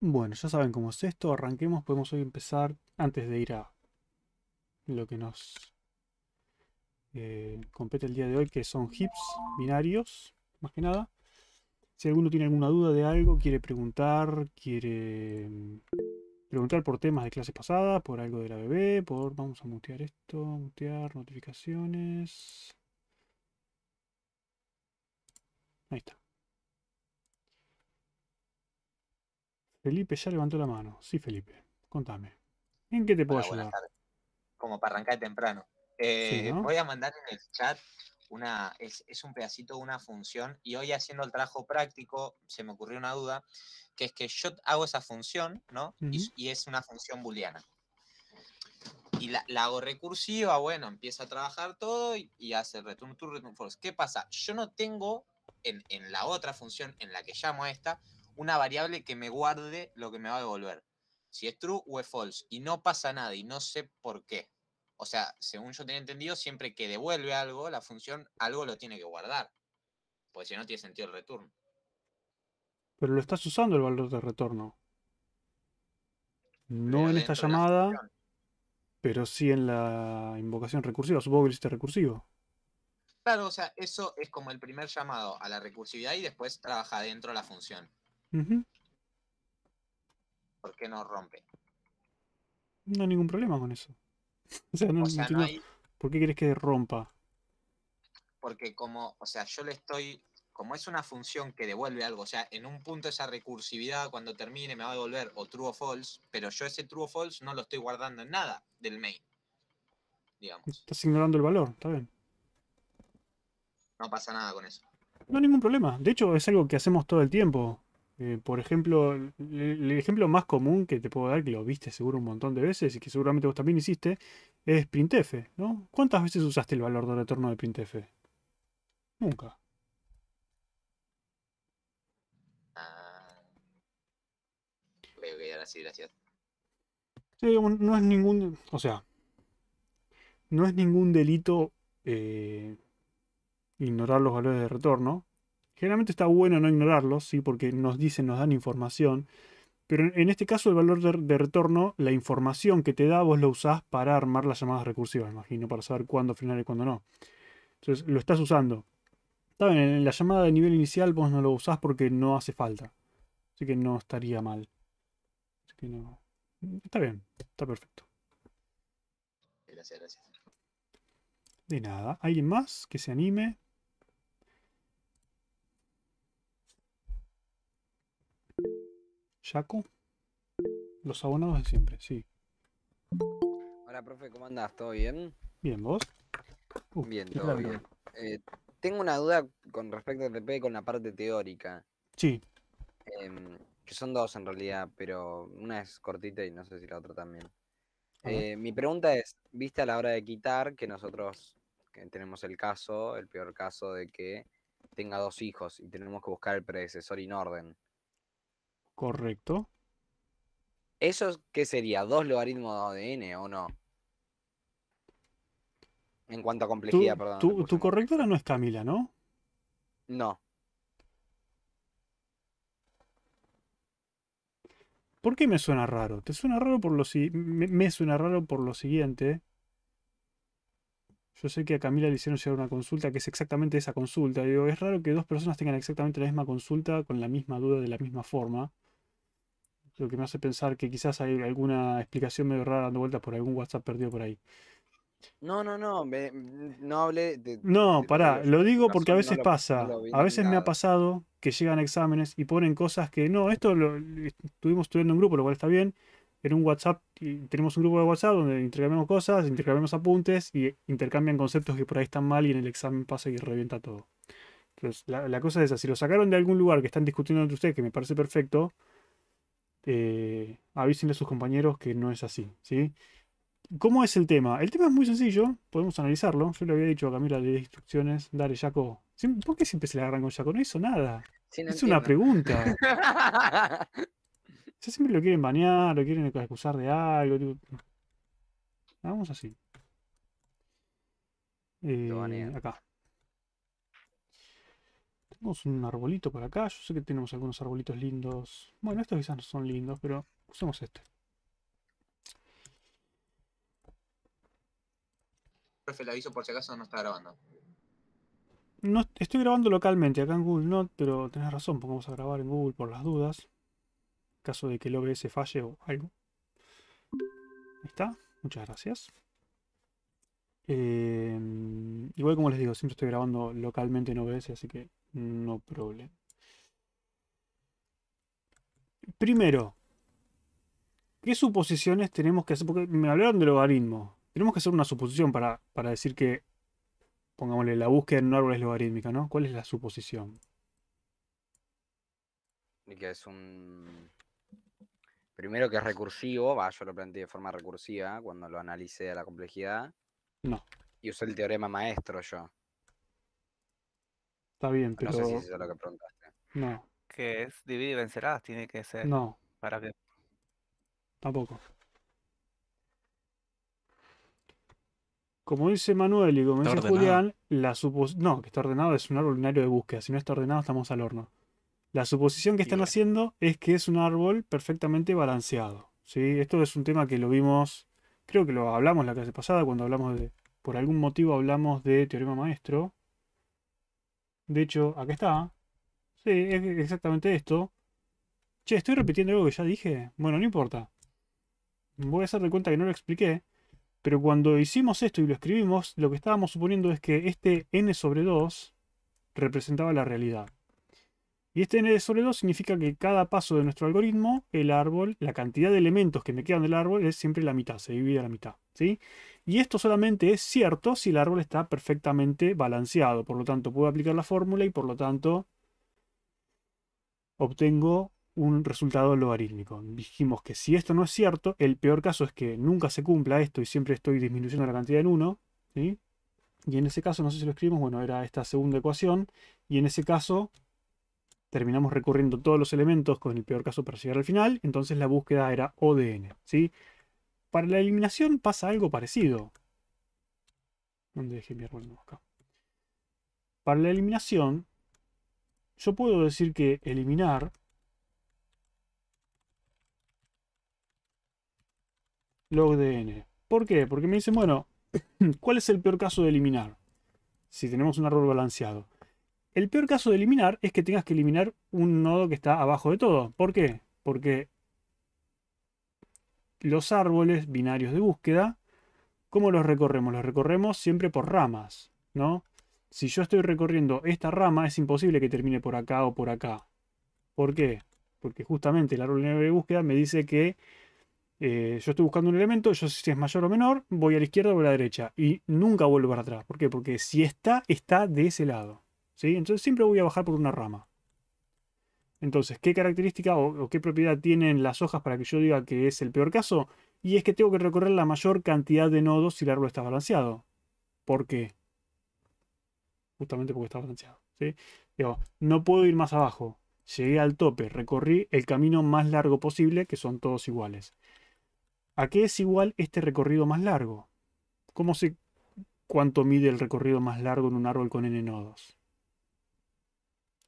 Bueno, ya saben cómo es esto. Arranquemos. Podemos hoy empezar antes de ir a lo que nos eh, compete el día de hoy, que son hips binarios, más que nada. Si alguno tiene alguna duda de algo, quiere preguntar, quiere mm, preguntar por temas de clases pasadas, por algo de la bebé, por... Vamos a mutear esto, mutear notificaciones. Ahí está. Felipe ya levantó la mano. Sí, Felipe, contame. ¿En qué te puedo ayudar? Como para arrancar temprano. Eh, voy a mandar en el chat una, es, un pedacito de una función y hoy haciendo el trabajo práctico se me ocurrió una duda, que es que yo hago esa función, ¿no? y, es una función booleana. Y la, hago recursiva, bueno, empieza a trabajar todo y, hace return to return false ¿Qué pasa? Yo no tengo en, en la otra función en la que llamo a esta, una variable que me guarde lo que me va a devolver. Si es true o es false. Y no pasa nada y no sé por qué. O sea, según yo tenía entendido, siempre que devuelve algo, la función, algo lo tiene que guardar. Porque si no tiene sentido el return. Pero lo estás usando el valor de retorno. No en esta llamada, pero sí en la invocación recursiva. Supongo que hiciste recursivo. Claro, o sea, eso es como el primer llamado a la recursividad y después trabaja dentro de la función. ¿Por qué no rompe. No hay ningún problema con eso. O sea, no, ¿Por qué crees que rompa? Porque como, o sea, yo le estoy, como es una función que devuelve algo, o sea, en un punto esa recursividad cuando termine me va a devolver o true o false, pero yo ese true o false no lo estoy guardando en nada del main. Digamos. Estás ignorando el valor, está bien. No pasa nada con eso. No hay ningún problema. De hecho, es algo que hacemos todo el tiempo. Eh, por ejemplo, el, ejemplo más común que te puedo dar, que lo viste seguro un montón de veces y que seguramente vos también hiciste, es printf, ¿no? ¿Cuántas veces usaste el valor de retorno de printf? Nunca. Ah, que ya no es ningún, o sea, no es ningún delito eh, ignorar los valores de retorno, Generalmente está bueno no ignorarlos, ¿sí? porque nos dicen, nos dan información. Pero en este caso el valor de, retorno, la información que te da, vos lo usás para armar las llamadas recursivas, imagino, para saber cuándo frenar y cuándo no. Entonces lo estás usando. Está bien, en la llamada de nivel inicial vos no lo usás porque no hace falta. Así que no estaría mal. Está bien, está perfecto. Gracias, gracias. De nada. ¿Alguien más que se anime? Shaco. Los abonados de siempre, sí. Hola, profe, ¿cómo andás? ¿Todo bien? Bien, ¿vos? Uh, bien, todo bien. Eh, tengo una duda con respecto al pp con la parte teórica. Sí. Em, que son dos en realidad, pero una es cortita y no sé si la otra también. Eh, mi pregunta es, viste a la hora de quitar que nosotros tenemos el caso, el peor caso de que tenga dos hijos y tenemos que buscar el predecesor en orden. Correcto. ¿Eso qué sería? ¿Dos logaritmos de n o no? En cuanto a complejidad, perdón. tu, correctora no es Camila, ¿no? No. ¿Por qué me suena raro? Te suena raro por lo si... me, suena raro por lo siguiente. Yo sé que a Camila le hicieron llegar una consulta que es exactamente esa consulta. Digo, es raro que dos personas tengan exactamente la misma consulta con la misma duda de la misma forma lo que me hace pensar que quizás hay alguna explicación medio rara dando vueltas por algún WhatsApp perdido por ahí. No, no, no, mm, no hablé de... No, pará, lo digo porque a veces pasa, a veces me ha pasado que llegan exámenes y ponen cosas que no, esto lo estuvimos estudiando en grupo, lo cual está bien, en un WhatsApp, tenemos un grupo de WhatsApp donde intercambiamos cosas, intercambiamos apuntes y intercambian conceptos que por ahí están mal y en el examen pasa y revienta todo. Entonces, la, la cosa es esa, si lo sacaron de algún lugar que están discutiendo entre ustedes, que me parece perfecto, eh, avísenle a sus compañeros que no es así, ¿sí? ¿Cómo es el tema? El tema es muy sencillo, podemos analizarlo. Yo le había dicho a Camila, de instrucciones, dale, Jaco. ¿Por qué siempre se le agarran con Jaco? No hizo nada. es una pregunta. siempre lo quieren banear, lo quieren acusar de algo. Vamos así. Eh, acá un arbolito por acá. Yo sé que tenemos algunos arbolitos lindos. Bueno, estos quizás no son lindos, pero usemos este. Profe, le aviso por si acaso no está grabando. No, estoy grabando localmente acá en Google no, pero tenés razón, pongamos a grabar en Google por las dudas. caso de que el OBS falle o algo. Ahí está, muchas gracias. Eh, igual como les digo, siempre estoy grabando localmente en OBS, así que no problema. Primero, ¿qué suposiciones tenemos que hacer? Porque me hablaron de logaritmo. Tenemos que hacer una suposición para, decir que, pongámosle, la búsqueda en un árbol es logarítmica, ¿no? ¿Cuál es la suposición? Y que es un... Primero que es recursivo, va, yo lo planteé de forma recursiva cuando lo analicé a la complejidad. No. Y usé el teorema maestro yo. Está bien, pero. No sé si es lo que preguntaste. No. Que es divide y vencerás, tiene que ser. No. ¿Para qué? Tampoco. Como dice Manuel y como dice Julián, la No, que está ordenado es un árbol binario de búsqueda. Si no está ordenado, estamos al horno. La suposición que están haciendo es que es un árbol perfectamente balanceado. ¿sí? Esto es un tema que lo vimos, creo que lo hablamos la clase pasada, cuando hablamos de, por algún motivo hablamos de teorema maestro, de hecho, acá está. Sí, es exactamente esto. Che, estoy repitiendo algo que ya dije. Bueno, no importa. Voy a hacer de cuenta que no lo expliqué. Pero cuando hicimos esto y lo escribimos, lo que estábamos suponiendo es que este n sobre 2 representaba la realidad. Y este n sobre 2 significa que cada paso de nuestro algoritmo, el árbol, la cantidad de elementos que me quedan del árbol es siempre la mitad, se divide a la mitad. ¿sí? Y esto solamente es cierto si el árbol está perfectamente balanceado. Por lo tanto, puedo aplicar la fórmula y por lo tanto obtengo un resultado logarítmico. Dijimos que si esto no es cierto, el peor caso es que nunca se cumpla esto y siempre estoy disminuyendo la cantidad en 1. Y en ese caso, no sé si lo escribimos, bueno, era esta segunda ecuación. Y en ese caso terminamos recorriendo todos los elementos con el peor caso para llegar al final, entonces la búsqueda era ODN, ¿sí? Para la eliminación pasa algo parecido. ¿Dónde dejé mi árbol no, acá? Para la eliminación, yo puedo decir que eliminar log de ¿Por qué? Porque me dicen, bueno, ¿cuál es el peor caso de eliminar? Si tenemos un error balanceado. El peor caso de eliminar es que tengas que eliminar un nodo que está abajo de todo. ¿Por qué? Porque los árboles binarios de búsqueda, ¿cómo los recorremos? Los recorremos siempre por ramas, ¿no? Si yo estoy recorriendo esta rama, es imposible que termine por acá o por acá. ¿Por qué? Porque justamente el árbol de búsqueda me dice que eh, yo estoy buscando un elemento, yo si es mayor o menor, voy a la izquierda o a la derecha. Y nunca vuelvo para atrás. ¿Por qué? Porque si está, está de ese lado. Entonces siempre voy a bajar por una rama. Entonces, ¿qué característica o, qué propiedad tienen las hojas para que yo diga que es el peor caso? Y es que tengo que recorrer la mayor cantidad de nodos si el árbol está balanceado. ¿Por qué? Justamente porque está balanceado. no puedo ir más abajo. Llegué al tope, recorrí el camino más largo posible, que son todos iguales. ¿A qué es igual este recorrido más largo? ¿Cómo sé cuánto mide el recorrido más largo en un árbol con n nodos?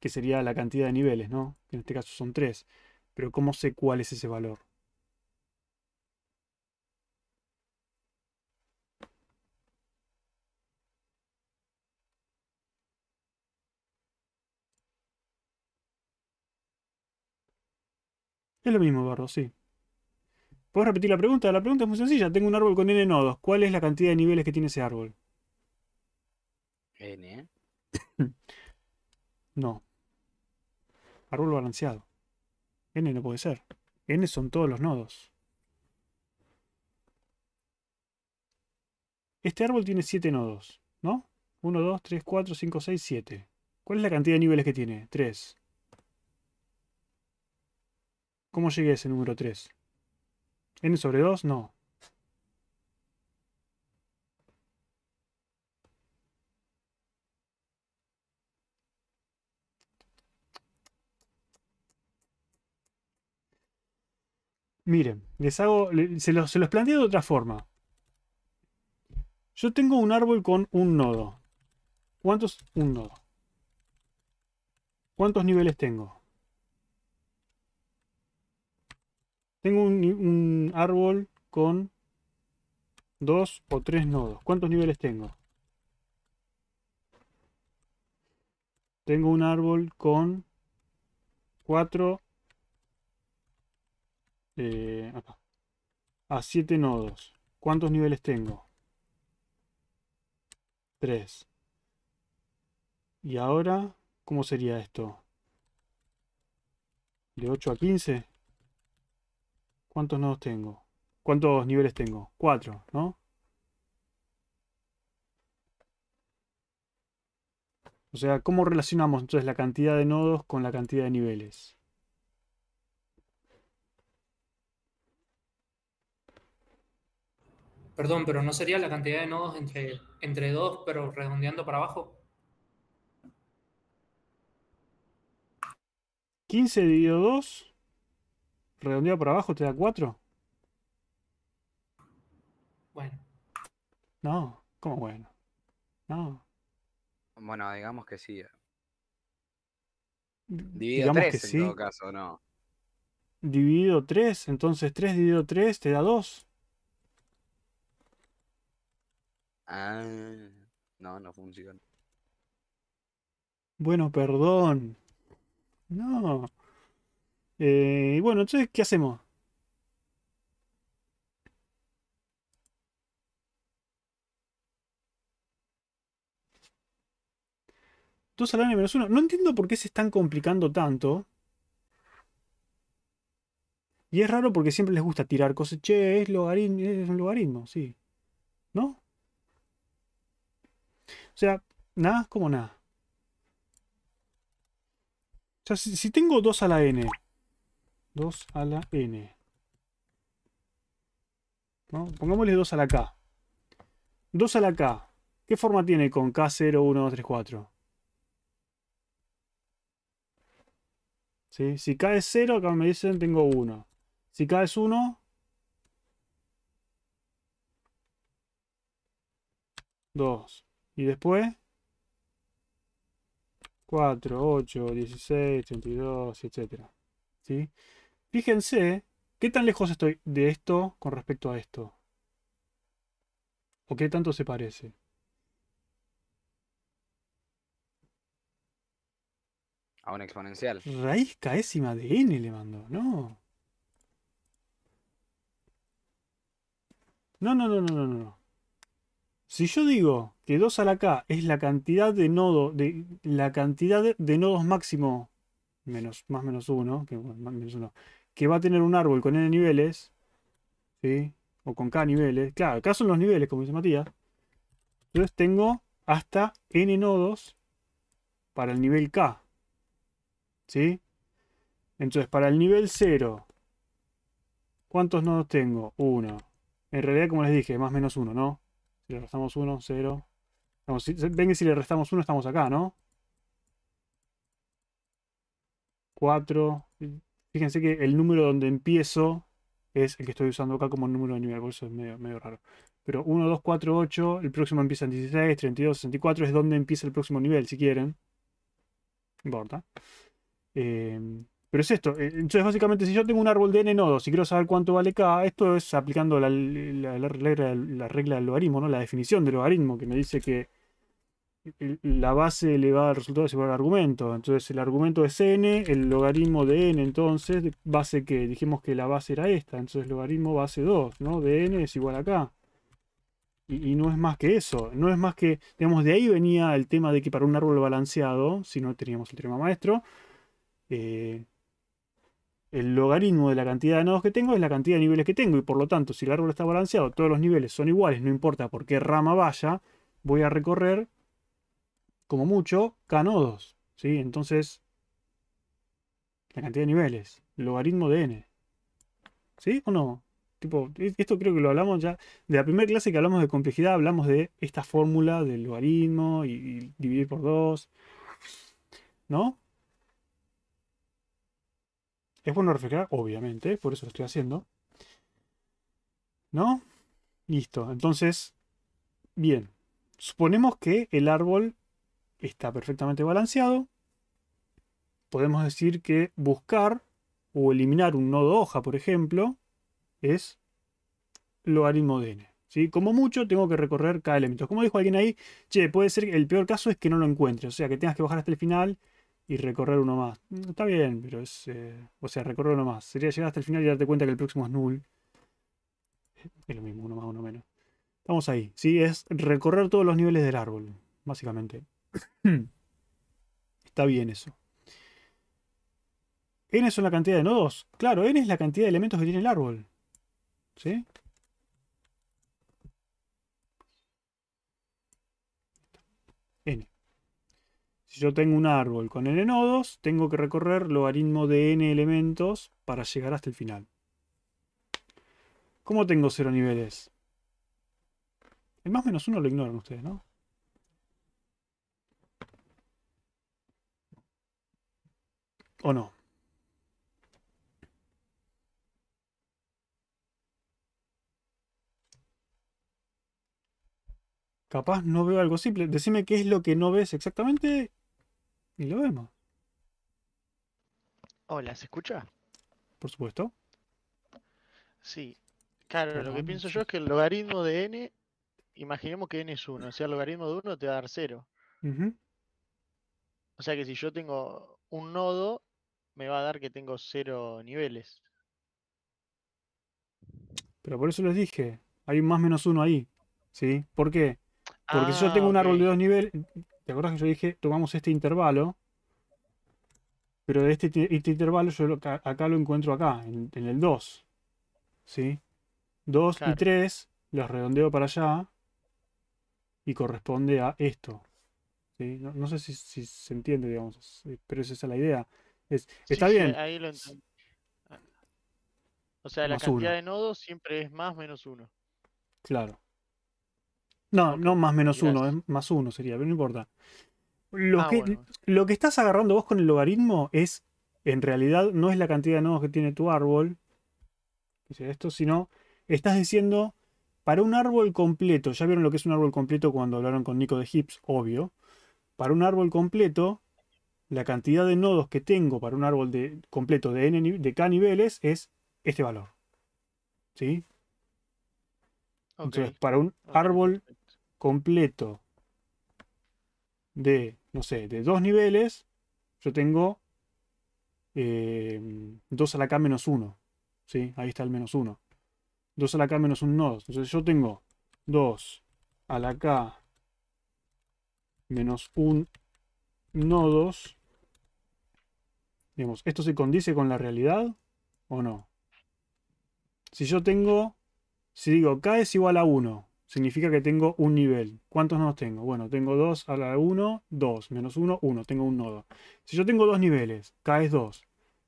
que sería la cantidad de niveles, ¿no? Que en este caso son tres. Pero ¿cómo sé cuál es ese valor? Es lo mismo, Barro, sí. ¿Puedes repetir la pregunta? La pregunta es muy sencilla. Tengo un árbol con n nodos. ¿Cuál es la cantidad de niveles que tiene ese árbol? N. no. Árbol balanceado. N no puede ser. N son todos los nodos. Este árbol tiene 7 nodos, ¿no? 1, 2, 3, 4, 5, 6, 7. ¿Cuál es la cantidad de niveles que tiene? 3. ¿Cómo llegué a ese número 3? ¿N sobre 2? No. Miren, les hago, se los, planteo de otra forma. Yo tengo un árbol con un nodo. ¿Cuántos? Un nodo. ¿Cuántos niveles tengo? Tengo un, un árbol con dos o tres nodos. ¿Cuántos niveles tengo? Tengo un árbol con cuatro eh, a 7 nodos. ¿Cuántos niveles tengo? 3. Y ahora, ¿cómo sería esto? ¿De 8 a 15? ¿Cuántos nodos tengo? ¿Cuántos niveles tengo? 4, ¿no? O sea, ¿cómo relacionamos entonces la cantidad de nodos con la cantidad de niveles? Perdón, pero ¿no sería la cantidad de nodos entre, 2, pero redondeando para abajo? 15 dividido 2, redondeado para abajo, te da 4. Bueno. No, ¿cómo bueno? No. Bueno, digamos que sí. Dividido 3 en todo caso, ¿no? Dividido 3, entonces 3 dividido 3 te da 2. Ah, no, no funciona. Bueno, perdón. No. Eh, bueno, entonces, ¿qué hacemos? Dos al año menos uno. No entiendo por qué se están complicando tanto. Y es raro porque siempre les gusta tirar cosas. Che, es es un logaritmo, sí. ¿No? O sea, nada como nada. O sea, si, tengo 2 a la n. 2 a la n. Pongámosle 2 a la k. 2 a la k. ¿Qué forma tiene con k0, 1, 2, 3, 4? Si k es 0, acá me dicen tengo 1. Si k es 1, 2. Y después 4, 8, 16, 32, etc. ¿Sí? Fíjense qué tan lejos estoy de esto con respecto a esto. ¿O qué tanto se parece? A una exponencial. Raíz caésima de n le mando. No. No, no, no, no, no, no. Si yo digo que 2 a la k es la cantidad de nodo, de la cantidad de, nodos máximo, menos, más menos 1, que, que va a tener un árbol con n niveles, ¿sí? o con k niveles, claro, acá son los niveles, como dice Matías, entonces tengo hasta n nodos para el nivel k. ¿Sí? Entonces, para el nivel 0, ¿cuántos nodos tengo? 1. En realidad, como les dije, más menos 1, ¿no? le restamos 1, 0. Si, ven si le restamos 1 estamos acá, ¿no? 4. Fíjense que el número donde empiezo es el que estoy usando acá como número de nivel, por eso es medio, medio raro. Pero 1, 2, 4, 8, el próximo empieza en 16, 32, 64, es donde empieza el próximo nivel, si quieren. No importa. Eh, pero es esto, eh, entonces básicamente si yo tengo un árbol de n nodos y quiero saber cuánto vale k, esto es aplicando la, la, regla, del logaritmo, ¿no? la definición del logaritmo, que me dice que la base elevada al resultado es igual al argumento. Entonces el argumento es n, el logaritmo de n entonces, base que dijimos que la base era esta, entonces logaritmo base 2, ¿no? De n es igual a k. Y, no es más que eso, no es más que, digamos, de ahí venía el tema de que para un árbol balanceado, si no teníamos el tema maestro, eh, el logaritmo de la cantidad de nodos que tengo es la cantidad de niveles que tengo y por lo tanto si el árbol está balanceado, todos los niveles son iguales, no importa por qué rama vaya, voy a recorrer como mucho k nodos, ¿sí? Entonces la cantidad de niveles, logaritmo de n. ¿Sí o no? Tipo, e-, esto creo que lo hablamos ya. De la primera clase que hablamos de complejidad, hablamos de esta fórmula del logaritmo y, dividir por 2. ¿No? Es bueno reflejar, obviamente, por eso lo estoy haciendo. ¿No? Listo, entonces, bien. Suponemos que el árbol está perfectamente balanceado. Podemos decir que buscar o eliminar un nodo hoja, por ejemplo, es logaritmo de n. ¿sí? Como mucho tengo que recorrer cada elemento. Como dijo alguien ahí, che, puede ser que el peor caso es que no lo encuentres, o sea, que tengas que bajar hasta el final y recorrer uno más. Mm, está bien, pero es. Eh, o sea, recorrer uno más. Sería llegar hasta el final y darte cuenta que el próximo es null. Es lo mismo, uno más, uno menos. Estamos ahí. Sí, es recorrer todos los niveles del árbol, básicamente. Está bien eso. N es la cantidad de nodos. Claro, N es la cantidad de elementos que tiene el árbol. ¿Sí? yo tengo un árbol con n nodos, tengo que recorrer logaritmo de n elementos para llegar hasta el final. ¿Cómo tengo cero niveles? El más menos uno lo ignoran ustedes, ¿no? ¿O no? Capaz no veo algo simple. Decime qué es lo que no ves exactamente y lo vemos. Hola, ¿se escucha? Por supuesto. Sí. Claro, lo que pienso yo es que el logaritmo de n, imaginemos que n es 1, o sea, el logaritmo de 1 te va a dar 0. O sea que si yo tengo un nodo, me va a dar que tengo 0 niveles. Pero por eso les dije, hay un más menos 1 ahí. ¿Sí? ¿Por qué? Porque si yo ah, tengo un árbol de dos niveles, ¿Te acuerdas que yo dije, tomamos este intervalo? Pero este, este intervalo yo acá lo encuentro acá, en, el 2. ¿Sí? 2 y 3 los redondeo para allá y corresponde a esto. No, sé si, se entiende, digamos, pero esa es la idea. está bien. Ahí lo ah. o sea, la cantidad de nodos siempre es más menos 1. Claro. No, no más menos uno, más uno sería, pero no importa. Lo, ah, que, lo que estás agarrando vos con el logaritmo es, en realidad, no es la cantidad de nodos que tiene tu árbol, esto, sino estás diciendo, para un árbol completo, ya vieron lo que es un árbol completo cuando hablaron con Nico de Hips, obvio, para un árbol completo, la cantidad de nodos que tengo para un árbol de, completo de, N, de K niveles es este valor. ¿Sí? Entonces, para un árbol completo de, no sé, de dos niveles, yo tengo 2 eh, a la k menos 1. ¿sí? Ahí está el menos 1. 2 a la k menos 1 nodos Entonces yo tengo 2 a la k menos 1 nodos. Digamos, ¿esto se condice con la realidad o no? Si yo tengo, si digo k es igual a 1, significa que tengo un nivel. ¿Cuántos nodos tengo? Bueno, tengo 2 a la 1, 2, menos 1, 1, tengo un nodo. Si yo tengo dos niveles, k es 2.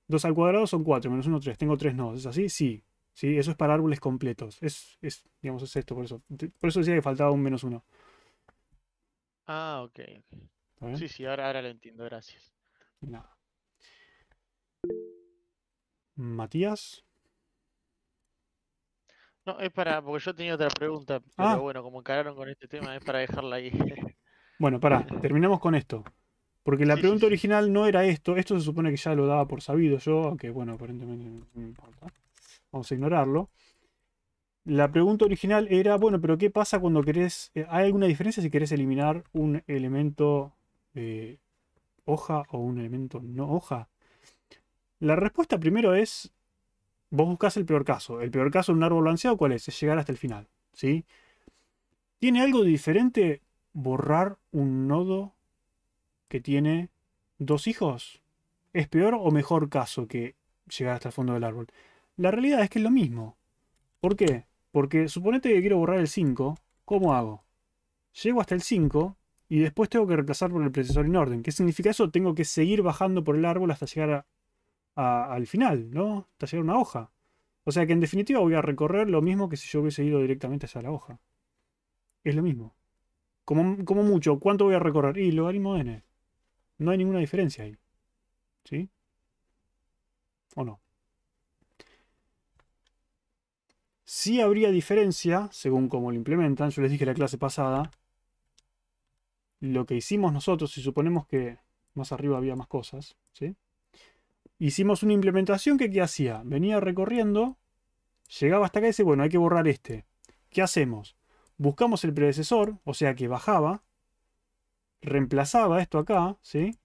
2 al cuadrado son 4, menos 1, 3, tengo 3 nodos, ¿es así? Sí. Eso es para árboles completos. Es, digamos, es esto, por eso. decía que faltaba un menos 1. Ah, ok. Sí, sí, ahora, lo entiendo, gracias. Nada. Matías es para, porque yo tenía otra pregunta, pero ah. bueno, como encararon con este tema, es para dejarla ahí. Bueno, para terminamos con esto. Porque la pregunta original no era esto, esto se supone que ya lo daba por sabido yo, aunque bueno, aparentemente no importa. Vamos a ignorarlo. La pregunta original era, bueno, pero ¿qué pasa cuando querés, eh, hay alguna diferencia si querés eliminar un elemento eh, hoja o un elemento no hoja? La respuesta primero es Vos buscás el peor caso. El peor caso en un árbol balanceado, ¿cuál es? Es llegar hasta el final. ¿Sí? ¿Tiene algo diferente borrar un nodo que tiene dos hijos? ¿Es peor o mejor caso que llegar hasta el fondo del árbol? La realidad es que es lo mismo. ¿Por qué? Porque suponete que quiero borrar el 5, ¿cómo hago? Llego hasta el 5 y después tengo que reemplazar por el precesor en orden. ¿Qué significa eso? Tengo que seguir bajando por el árbol hasta llegar a, al final, ¿no? Hasta llegar a una hoja. O sea que en definitiva voy a recorrer lo mismo que si yo hubiese ido directamente hacia la hoja. Es lo mismo. Como, mucho, ¿cuánto voy a recorrer? Y logaritmo n. No hay ninguna diferencia ahí. ¿Sí? ¿O no? Sí habría diferencia, según cómo lo implementan, yo les dije la clase pasada, lo que hicimos nosotros, si suponemos que más arriba había más cosas, ¿sí? hicimos una implementación que ¿qué hacía? Venía recorriendo, llegaba hasta acá y dice, bueno, hay que borrar este. ¿Qué hacemos? Buscamos el predecesor, o sea que bajaba, reemplazaba esto acá, ¿sí?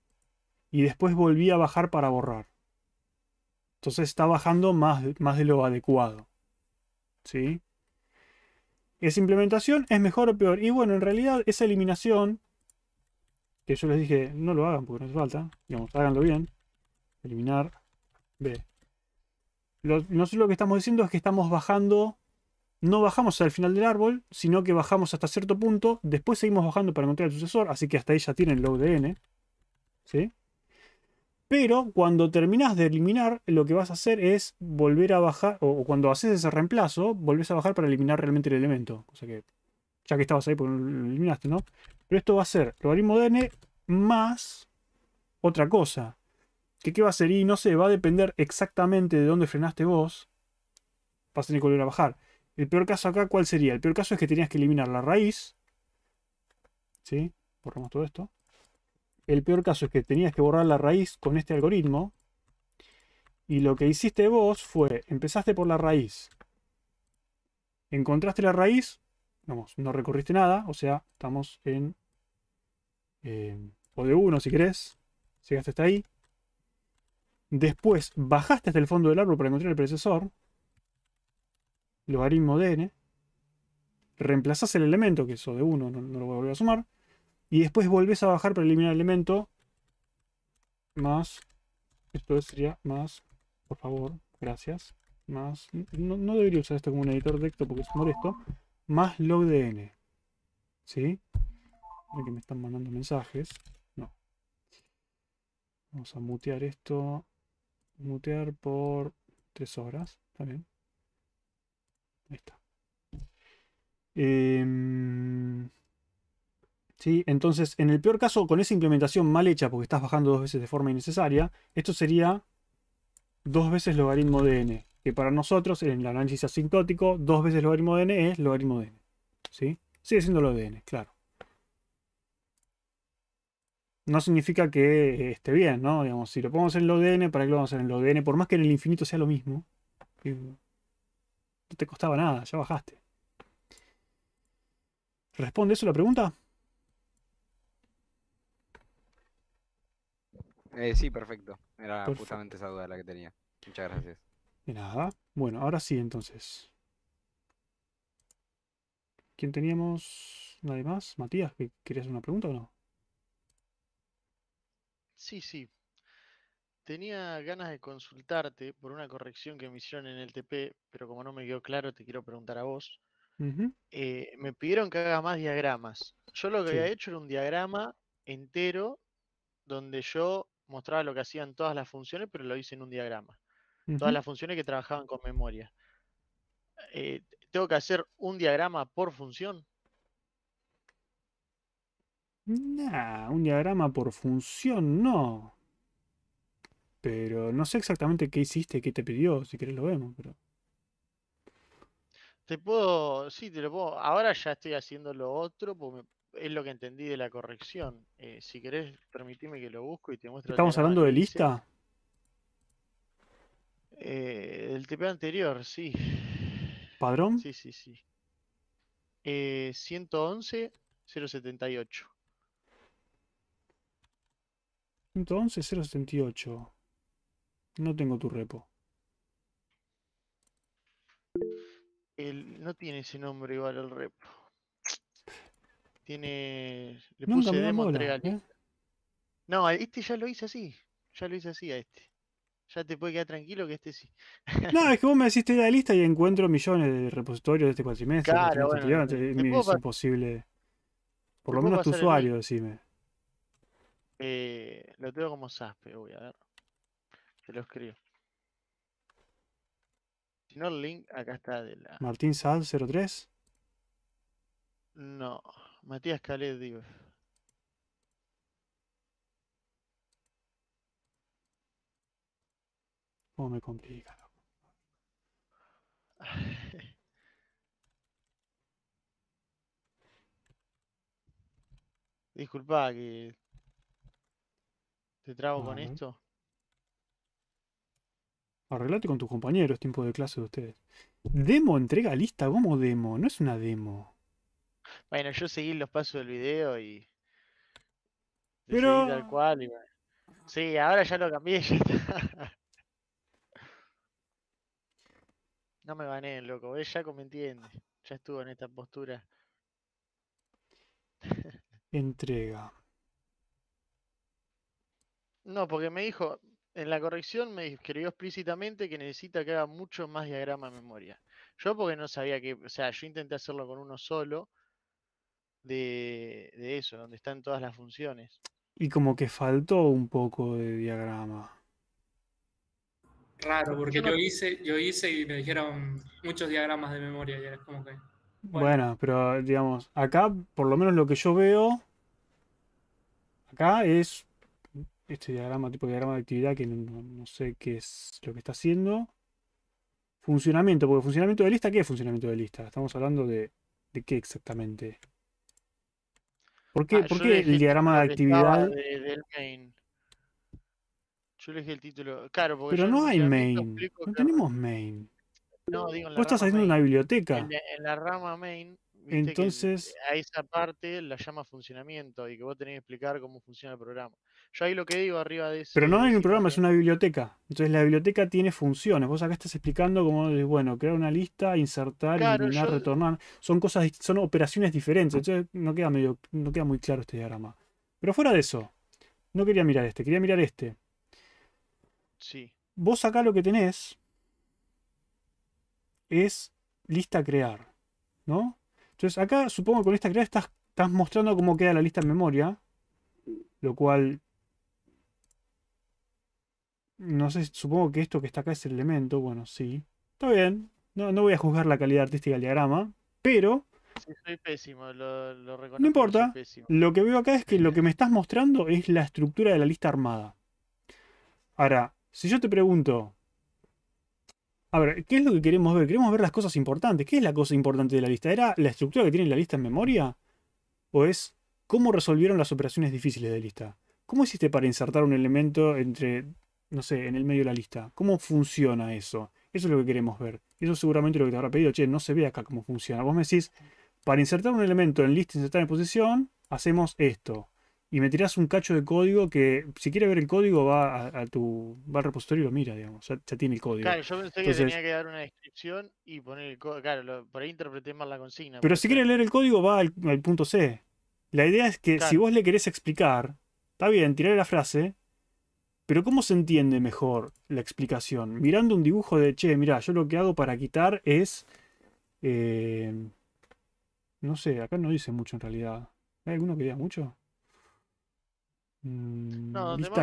Y después volvía a bajar para borrar. Entonces está bajando más, más de lo adecuado. ¿Sí? Esa implementación? ¿Es mejor o peor? Y bueno, en realidad esa eliminación, que yo les dije, no lo hagan porque no hace falta, digamos, háganlo bien eliminar B. Lo, nosotros lo que estamos diciendo es que estamos bajando, no bajamos al final del árbol, sino que bajamos hasta cierto punto, después seguimos bajando para encontrar el sucesor, así que hasta ahí ya el log de n. ¿sí? Pero cuando terminas de eliminar, lo que vas a hacer es volver a bajar, o, cuando haces ese reemplazo, volvés a bajar para eliminar realmente el elemento. O sea que, ya que estabas ahí, por lo eliminaste, ¿no? Pero esto va a ser logaritmo de n más otra cosa qué va a ser y no sé, va a depender exactamente de dónde frenaste vos. Vas a tener que volver a bajar. El peor caso acá, ¿cuál sería? El peor caso es que tenías que eliminar la raíz. ¿Sí? Borramos todo esto. El peor caso es que tenías que borrar la raíz con este algoritmo. Y lo que hiciste vos fue, empezaste por la raíz. Encontraste la raíz, Vamos, no recorriste nada, o sea, estamos en... Eh, o de 1 si querés. Llegaste hasta ahí. Después bajaste hasta el fondo del árbol para encontrar el predecesor. Logaritmo de n. Reemplazás el elemento, que eso de 1 no, lo voy a volver a sumar. Y después volvés a bajar para eliminar el elemento. Más. Esto sería más. Por favor, gracias. Más. No, debería usar esto como un editor de texto porque es molesto. Más log de n. ¿Sí? que me están mandando mensajes. No. Vamos a mutear esto mutear por tres horas. también Ahí está. Em, entonces, en el peor caso, con esa implementación mal hecha, porque estás bajando dos veces de forma innecesaria, esto sería dos veces logaritmo de n. Que para nosotros, en el análisis asintótico, dos veces logaritmo de n es logaritmo de n. ¿sí? Sigue siendo lo de n, claro no significa que esté bien, ¿no? Digamos, si lo ponemos en lo DN, ¿para qué lo vamos a hacer en lo DN, Por más que en el infinito sea lo mismo, eh, no te costaba nada, ya bajaste. ¿Responde eso la pregunta? Eh, sí, perfecto. Era justamente esa duda la que tenía. Muchas gracias. nada. Bueno, ahora sí, entonces. ¿Quién teníamos? ¿Nadie más? ¿Matías? ¿Querías hacer una pregunta o no? Sí, sí. Tenía ganas de consultarte por una corrección que me hicieron en el TP, pero como no me quedó claro, te quiero preguntar a vos. Eh, me pidieron que haga más diagramas. Yo lo que había hecho era un diagrama entero donde yo mostraba lo que hacían todas las funciones, pero lo hice en un diagrama. Todas las funciones que trabajaban con memoria. Eh, ¿Tengo que hacer un diagrama por función? Nah, un diagrama por función no. Pero no sé exactamente qué hiciste, qué te pidió. Si querés lo vemos, pero. Te puedo. Sí, te lo puedo. Ahora ya estoy haciendo lo otro, es lo que entendí de la corrección. Eh, si querés, permitime que lo busco y te muestro. ¿Estamos hablando de lista? Eh, el TP anterior, sí. ¿Padrón? Sí, sí, sí. Eh, 111 078. 111 078. No tengo tu repo. no tiene ese nombre igual el repo. Tiene. Le puse ¿eh? No, este ya lo hice así. Ya lo hice así a este. Ya te puede quedar tranquilo que este sí. no, es que vos me decís la lista y encuentro millones de repositorios de este cuatrimestre. es imposible. Por lo menos tu usuario, decime. Eh, lo tengo como Saspe, voy a ver. Te lo escribo. Si no, el link acá está de la. Martín Sal 03. No, Matías calet digo. ¿Cómo oh, me complica? Disculpa que te trago con esto. Arreglate con tus compañeros, tiempo de clase de ustedes. Demo, entrega lista, ¿cómo demo? No es una demo. Bueno, yo seguí los pasos del video y. Pero. cual Sí, ahora ya lo cambié. No me gané, loco. ¿ves? Ya como entiende. Ya estuvo en esta postura. Entrega. No, porque me dijo, en la corrección me escribió explícitamente que necesita que haga mucho más diagrama de memoria. Yo porque no sabía que, o sea, yo intenté hacerlo con uno solo de, eso, donde están todas las funciones. Y como que faltó un poco de diagrama. Raro, porque yo, hice, yo hice y me dijeron muchos diagramas de memoria y como que. bueno, pero digamos, acá, por lo menos lo que yo veo, acá es este diagrama, tipo de diagrama de actividad que no, sé qué es lo que está haciendo. Funcionamiento, porque funcionamiento de lista, ¿qué es funcionamiento de lista? Estamos hablando de, de qué exactamente. ¿Por qué, ah, el diagrama de actividad? del main. Yo el título. Claro, Pero no hay main. no tenemos main. No, estás haciendo una biblioteca. En la, rama main Entonces. A esa parte la llama funcionamiento y que vos tenés que explicar cómo funciona el programa. Yo ahí lo que digo arriba de eso. Pero no hay un programa, es una biblioteca. Entonces la biblioteca tiene funciones. Vos acá estás explicando cómo, bueno, crear una lista, insertar, eliminar, retornar. Son cosas, son operaciones diferentes. Entonces no queda medio, no queda muy claro este diagrama. Pero fuera de eso, no quería mirar este, quería mirar este. Sí. Vos acá lo que tenés es lista crear, ¿no? Entonces acá supongo que con lista crear estás, estás mostrando cómo queda la lista en memoria, lo cual no sé, supongo que esto que está acá es el elemento. Bueno, sí. Está bien. No, voy a juzgar la calidad artística del diagrama. Pero. No importa. Lo que veo acá es que lo que me estás mostrando es la estructura de la lista armada. Ahora, si yo te pregunto. A ver, ¿qué es lo que queremos ver? Queremos ver las cosas importantes. ¿Qué es la cosa importante de la lista? ¿Era la estructura que tiene la lista en memoria? ¿O es cómo resolvieron las operaciones difíciles de lista? ¿Cómo hiciste para insertar un elemento entre no sé, en el medio de la lista. ¿Cómo funciona eso? Eso es lo que queremos ver. Eso seguramente lo que te habrá pedido, che, no se ve acá cómo funciona. Vos me decís, para insertar un elemento en lista, insertar en posición, hacemos esto. Y me tirás un cacho de código que, si quiere ver el código, va a, tu va al repositorio y lo mira, digamos. Ya, tiene el código. Claro, yo pensé que tenía que dar una descripción y poner el código. Claro, por ahí interpreté la consigna. Pero si quiere leer el código, va al, punto C. La idea es que si vos le querés explicar, está bien, tirar la frase, pero ¿cómo se entiende mejor la explicación? Mirando un dibujo de, che, mira, yo lo que hago para quitar es... Eh, no sé, acá no dice mucho en realidad. ¿Hay alguno que diga mucho? lista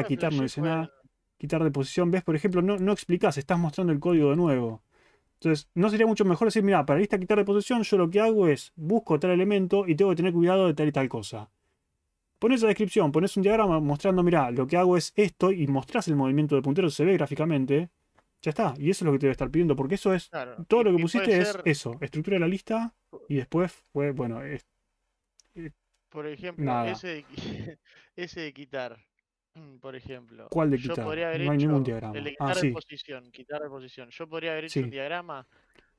mm, quitar no dice nada. Quitar de posición, ves, por ejemplo, no, no explicas, estás mostrando el código de nuevo. Entonces, ¿no sería mucho mejor decir, mira, para lista quitar de posición, yo lo que hago es busco tal elemento y tengo que tener cuidado de tal y tal cosa? Pones la descripción, pones un diagrama mostrando, mira, lo que hago es esto y mostrás el movimiento del puntero, se ve gráficamente. Ya está, y eso es lo que te voy a estar pidiendo, porque eso es. Todo lo que pusiste es eso: estructura de la lista y después fue, bueno. Es, eh, por ejemplo, ese de, quitar mm, por ejemplo. ¿Cuál de quitar? Yo no hay ningún diagrama. El de ah, quitar posición, Yo podría haber hecho un diagrama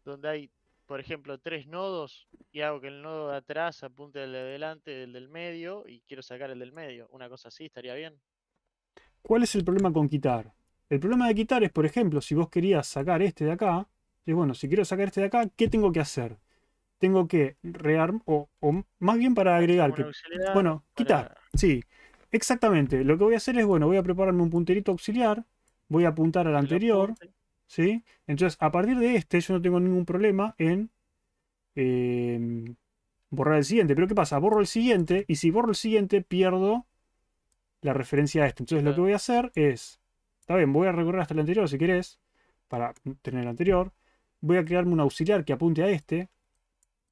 donde hay por ejemplo, tres nodos y hago que el nodo de atrás apunte al de adelante del del medio y quiero sacar el del medio. Una cosa así estaría bien. ¿Cuál es el problema con quitar? El problema de quitar es, por ejemplo, si vos querías sacar este de acá, y bueno, si quiero sacar este de acá, ¿qué tengo que hacer? Tengo que rearmar, o, más bien para agregar, bueno, quitar, sí, exactamente. Lo que voy a hacer es, bueno, voy a prepararme un punterito auxiliar, voy a apuntar al anterior, entonces, a partir de este, yo no tengo ningún problema en em, borrar el siguiente. Pero ¿qué pasa? Borro el siguiente y si borro el siguiente, pierdo la referencia a este. Entonces, lo que voy a hacer es. Está bien, voy a recorrer hasta el anterior si querés, para tener el anterior. Voy a crearme un auxiliar que apunte a este.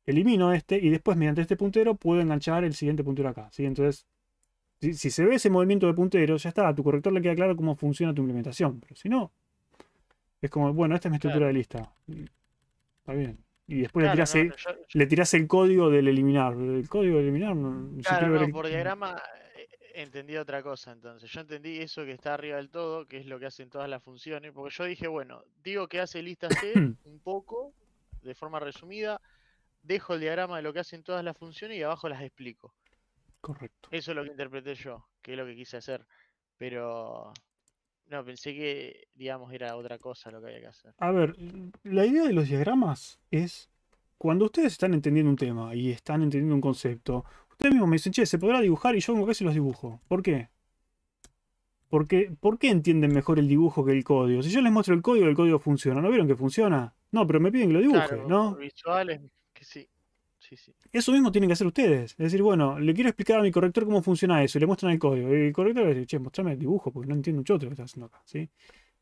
Elimino este y después, mediante este puntero, puedo enganchar el siguiente puntero acá. ¿sí? Entonces, si, si se ve ese movimiento de puntero, ya está. A tu corrector le queda claro cómo funciona tu implementación. Pero si no, es como, bueno, esta es mi estructura de lista. Está bien. Y después le, tirás el, código del eliminar. El código del eliminar. No, claro, no, por diagrama eh, entendí otra cosa entonces. Yo entendí eso que está arriba del todo, que es lo que hacen todas las funciones. Porque yo dije, bueno, digo que hace lista C un poco, de forma resumida, dejo el diagrama de lo que hacen todas las funciones y abajo las explico. Correcto. Eso es lo que interpreté yo, que es lo que quise hacer. Pero no, pensé que, digamos, era otra cosa lo que había que hacer. A ver, la idea de los diagramas es cuando ustedes están entendiendo un tema y están entendiendo un concepto, ustedes mismos me dicen, che, se podrá dibujar y yo como casi los dibujo. ¿Por qué? Porque, ¿Por qué entienden mejor el dibujo que el código? Si yo les muestro el código, el código funciona. ¿No vieron que funciona? No, pero me piden que lo dibuje, ¿no? Visuales, que sí. Eso mismo tienen que hacer ustedes. Es decir, bueno, le quiero explicar a mi corrector cómo funciona eso y le muestran el código. Y el corrector le dice, che, mostrame el dibujo porque no entiendo mucho lo que estás haciendo acá. ¿sí?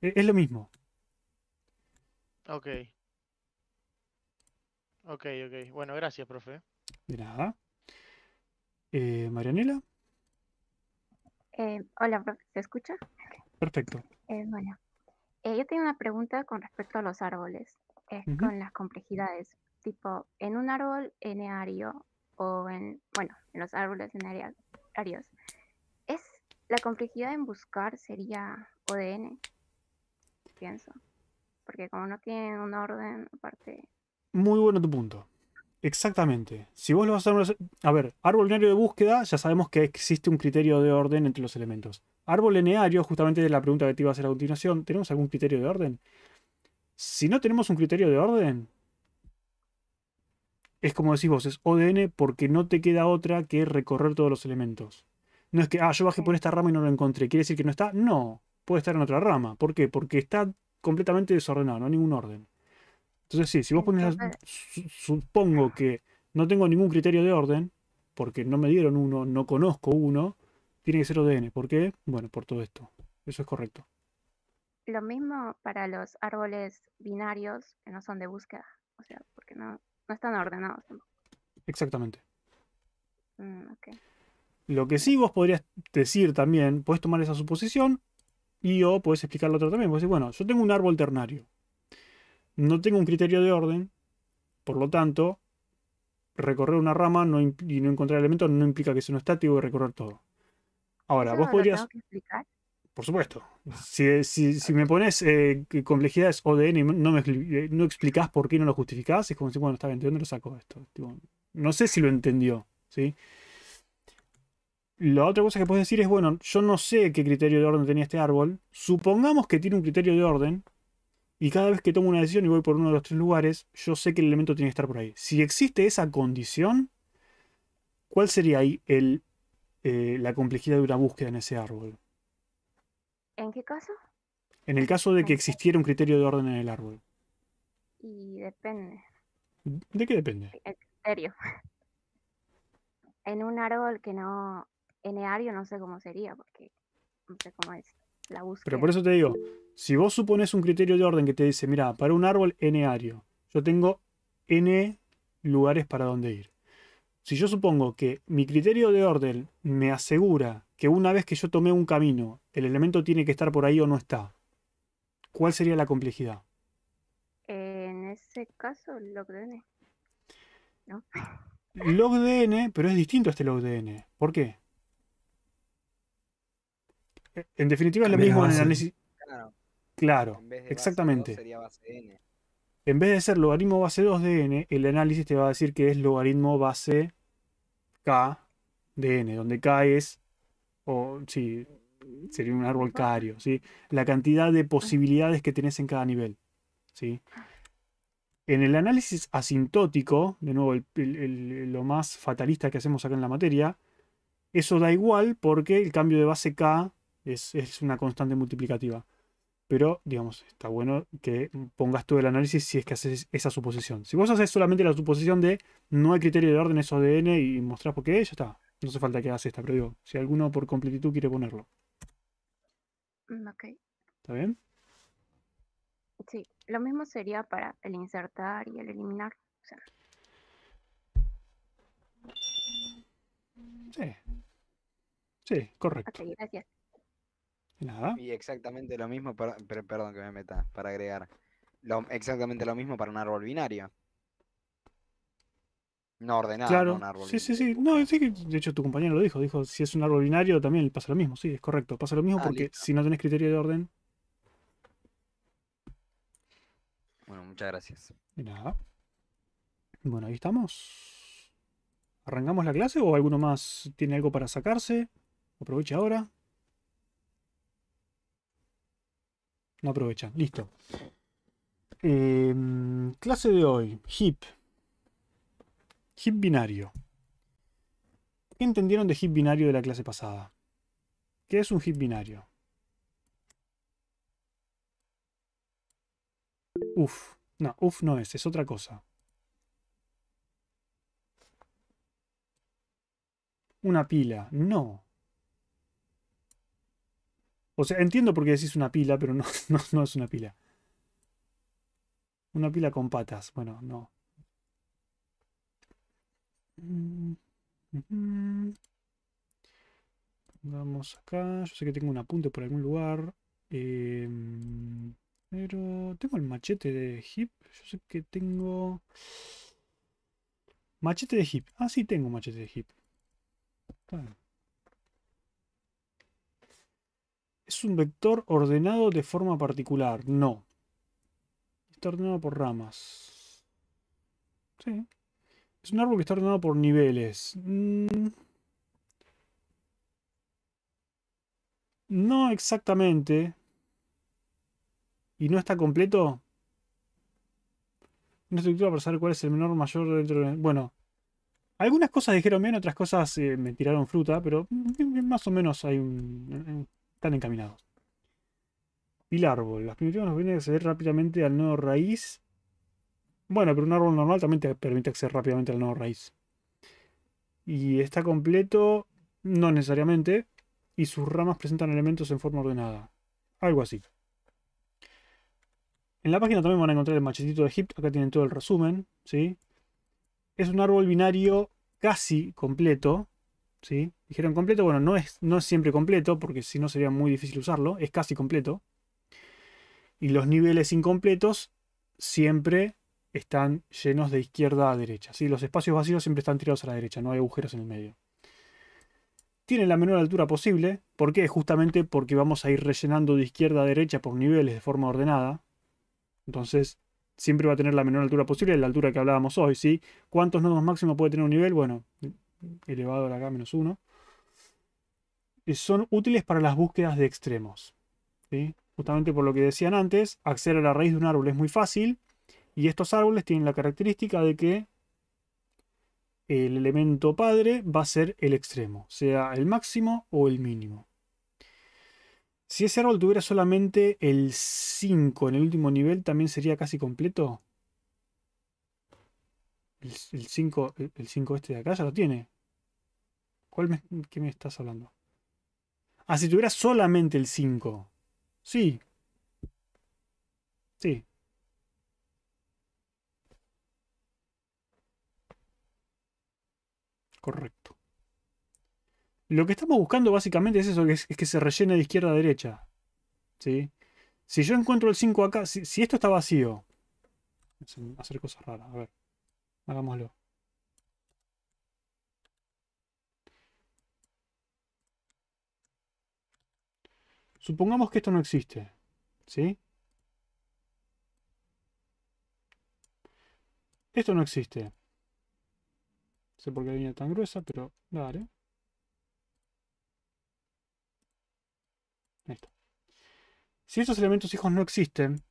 E, es, lo mismo. Ok. Ok, ok. Bueno, gracias, profe. De nada. Eh, Marianela. Eh, hola, profe. ¿Se escucha? Perfecto. Eh, bueno, yo tengo una pregunta con respecto a los árboles, con las complejidades tipo en un árbol eneario o en, bueno, en los árboles enearios, es la complejidad en buscar sería O N, pienso. Porque como no tienen un orden aparte. Muy bueno tu punto. Exactamente. Si vos lo vas a hacer. A ver, árbol lineario de búsqueda, ya sabemos que existe un criterio de orden entre los elementos. Árbol lineario, justamente de la pregunta que te iba a hacer a continuación, ¿tenemos algún criterio de orden? Si no tenemos un criterio de orden, es como decís vos, es ODN porque no te queda otra que recorrer todos los elementos. No es que, ah, yo bajé por esta rama y no lo encontré. ¿Quiere decir que no está? No, puede estar en otra rama. ¿Por qué? Porque está completamente desordenado, no hay ningún orden. Entonces sí, si vos pones, supongo que no tengo ningún criterio de orden, porque no me dieron uno, no conozco uno, tiene que ser ODN. ¿Por qué? Bueno, por todo esto. Eso es correcto. Lo mismo para los árboles binarios que no son de búsqueda. O sea, porque no, no están ordenados. Exactamente. Mm, lo que sí vos podrías decir también, podés tomar esa suposición y o podés explicarlo otro también. Podés decir, bueno, yo tengo un árbol ternario. No tengo un criterio de orden, por lo tanto, recorrer una rama y no encontrar elementos no implica que sea un estático y recorrer todo. Ahora, vos podrías por supuesto. Si, me pones eh, complejidades ODN y no, me, eh, no explicás por qué no lo justificás, es como si, bueno, está bien, dónde lo saco esto? no sé si lo entendió, ¿sí? La otra cosa que puedes decir es, bueno, yo no sé qué criterio de orden tenía este árbol. Supongamos que tiene un criterio de orden y cada vez que tomo una decisión y voy por uno de los tres lugares, yo sé que el elemento tiene que estar por ahí. Si existe esa condición, ¿cuál sería ahí el, eh, la complejidad de una búsqueda en ese árbol? ¿En qué caso? En el caso de que existiera un criterio de orden en el árbol. Y depende. ¿De qué depende? El criterio. En un árbol que no. enario no sé cómo sería, porque no sé cómo es la búsqueda. Pero por eso te digo, si vos supones un criterio de orden que te dice, mira, para un árbol N-ario, yo tengo n lugares para donde ir. Si yo supongo que mi criterio de orden me asegura que una vez que yo tomé un camino, el elemento tiene que estar por ahí o no está. ¿Cuál sería la complejidad? En ese caso, log de n ¿No? n, pero es distinto este log de n. ¿Por qué? En definitiva es lo mismo en el análisis. Claro, exactamente. En vez de ser logaritmo base 2 de n, el análisis te va a decir que es logaritmo base k de n, donde k es o sí, sería un árbol cario, La cantidad de posibilidades que tenés en cada nivel, ¿sí? En el análisis asintótico, de nuevo, lo más fatalista que hacemos acá en la materia, eso da igual porque el cambio de base K es, es una constante multiplicativa. Pero, digamos, está bueno que pongas todo el análisis si es que haces esa suposición. Si vos haces solamente la suposición de no hay criterio de orden, eso de n y mostrás por qué, ya está. No hace falta que hagas esta, pero digo, si alguno por completitud quiere ponerlo. Mm, ok. ¿Está bien? Sí, lo mismo sería para el insertar y el eliminar. Sí. Sí, correcto. Ok, gracias. nada. Y exactamente lo mismo, para, perdón que me meta, para agregar. exactamente lo mismo para un árbol binario. No ordenado, claro. un Sí, sí, sí. No, de hecho, tu compañero lo dijo. Dijo, si es un árbol binario, también pasa lo mismo. Sí, es correcto. Pasa lo mismo ah, porque si no tenés criterio de orden. Bueno, muchas gracias. De nada. Bueno, ahí estamos. ¿Arrancamos la clase o alguno más tiene algo para sacarse? Aprovecha ahora. No aprovecha, Listo. Em, clase de hoy. HIP. Hip binario. ¿Qué entendieron de hip binario de la clase pasada? ¿Qué es un hip binario? Uf, no, uf no es, es otra cosa. Una pila, no. O sea, entiendo por qué decís una pila, pero no, no, no es una pila. Una pila con patas, bueno, no. Mm, mm, mm. Vamos acá. Yo sé que tengo un apunte por algún lugar. Em, pero tengo el machete de hip. Yo sé que tengo... Machete de hip. Ah, sí, tengo machete de hip. ¿Es un vector ordenado de forma particular? No. Está ordenado por ramas. Sí. Es un árbol que está ordenado por niveles. Mm. No exactamente. ¿Y no está completo? Una estructura para saber cuál es el menor mayor dentro de... Bueno, algunas cosas dijeron bien, otras cosas eh, me tiraron fruta, pero más o menos hay un... están encaminados. árbol. Las primitivas nos vienen a acceder rápidamente al nodo raíz bueno, pero un árbol normal también te permite acceder rápidamente al nodo raíz. Y está completo, no necesariamente, y sus ramas presentan elementos en forma ordenada. Algo así. En la página también van a encontrar el machetito de Egipto. acá tienen todo el resumen, ¿sí? Es un árbol binario casi completo, ¿sí? Dijeron completo, bueno, no es, no es siempre completo, porque si no sería muy difícil usarlo, es casi completo. Y los niveles incompletos siempre están llenos de izquierda a derecha. Los espacios vacíos siempre están tirados a la derecha, no hay agujeros en el medio. Tienen la menor altura posible. ¿Por qué? Justamente porque vamos a ir rellenando de izquierda a derecha por niveles de forma ordenada. Entonces, siempre va a tener la menor altura posible, la altura que hablábamos hoy, ¿sí? ¿Cuántos nodos máximos puede tener un nivel? Bueno, elevado a la K menos 1. Eh, son útiles para las búsquedas de extremos. ¿sí? Justamente por lo que decían antes, acceder a la raíz de un árbol es muy fácil y estos árboles tienen la característica de que el elemento padre va a ser el extremo, sea el máximo o el mínimo. Si ese árbol tuviera solamente el 5 en el último nivel, ¿también sería casi completo? El 5 el, este de acá ya lo tiene. ¿Cuál me, ¿Qué me estás hablando? Ah, si tuviera solamente el 5. Sí. Sí. Correcto. Lo que estamos buscando básicamente es eso, que es, que se rellene de izquierda a derecha. ¿Sí? Si yo encuentro el 5 acá, si, si, esto está vacío. Hacer cosas raras, a ver. Hagámoslo. Supongamos que esto no existe. ¿Sí? Esto no existe. No sé por qué la línea tan gruesa, pero dale. Ahí Si esos elementos hijos no existen,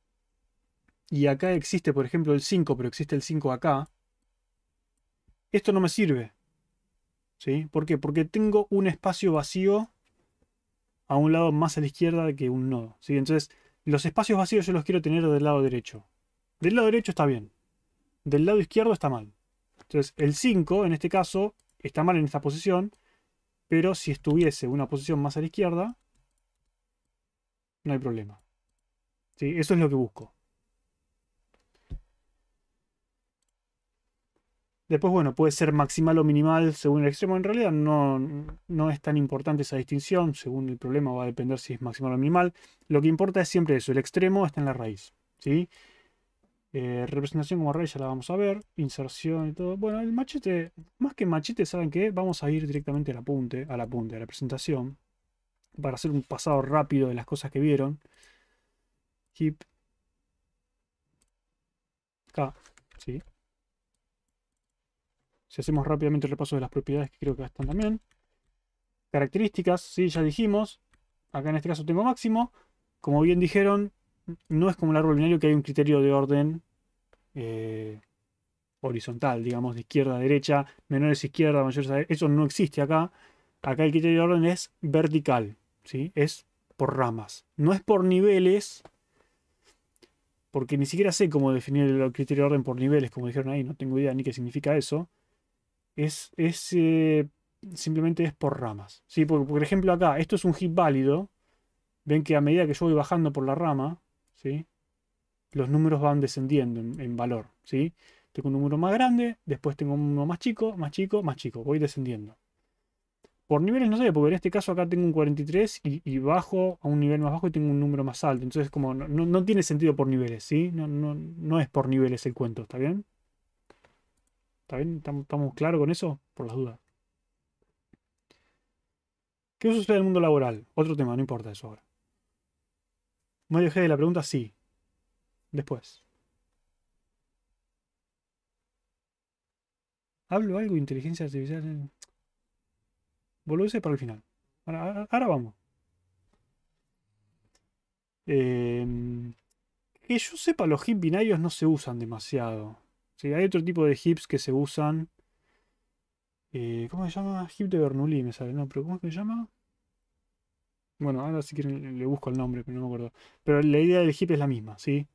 y acá existe, por ejemplo, el 5, pero existe el 5 acá, esto no me sirve. ¿Sí? ¿Por qué? Porque tengo un espacio vacío a un lado más a la izquierda que un nodo. ¿sí? Entonces, los espacios vacíos yo los quiero tener del lado derecho. Del lado derecho está bien. Del lado izquierdo está mal. Entonces, el 5, en este caso, está mal en esta posición, pero si estuviese una posición más a la izquierda, no hay problema. ¿Sí? Eso es lo que busco. Después, bueno, puede ser maximal o minimal según el extremo. En realidad no, no, es tan importante esa distinción. Según el problema va a depender si es maximal o minimal. Lo que importa es siempre eso. El extremo está en la raíz. ¿sí? Eh, representación como array ya la vamos a ver. Inserción y todo. Bueno, el machete, más que machete, ¿saben qué? Vamos a ir directamente al apunte, al apunte, a la presentación. Para hacer un pasado rápido de las cosas que vieron. Hip. acá sí. Si hacemos rápidamente el repaso de las propiedades que creo que están también. Características, sí, ya dijimos. Acá en este caso tengo máximo. Como bien dijeron, no es como el árbol binario que hay un criterio de orden eh, horizontal, digamos, de izquierda a derecha, menores a izquierda, mayores a derecha. Eso no existe acá. Acá el criterio de orden es vertical, ¿sí? Es por ramas. No es por niveles, porque ni siquiera sé cómo definir el criterio de orden por niveles, como dijeron ahí, no tengo idea ni qué significa eso. Es, es eh, simplemente es por ramas. ¿sí? por ejemplo, acá, esto es un hit válido. Ven que a medida que yo voy bajando por la rama, ¿sí? los números van descendiendo en, valor. ¿sí? Tengo un número más grande, después tengo uno más chico, más chico, más chico. Voy descendiendo. Por niveles no sé, porque en este caso acá tengo un 43 y, y bajo a un nivel más bajo y tengo un número más alto. Entonces como no, tiene sentido por niveles, ¿sí? No, no es por niveles el cuento, ¿está bien? ¿Está bien? ¿Estamos claros con eso? Por las dudas. ¿Qué sucede en el mundo laboral? Otro tema, no importa eso ahora. No G de la pregunta, sí. Después. ¿Hablo algo de inteligencia artificial? ese eh. para el final. Ahora, vamos. Em, que yo sepa, los hips binarios no se usan demasiado. hay otro tipo de hips que se usan. Eh, ¿Cómo se llama? Hip de Bernoulli me sale. No, pero ¿cómo se llama? Bueno, ahora si quieren le busco el nombre, pero no me acuerdo. Pero la idea del heap es la misma, ¿sí?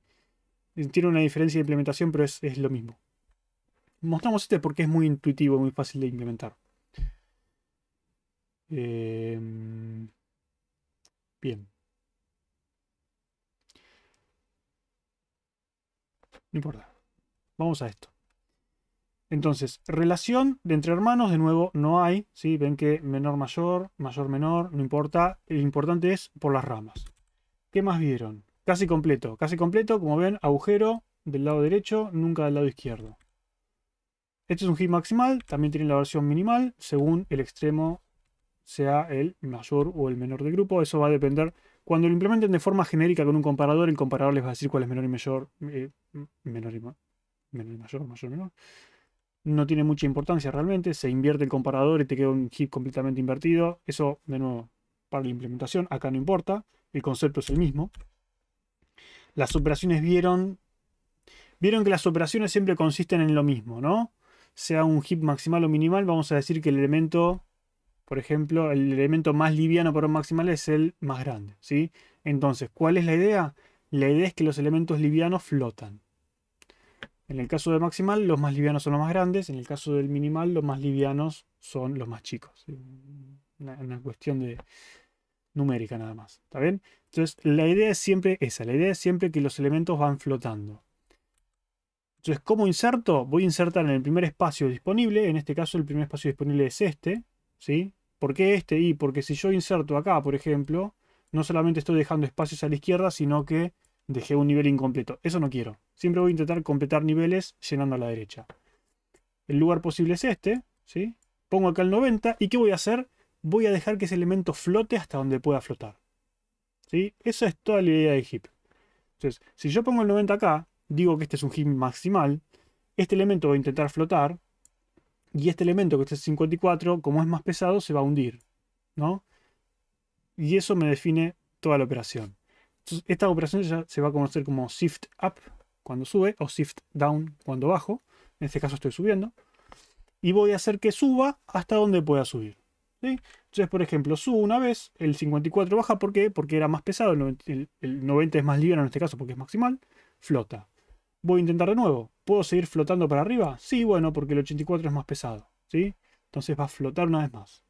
Tiene una diferencia de implementación, pero es, lo mismo. Mostramos este porque es muy intuitivo, muy fácil de implementar. Em, bien. No importa. Vamos a esto. Entonces, relación de entre hermanos, de nuevo, no hay. ¿sí? Ven que menor mayor, mayor menor, no importa. Lo importante es por las ramas. ¿Qué más vieron? Casi completo. Casi completo, como ven, agujero del lado derecho, nunca del lado izquierdo. Este es un hit maximal, también tienen la versión minimal, según el extremo sea el mayor o el menor del grupo. Eso va a depender. Cuando lo implementen de forma genérica con un comparador, el comparador les va a decir cuál es menor y mayor, eh, menor, y mayor. menor y mayor, menor no tiene mucha importancia realmente, se invierte el comparador y te queda un heap completamente invertido. Eso, de nuevo, para la implementación, acá no importa, el concepto es el mismo. Las operaciones vieron, vieron que las operaciones siempre consisten en lo mismo, ¿no? Sea un heap maximal o minimal, vamos a decir que el elemento, por ejemplo, el elemento más liviano para un maximal es el más grande, ¿sí? Entonces, ¿cuál es la idea? La idea es que los elementos livianos flotan. En el caso del maximal, los más livianos son los más grandes. En el caso del minimal, los más livianos son los más chicos. Una, una cuestión de numérica nada más. ¿Está bien? Entonces, la idea es siempre esa. La idea es siempre que los elementos van flotando. Entonces, ¿cómo inserto? Voy a insertar en el primer espacio disponible. En este caso, el primer espacio disponible es este. ¿sí? ¿Por qué este? Y porque si yo inserto acá, por ejemplo, no solamente estoy dejando espacios a la izquierda, sino que dejé un nivel incompleto. Eso no quiero. Siempre voy a intentar completar niveles llenando a la derecha. El lugar posible es este, ¿sí? Pongo acá el 90 y ¿qué voy a hacer? Voy a dejar que ese elemento flote hasta donde pueda flotar. ¿Sí? Esa es toda la idea de heap. Entonces, si yo pongo el 90 acá, digo que este es un heap maximal, este elemento va a intentar flotar y este elemento que este es 54, como es más pesado, se va a hundir, ¿no? Y eso me define toda la operación esta operación ya se va a conocer como shift up cuando sube o shift down cuando bajo. En este caso estoy subiendo. Y voy a hacer que suba hasta donde pueda subir. ¿sí? Entonces, por ejemplo, subo una vez, el 54 baja, ¿por qué? Porque era más pesado, el 90, es más libre en este caso porque es maximal, flota. Voy a intentar de nuevo. ¿Puedo seguir flotando para arriba? Sí, bueno, porque el 84 es más pesado. ¿sí? Entonces va a flotar una vez más.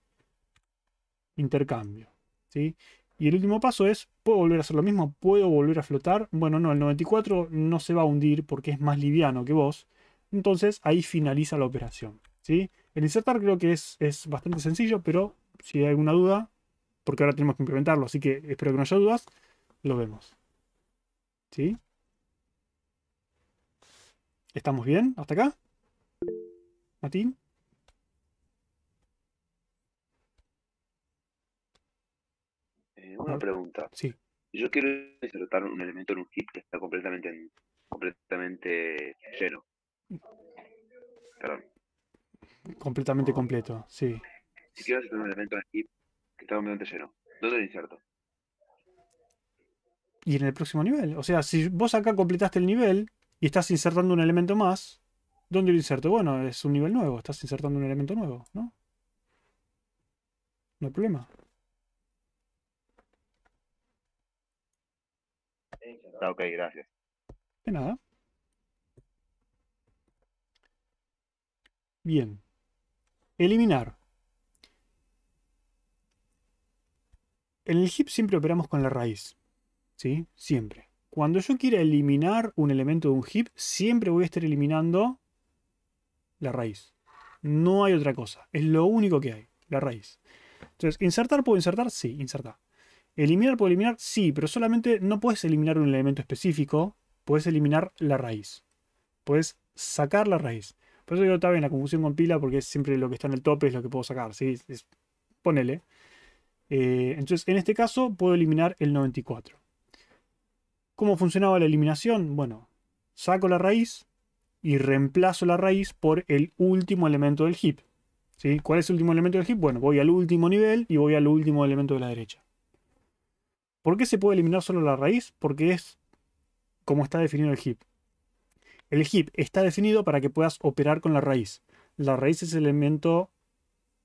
Intercambio. ¿sí? Y el último paso es, ¿puedo volver a hacer lo mismo? ¿Puedo volver a flotar? Bueno, no, el 94 no se va a hundir porque es más liviano que vos. Entonces ahí finaliza la operación. ¿sí? El insertar creo que es, es bastante sencillo, pero si hay alguna duda, porque ahora tenemos que implementarlo, así que espero que no haya dudas, lo vemos. ¿Sí? ¿Estamos bien hasta acá? Matín. una pregunta. Sí. Yo quiero insertar un elemento en un hit que está completamente completamente lleno. Perdón. Completamente completo, sí. Si quiero insertar un elemento en el que está completamente lleno, ¿dónde lo inserto? Y en el próximo nivel. O sea, si vos acá completaste el nivel y estás insertando un elemento más, ¿dónde lo inserto? Bueno, es un nivel nuevo, estás insertando un elemento nuevo, ¿no? No hay problema. Ah, ok, gracias. De nada. Bien. Eliminar. En el heap siempre operamos con la raíz. ¿Sí? Siempre. Cuando yo quiera eliminar un elemento de un heap, siempre voy a estar eliminando la raíz. No hay otra cosa. Es lo único que hay, la raíz. Entonces, insertar, ¿puedo insertar? Sí, insertar. Eliminar por eliminar, sí, pero solamente no puedes eliminar un elemento específico, puedes eliminar la raíz. Puedes sacar la raíz. Por eso yo estaba bien la confusión con pila, porque siempre lo que está en el tope es lo que puedo sacar, ¿sí? ponele. Eh, entonces, en este caso, puedo eliminar el 94. ¿Cómo funcionaba la eliminación? Bueno, saco la raíz y reemplazo la raíz por el último elemento del heap. ¿sí? ¿Cuál es el último elemento del heap? Bueno, voy al último nivel y voy al último elemento de la derecha. ¿Por qué se puede eliminar solo la raíz? Porque es como está definido el heap. El heap está definido para que puedas operar con la raíz. La raíz es el elemento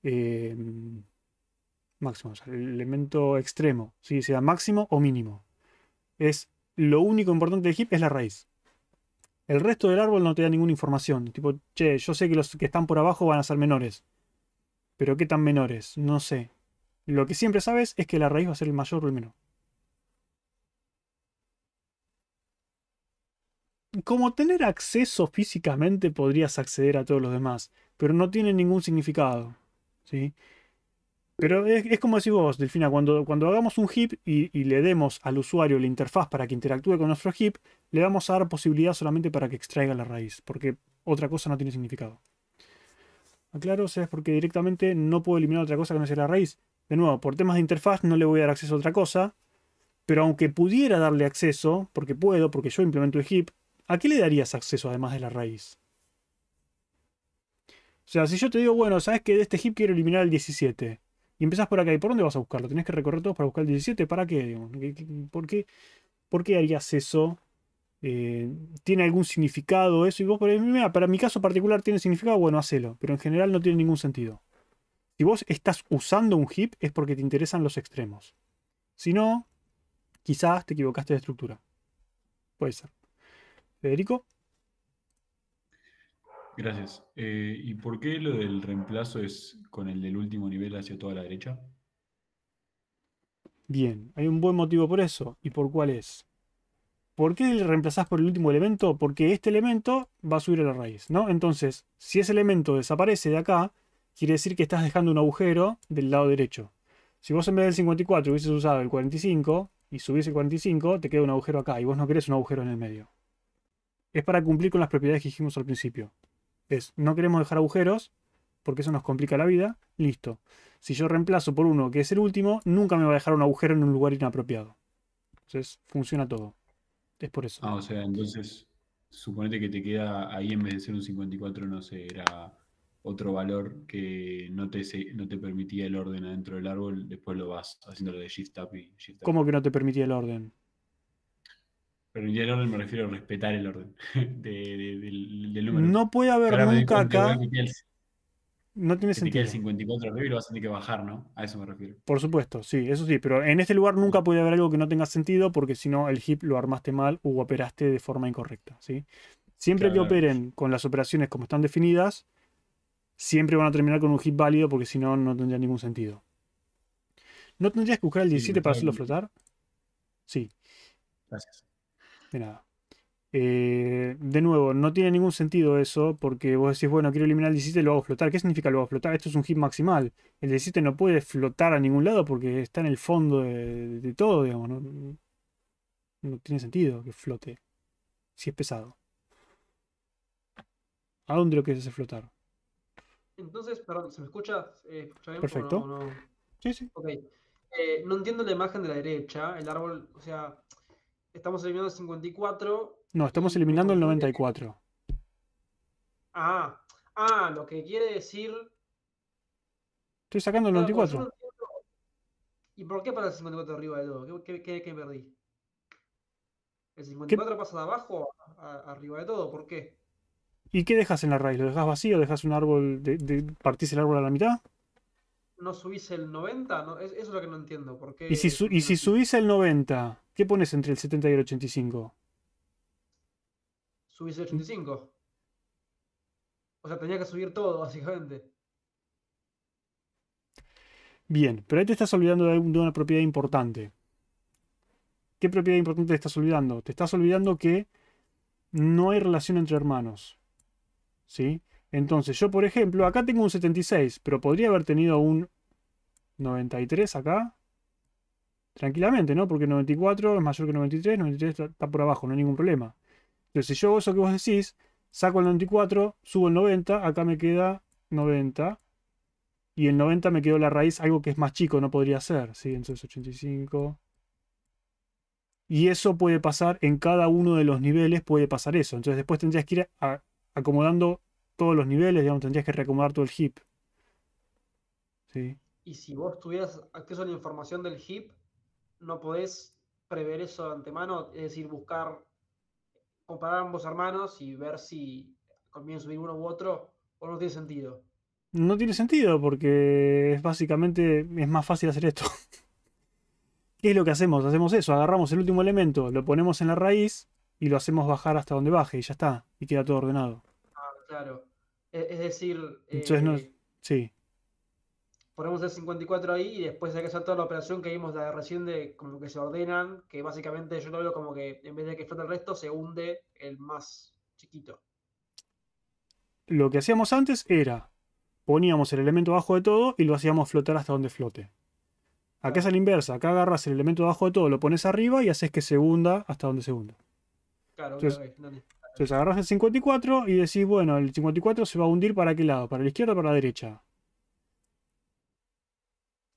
em, máximo, el elemento extremo, Si sea máximo o mínimo. Es lo único importante del heap es la raíz. El resto del árbol no te da ninguna información. Tipo, che, yo sé que los que están por abajo van a ser menores. Pero ¿qué tan menores? No sé. Lo que siempre sabes es que la raíz va a ser el mayor o el menor. como tener acceso físicamente podrías acceder a todos los demás, pero no tiene ningún significado. ¿sí? Pero es, como decís vos, Delfina, cuando, cuando hagamos un heap y, y, le demos al usuario la interfaz para que interactúe con nuestro heap, le vamos a dar posibilidad solamente para que extraiga la raíz, porque otra cosa no tiene significado. Aclaro, o sea, es porque directamente no puedo eliminar otra cosa que no sea la raíz. De nuevo, por temas de interfaz no le voy a dar acceso a otra cosa, pero aunque pudiera darle acceso, porque puedo, porque yo implemento el heap, ¿a qué le darías acceso además de la raíz? O sea, si yo te digo, bueno, sabes que de este heap quiero eliminar el 17. Y empezás por acá. ¿Y por dónde vas a buscarlo? ¿Tenés que recorrer todo para buscar el 17? ¿Para qué? ¿Por qué, harías eso? Eh, ¿Tiene algún significado eso? Y vos, para mi caso particular tiene significado, bueno, hacelo. Pero en general no tiene ningún sentido. Si vos estás usando un heap es porque te interesan los extremos. Si no, quizás te equivocaste de estructura. Puede ser. Federico. Gracias. Eh, ¿Y por qué lo del reemplazo es con el del último nivel hacia toda la derecha? Bien, hay un buen motivo por eso. ¿Y por cuál es? ¿Por qué le reemplazás por el último elemento? Porque este elemento va a subir a la raíz, ¿no? Entonces, si ese elemento desaparece de acá, quiere decir que estás dejando un agujero del lado derecho. Si vos en vez del 54 hubieses usado el 45 y subiese el 45, te queda un agujero acá y vos no querés un agujero en el medio es para cumplir con las propiedades que dijimos al principio. Es, no queremos dejar agujeros, porque eso nos complica la vida, listo. Si yo reemplazo por uno que es el último, nunca me va a dejar un agujero en un lugar inapropiado. Entonces, funciona todo. Es por eso. Ah, o sea, entonces, suponete que te queda ahí en vez de ser un 54, no sé, era otro valor que no te, no te permitía el orden adentro del árbol, después lo vas haciéndolo de shift up y shift ¿Cómo que no te permitía el orden? Pero el orden me refiero a respetar el orden del, número. No puede haber nunca acá. no tiene sentido. el 54 arriba y lo vas a tener que bajar, ¿no? A eso me refiero. Por supuesto, sí, eso sí. Pero en este lugar nunca puede haber algo que no tenga sentido porque si no, el heap lo armaste mal o operaste de forma incorrecta, ¿sí? Siempre que operen con las operaciones como están definidas, siempre van a terminar con un heap válido porque si no, no tendría ningún sentido. ¿No tendrías que buscar el 17 para hacerlo flotar? Sí. Gracias de eh, nada. de nuevo, no tiene ningún sentido eso, porque vos decís, bueno, quiero eliminar el 17, y lo hago flotar. ¿Qué significa lo hago flotar? Esto es un hit maximal. El 17 no puede flotar a ningún lado porque está en el fondo de, todo, digamos. No, tiene sentido que flote, si es pesado. ¿A dónde lo quieres hacer flotar? Entonces, perdón, ¿se me escucha? Eh, Perfecto. No, Sí, sí. Eh, no entiendo la imagen de la derecha, el árbol, o sea, Estamos eliminando el 54. No, estamos eliminando el 94. Ah, ah, lo que quiere decir. Estoy sacando el 94. ¿Y por qué pasa el 54 arriba de todo? ¿Qué, qué, perdí? ¿El 54 pasa de abajo arriba de todo? ¿Por qué? ¿Y qué dejas en la raíz? ¿Lo dejas vacío? ¿Dejas un árbol? De, ¿Partís el árbol a la mitad? no subís el 90? eso es lo que no entiendo. ¿Y, si ¿Y si subís el 90? ¿Qué pones entre el 70 y el 85? Subís el 85. O sea, tenía que subir todo, básicamente. Bien, pero ahí te estás olvidando de, una propiedad importante. ¿Qué propiedad importante te estás olvidando? Te estás olvidando que no hay relación entre hermanos. ¿Sí? Entonces yo, por ejemplo, acá tengo un 76, pero podría haber tenido un 93 acá. Tranquilamente, ¿no? Porque 94 es mayor que 93, 93 está por abajo, no hay ningún problema. Entonces si yo hago eso que vos decís, saco el 94, subo el 90, acá me queda 90. Y el 90 me quedó la raíz, algo que es más chico, no podría ser. ¿sí? Entonces 85. Y eso puede pasar en cada uno de los niveles, puede pasar eso. Entonces después tendrías que ir acomodando todos los niveles, digamos, tendrías que reacomodar todo el heap. Sí. Y si vos tuvieras acceso a la información del heap, no podés prever eso de antemano, es decir, buscar, comparar ambos hermanos y ver si conviene subir uno u otro, o no tiene sentido. No tiene sentido porque es básicamente es más fácil hacer esto. ¿Qué es lo que hacemos? Hacemos eso, agarramos el último elemento, lo ponemos en la raíz y lo hacemos bajar hasta donde baje y ya está, y queda todo ordenado. Ah, claro. E, es decir. Eh, sí. Ponemos el 54 ahí y después de que hacer toda la operación que vimos de recién de como que se ordenan, que básicamente yo lo veo como que en vez de que flote el resto, se hunde el más chiquito. Lo que hacíamos antes era poníamos el elemento abajo de todo y lo hacíamos flotar hasta donde flote. Acá es a la inversa, acá agarras el elemento abajo de todo, lo pones arriba y haces que se hunda hasta donde se hunda. Claro, claro, entonces agarras el 54 y decís, bueno, el 54 se va a hundir para qué lado, para la izquierda o para la derecha.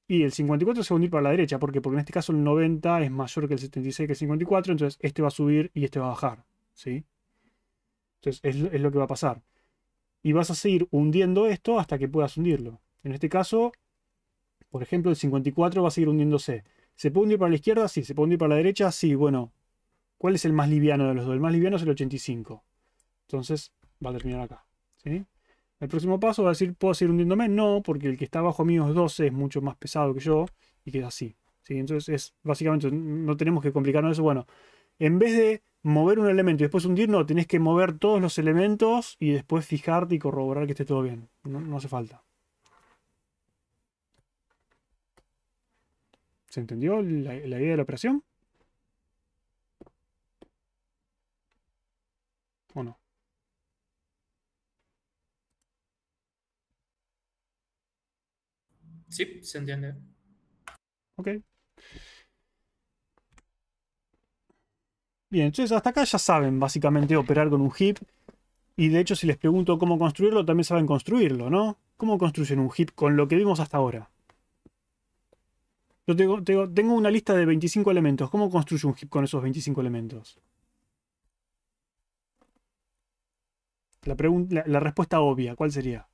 Y el 54 se va a hundir para la derecha, ¿por Porque en este caso el 90 es mayor que el 76 que el 54, entonces este va a subir y este va a bajar, ¿sí? Entonces es, es lo que va a pasar. Y vas a seguir hundiendo esto hasta que puedas hundirlo. En este caso, por ejemplo, el 54 va a seguir hundiéndose. ¿Se puede hundir para la izquierda? Sí. ¿Se puede hundir para la derecha? Sí. Bueno, ¿Cuál es el más liviano de los dos? El más liviano es el 85. Entonces va a terminar acá. ¿sí? El próximo paso va a decir, ¿puedo seguir hundiéndome? No, porque el que está abajo mío es 12, es mucho más pesado que yo y queda así. ¿sí? Entonces es básicamente, no tenemos que complicarnos eso. Bueno, en vez de mover un elemento y después hundir, tenés que mover todos los elementos y después fijarte y corroborar que esté todo bien. No, hace falta. ¿Se entendió la idea de la operación? no Sí, se entiende. Ok. Bien, entonces hasta acá ya saben básicamente operar con un heap. Y de hecho, si les pregunto cómo construirlo, también saben construirlo, ¿no? ¿Cómo construyen un heap con lo que vimos hasta ahora? Yo tengo, tengo una lista de 25 elementos. ¿Cómo construyo un heap con esos 25 elementos? La, respuesta obvia, ¿cuál sería?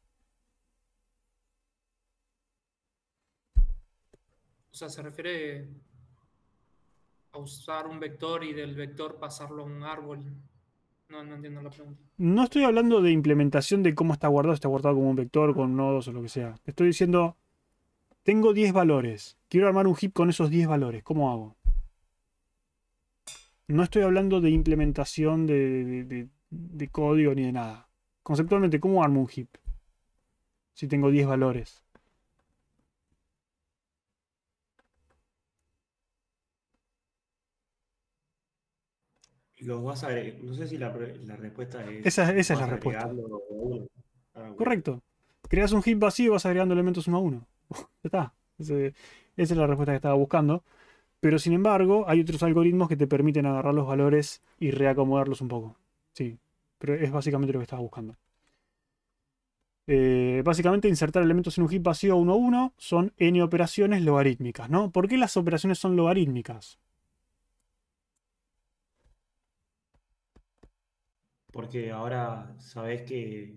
O sea, se refiere a usar un vector y del vector pasarlo a un árbol. No, entiendo la pregunta. No estoy hablando de implementación de cómo está guardado, está guardado como un vector, con nodos o lo que sea. Estoy diciendo, tengo 10 valores. Quiero armar un heap con esos 10 valores. ¿Cómo hago? No estoy hablando de implementación de, de código ni de nada. Conceptualmente, ¿cómo armo un heap? Si tengo 10 valores. No sé si la, respuesta es. Esa, es la respuesta. Ah, Correcto. Creas un heap vacío y vas agregando elementos uno a está. esa es la respuesta que estaba buscando. Pero sin embargo, hay otros algoritmos que te permiten agarrar los valores y reacomodarlos un poco. Sí, pero es básicamente lo que estás buscando. Eh, básicamente insertar elementos en un heap vacío 1 a 1 son n operaciones logarítmicas, ¿no? ¿Por qué las operaciones son logarítmicas? Porque ahora sabes que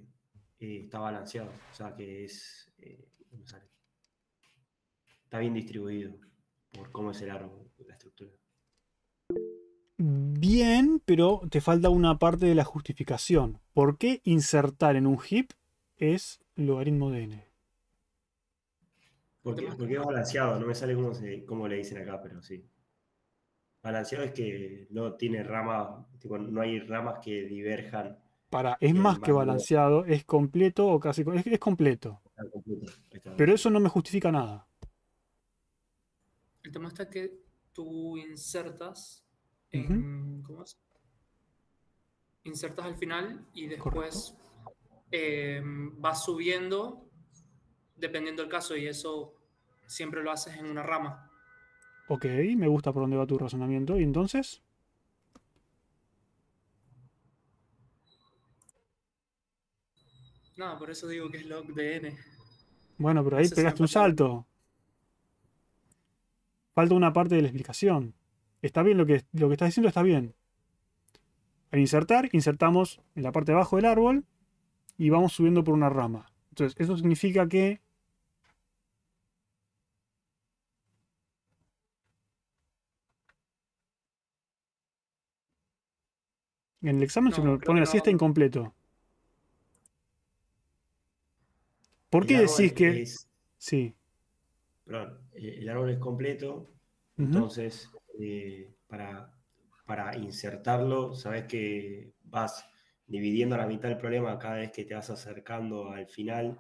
eh, está balanceado, o sea que es... Eh, está bien distribuido por cómo es el árbol, la estructura bien, pero te falta una parte de la justificación. ¿Por qué insertar en un heap es logaritmo de n? Porque, porque es balanceado, no me sale cómo, le dicen acá, pero sí. Balanceado es que no tiene ramas, no hay ramas que diverjan. Para, es más que balanceado, es completo o casi es, es completo. pero eso no me justifica nada. El tema está que tú insertas ¿cómo es? Insertas al final y después em, vas subiendo dependiendo del caso y eso siempre lo haces en una rama. Ok, me gusta por dónde va tu razonamiento. ¿Y entonces? No, por eso digo que es log de n. Bueno, pero ahí pegaste un salto. Falta una parte de la explicación está bien lo que, lo que estás diciendo, está bien. Al insertar, insertamos en la parte de abajo del árbol y vamos subiendo por una rama. Entonces, eso significa que En el examen se pone así, está incompleto. ¿Por qué decís que...? sí. Perdón, eh, el árbol es completo, entonces eh, para, para insertarlo, sabes que vas dividiendo a la mitad del problema cada vez que te vas acercando al final,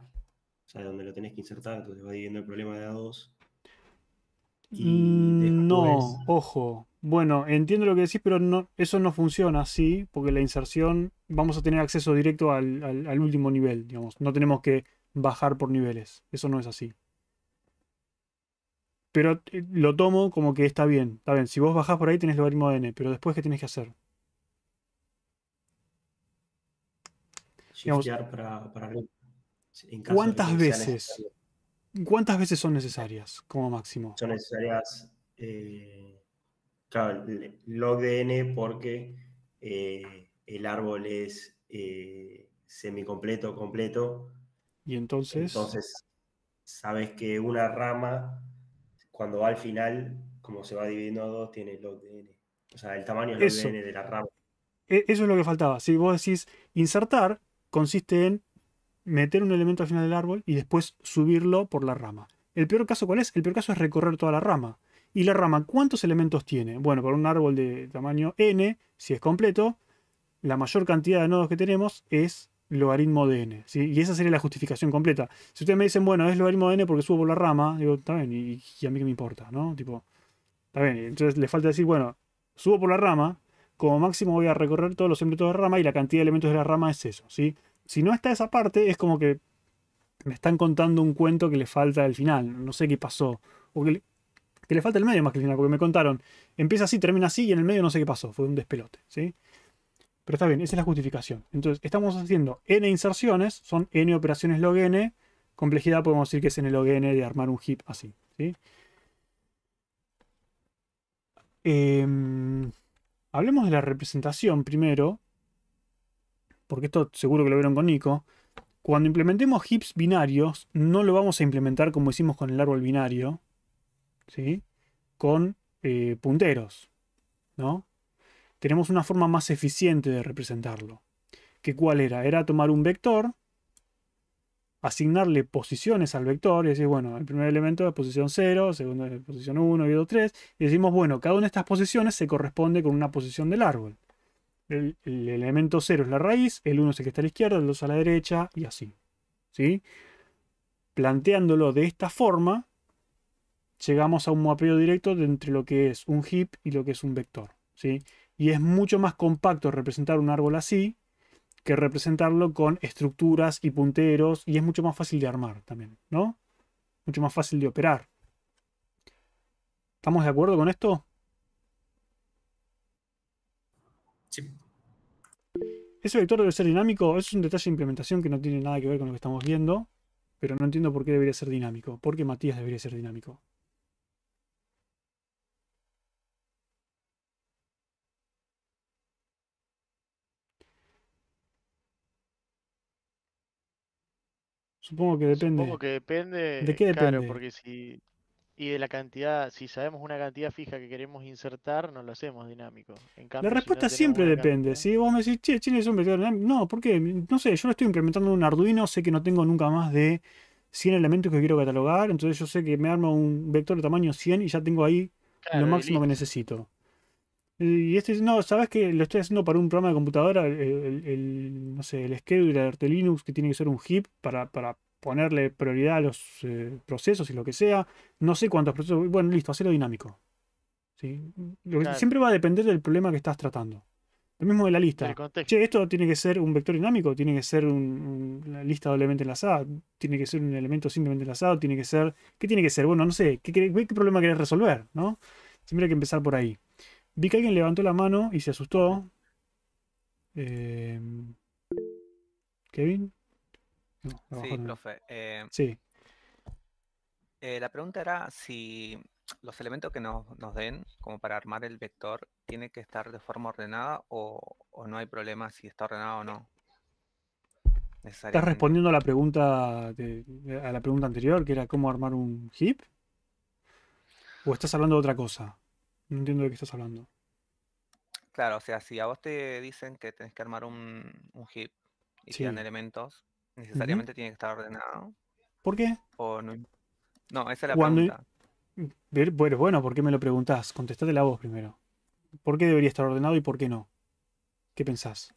o sea, donde lo tenés que insertar, entonces vas dividiendo el problema de a dos. Mm, no, ojo. Bueno, entiendo lo que decís, pero no, eso no funciona así, porque la inserción vamos a tener acceso directo al, al último nivel, digamos. No tenemos que bajar por niveles. Eso no es así. Pero eh, lo tomo como que está bien. Está bien. Si vos bajás por ahí tenés logaritmo de n, pero después, ¿qué tenés que hacer? ¿Cuántas veces? ¿Cuántas veces son necesarias como máximo? Son necesarias, eh, log de n porque eh, el árbol es semicompleto, completo. Y entonces. Entonces, sabes que una rama cuando va al final, como se va dividiendo a dos, tiene log n. O sea, el tamaño es log n de la rama. E, eso es lo que faltaba. Si vos decís insertar, consiste en meter un elemento al final del árbol y después subirlo por la rama. ¿El peor caso cuál es? El peor caso es recorrer toda la rama. ¿Y la rama cuántos elementos tiene? Bueno, para un árbol de tamaño n, si es completo, la mayor cantidad de nodos que tenemos es logaritmo de n. Y esa sería la justificación completa. Si ustedes me dicen, bueno, es logaritmo de n porque subo por la rama, digo, está bien, y, a mí qué me importa, ¿no? Tipo, está bien. Entonces le falta decir, bueno, subo por la rama, como máximo voy a recorrer todos los elementos de la rama y la cantidad de elementos de la rama es eso, ¿sí? Si no está esa parte, es como que me están contando un cuento que le falta el final, no sé qué pasó, o que le, falta el medio más que el final, porque me contaron, empieza así, termina así y en el medio no sé qué pasó, fue un despelote, ¿sí? sí pero está bien, esa es la justificación. Entonces, estamos haciendo n inserciones, son n operaciones log n. Complejidad podemos decir que es n log n de armar un heap así. ¿sí? Em, hablemos de la representación primero, porque esto seguro que lo vieron con Nico. Cuando implementemos heaps binarios, no lo vamos a implementar como hicimos con el árbol binario, ¿sí? con eh, punteros. ¿no? tenemos una forma más eficiente de representarlo. ¿Qué cuál era? Era tomar un vector, asignarle posiciones al vector y decir, bueno, el primer elemento es posición 0, segundo es posición 1 y 2, 3, y decimos, bueno, cada una de estas posiciones se corresponde con una posición del árbol. El, elemento 0 es la raíz, el 1 es el que está a la izquierda, el 2 a la derecha y así. ¿Sí? Planteándolo de esta forma, llegamos a un mapeo directo entre lo que es un heap y lo que es un vector. ¿Sí? y es mucho más compacto representar un árbol así que representarlo con estructuras y punteros y es mucho más fácil de armar también, ¿no? Mucho más fácil de operar. ¿Estamos de acuerdo con esto? Sí. Ese vector debe ser dinámico. es un detalle de implementación que no tiene nada que ver con lo que estamos viendo, pero no entiendo por qué debería ser dinámico. ¿Por qué Matías debería ser dinámico? Supongo que depende. Supongo que depende. ¿De qué depende? Claro, porque si. Y de la cantidad, si sabemos una cantidad fija que queremos insertar, no lo hacemos dinámico. En la respuesta siempre depende. Si vos me decís, che, Chile es un vector dinámico. No, ¿por qué? No sé, yo lo estoy implementando en un Arduino, sé que no tengo nunca más de 100 elementos que quiero catalogar, entonces yo sé que me armo un vector de tamaño 100 y ya tengo ahí lo máximo que necesito. Y este no, ¿sabes que Lo estoy haciendo para un programa de computadora, el, no sé, el scheduler de Linux que tiene que ser un heap para, ponerle prioridad a los eh, procesos y lo que sea. No sé cuántos procesos. Bueno, listo, hacerlo dinámico. ¿Sí? Siempre va a depender del problema que estás tratando. Lo mismo de la lista. Che, esto tiene que ser un vector dinámico, tiene que ser una lista doblemente enlazada, tiene que ser un elemento simplemente enlazado, tiene que ser. ¿Qué tiene que ser? Bueno, no sé, ¿qué, problema querés resolver? ¿No? Siempre hay que empezar por ahí. Vi que alguien levantó la mano y se asustó. Eh, ¿Kevin? sí, profe. Eh, sí. Eh, la pregunta era si los elementos que nos, den como para armar el vector tiene que estar de forma ordenada o, no hay problema si está ordenado o no. Estás respondiendo a la pregunta a la pregunta anterior que era cómo armar un heap o estás hablando de otra cosa. No entiendo de qué estás hablando. Claro, o sea, si a vos te dicen que tenés que armar un, un heap y sí. elementos, necesariamente tiene que estar ordenado. ¿Por qué? no, esa es la pregunta. Bueno, bueno, ¿por qué me lo preguntás? contestadela la voz primero. ¿Por qué debería estar ordenado y por qué no? ¿Qué pensás?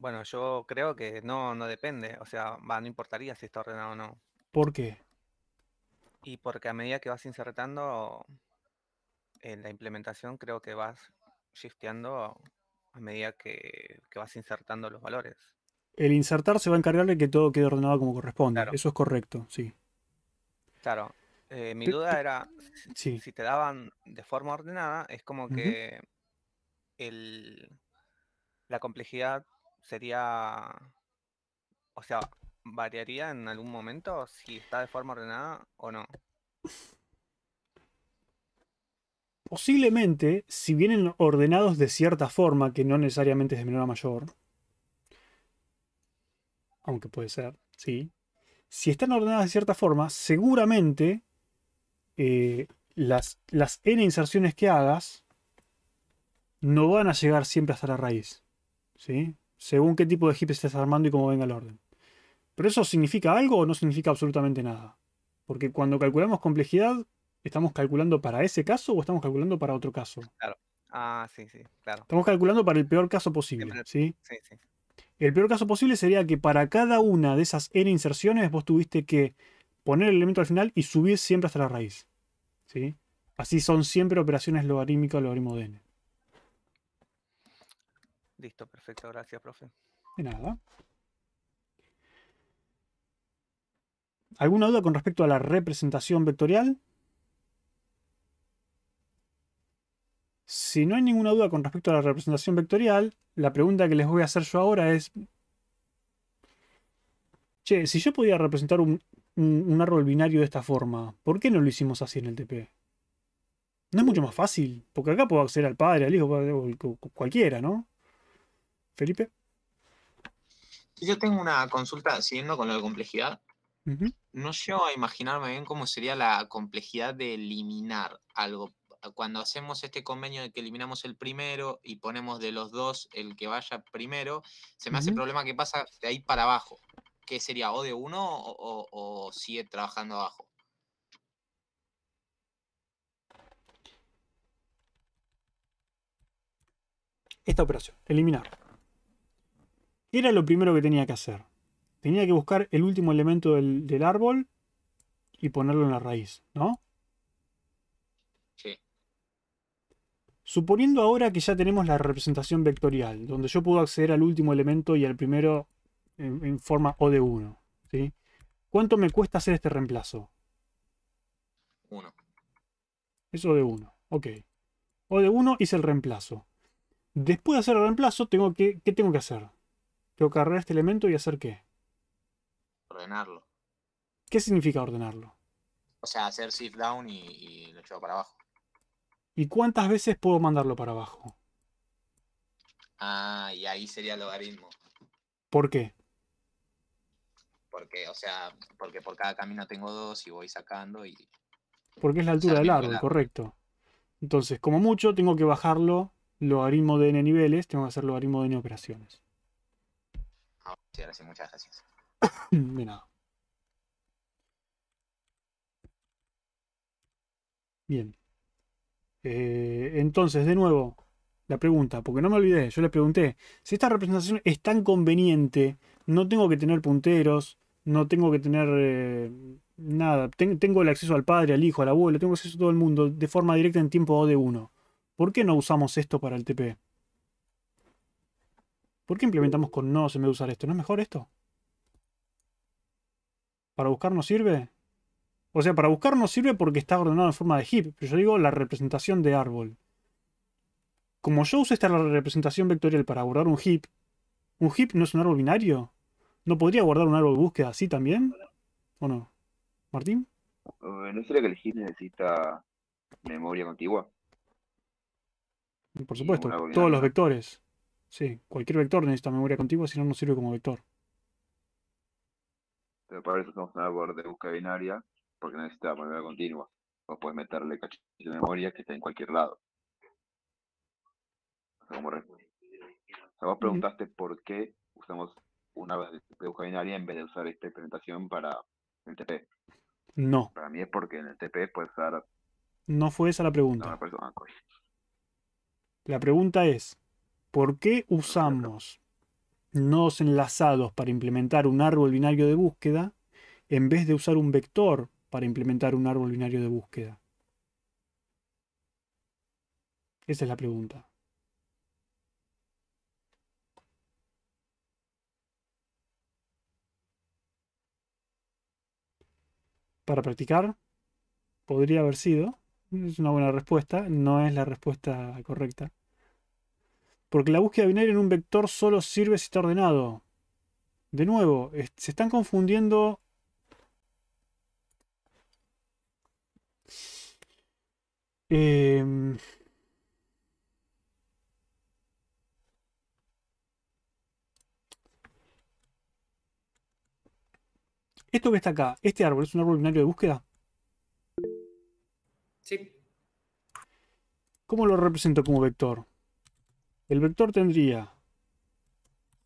Bueno, yo creo que no, no depende. O sea, no importaría si está ordenado o no. ¿Por qué? Y porque a medida que vas insertando, en la implementación creo que vas shifteando a, medida que, vas insertando los valores. El insertar se va a encargar de que todo quede ordenado como corresponde. Eso es correcto, sí. Claro. Eh, mi duda era si te daban de forma ordenada, es como que la complejidad sería, o sea, variaría en algún momento si está de forma ordenada o no posiblemente, si vienen ordenados de cierta forma, que no necesariamente es de menor a mayor, aunque puede ser, sí, si están ordenados de cierta forma, seguramente eh, las, las n inserciones que hagas no van a llegar siempre hasta la raíz, ¿sí? Según qué tipo de heap estés armando y cómo venga el orden. Pero eso significa algo o no significa absolutamente nada. Porque cuando calculamos complejidad, ¿Estamos calculando para ese caso o estamos calculando para otro caso? Claro. Ah, sí, sí, claro. Estamos calculando para el peor caso posible, ¿sí? Sí, El peor caso posible sería que para cada una de esas n inserciones vos tuviste que poner el elemento al final y subir siempre hasta la raíz, ¿sí? Así son siempre operaciones logarítmicas o logaritmo de n. Listo, perfecto, gracias, profe. De nada. ¿Alguna duda con respecto a la representación vectorial? Si no hay ninguna duda con respecto a la representación vectorial, la pregunta que les voy a hacer yo ahora es, che, si yo podía representar un, árbol binario de esta forma, ¿por qué no lo hicimos así en el TP? No es mucho más fácil, porque acá puedo acceder al padre, al hijo, cualquiera, ¿no? Felipe. Yo tengo una consulta, siguiendo con la complejidad. No sé a imaginarme bien cómo sería la complejidad de eliminar algo cuando hacemos este convenio de que eliminamos el primero y ponemos de los dos el que vaya primero, se me hace el problema que pasa de ahí para abajo. ¿Qué sería? ¿O de uno o, sigue trabajando abajo? Esta operación, eliminar. Era lo primero que tenía que hacer. Tenía que buscar el último elemento del, del árbol y ponerlo en la raíz, ¿no? Suponiendo ahora que ya tenemos la representación vectorial, donde yo puedo acceder al último elemento y al primero en, forma O de 1. ¿Cuánto me cuesta hacer este reemplazo? Uno. Es de 1. Ok. O de 1 hice el reemplazo. Después de hacer el reemplazo, tengo que, ¿qué tengo que hacer? Tengo que agarrar este elemento y hacer qué? Ordenarlo. ¿Qué significa ordenarlo? O sea, hacer shift down y, y lo llevo para abajo. ¿Y cuántas veces puedo mandarlo para abajo? Ah, y ahí sería logaritmo. ¿Por qué? Porque, o sea, porque por cada camino tengo dos y voy sacando y. Porque es la altura del árbol, correcto. Entonces, como mucho, tengo que bajarlo logaritmo de n niveles, tengo que hacer logaritmo de n operaciones. Ah, sí, ahora muchas gracias. de nada. Bien. Eh, entonces, de nuevo, la pregunta, porque no me olvidé, yo le pregunté, si esta representación es tan conveniente, no tengo que tener punteros, no tengo que tener eh, nada, tengo el acceso al padre, al hijo, al abuelo, tengo acceso a todo el mundo de forma directa en tiempo O de 1. ¿Por qué no usamos esto para el TP? ¿Por qué implementamos con no se me de usar esto? ¿No es mejor esto? ¿Para buscar no sirve? O sea, para buscar no sirve porque está ordenado en forma de heap, pero yo digo la representación de árbol. Como yo uso esta representación vectorial para guardar un heap, ¿un heap no es un árbol binario? ¿No podría guardar un árbol de búsqueda así también? ¿O no? ¿Martín? Eh, ¿No sería que el heap necesita memoria contigua? Por supuesto, todos los vectores. Sí, cualquier vector necesita memoria contigua, si no, no sirve como vector. Pero para eso usamos un árbol de búsqueda binaria porque necesita memoria continua. O puedes meterle cachito de memoria que está en cualquier lado. O vos preguntaste por qué usamos una busca binaria en vez de usar esta implementación para el TP. No. Para mí es porque en el TP puede usar. No fue esa la pregunta. La pregunta es: ¿por qué usamos nodos enlazados para implementar un árbol binario de búsqueda en vez de usar un vector para implementar un árbol binario de búsqueda? Esa es la pregunta. Para practicar, podría haber sido. Es una buena respuesta, no es la respuesta correcta. Porque la búsqueda binaria en un vector solo sirve si está ordenado. De nuevo, se están confundiendo Em, esto que está acá, este árbol, ¿es un árbol binario de búsqueda? Sí. ¿Cómo lo represento como vector? El vector tendría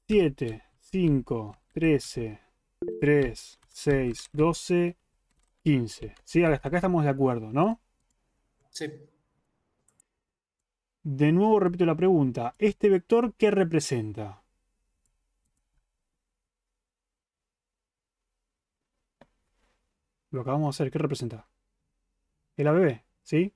7, 5, 13, 3, 6, 12, 15. ¿Sí? Hasta acá estamos de acuerdo, ¿no? De nuevo repito la pregunta. ¿Este vector qué representa? Lo acabamos de hacer. ¿Qué representa? El ABB, ¿sí?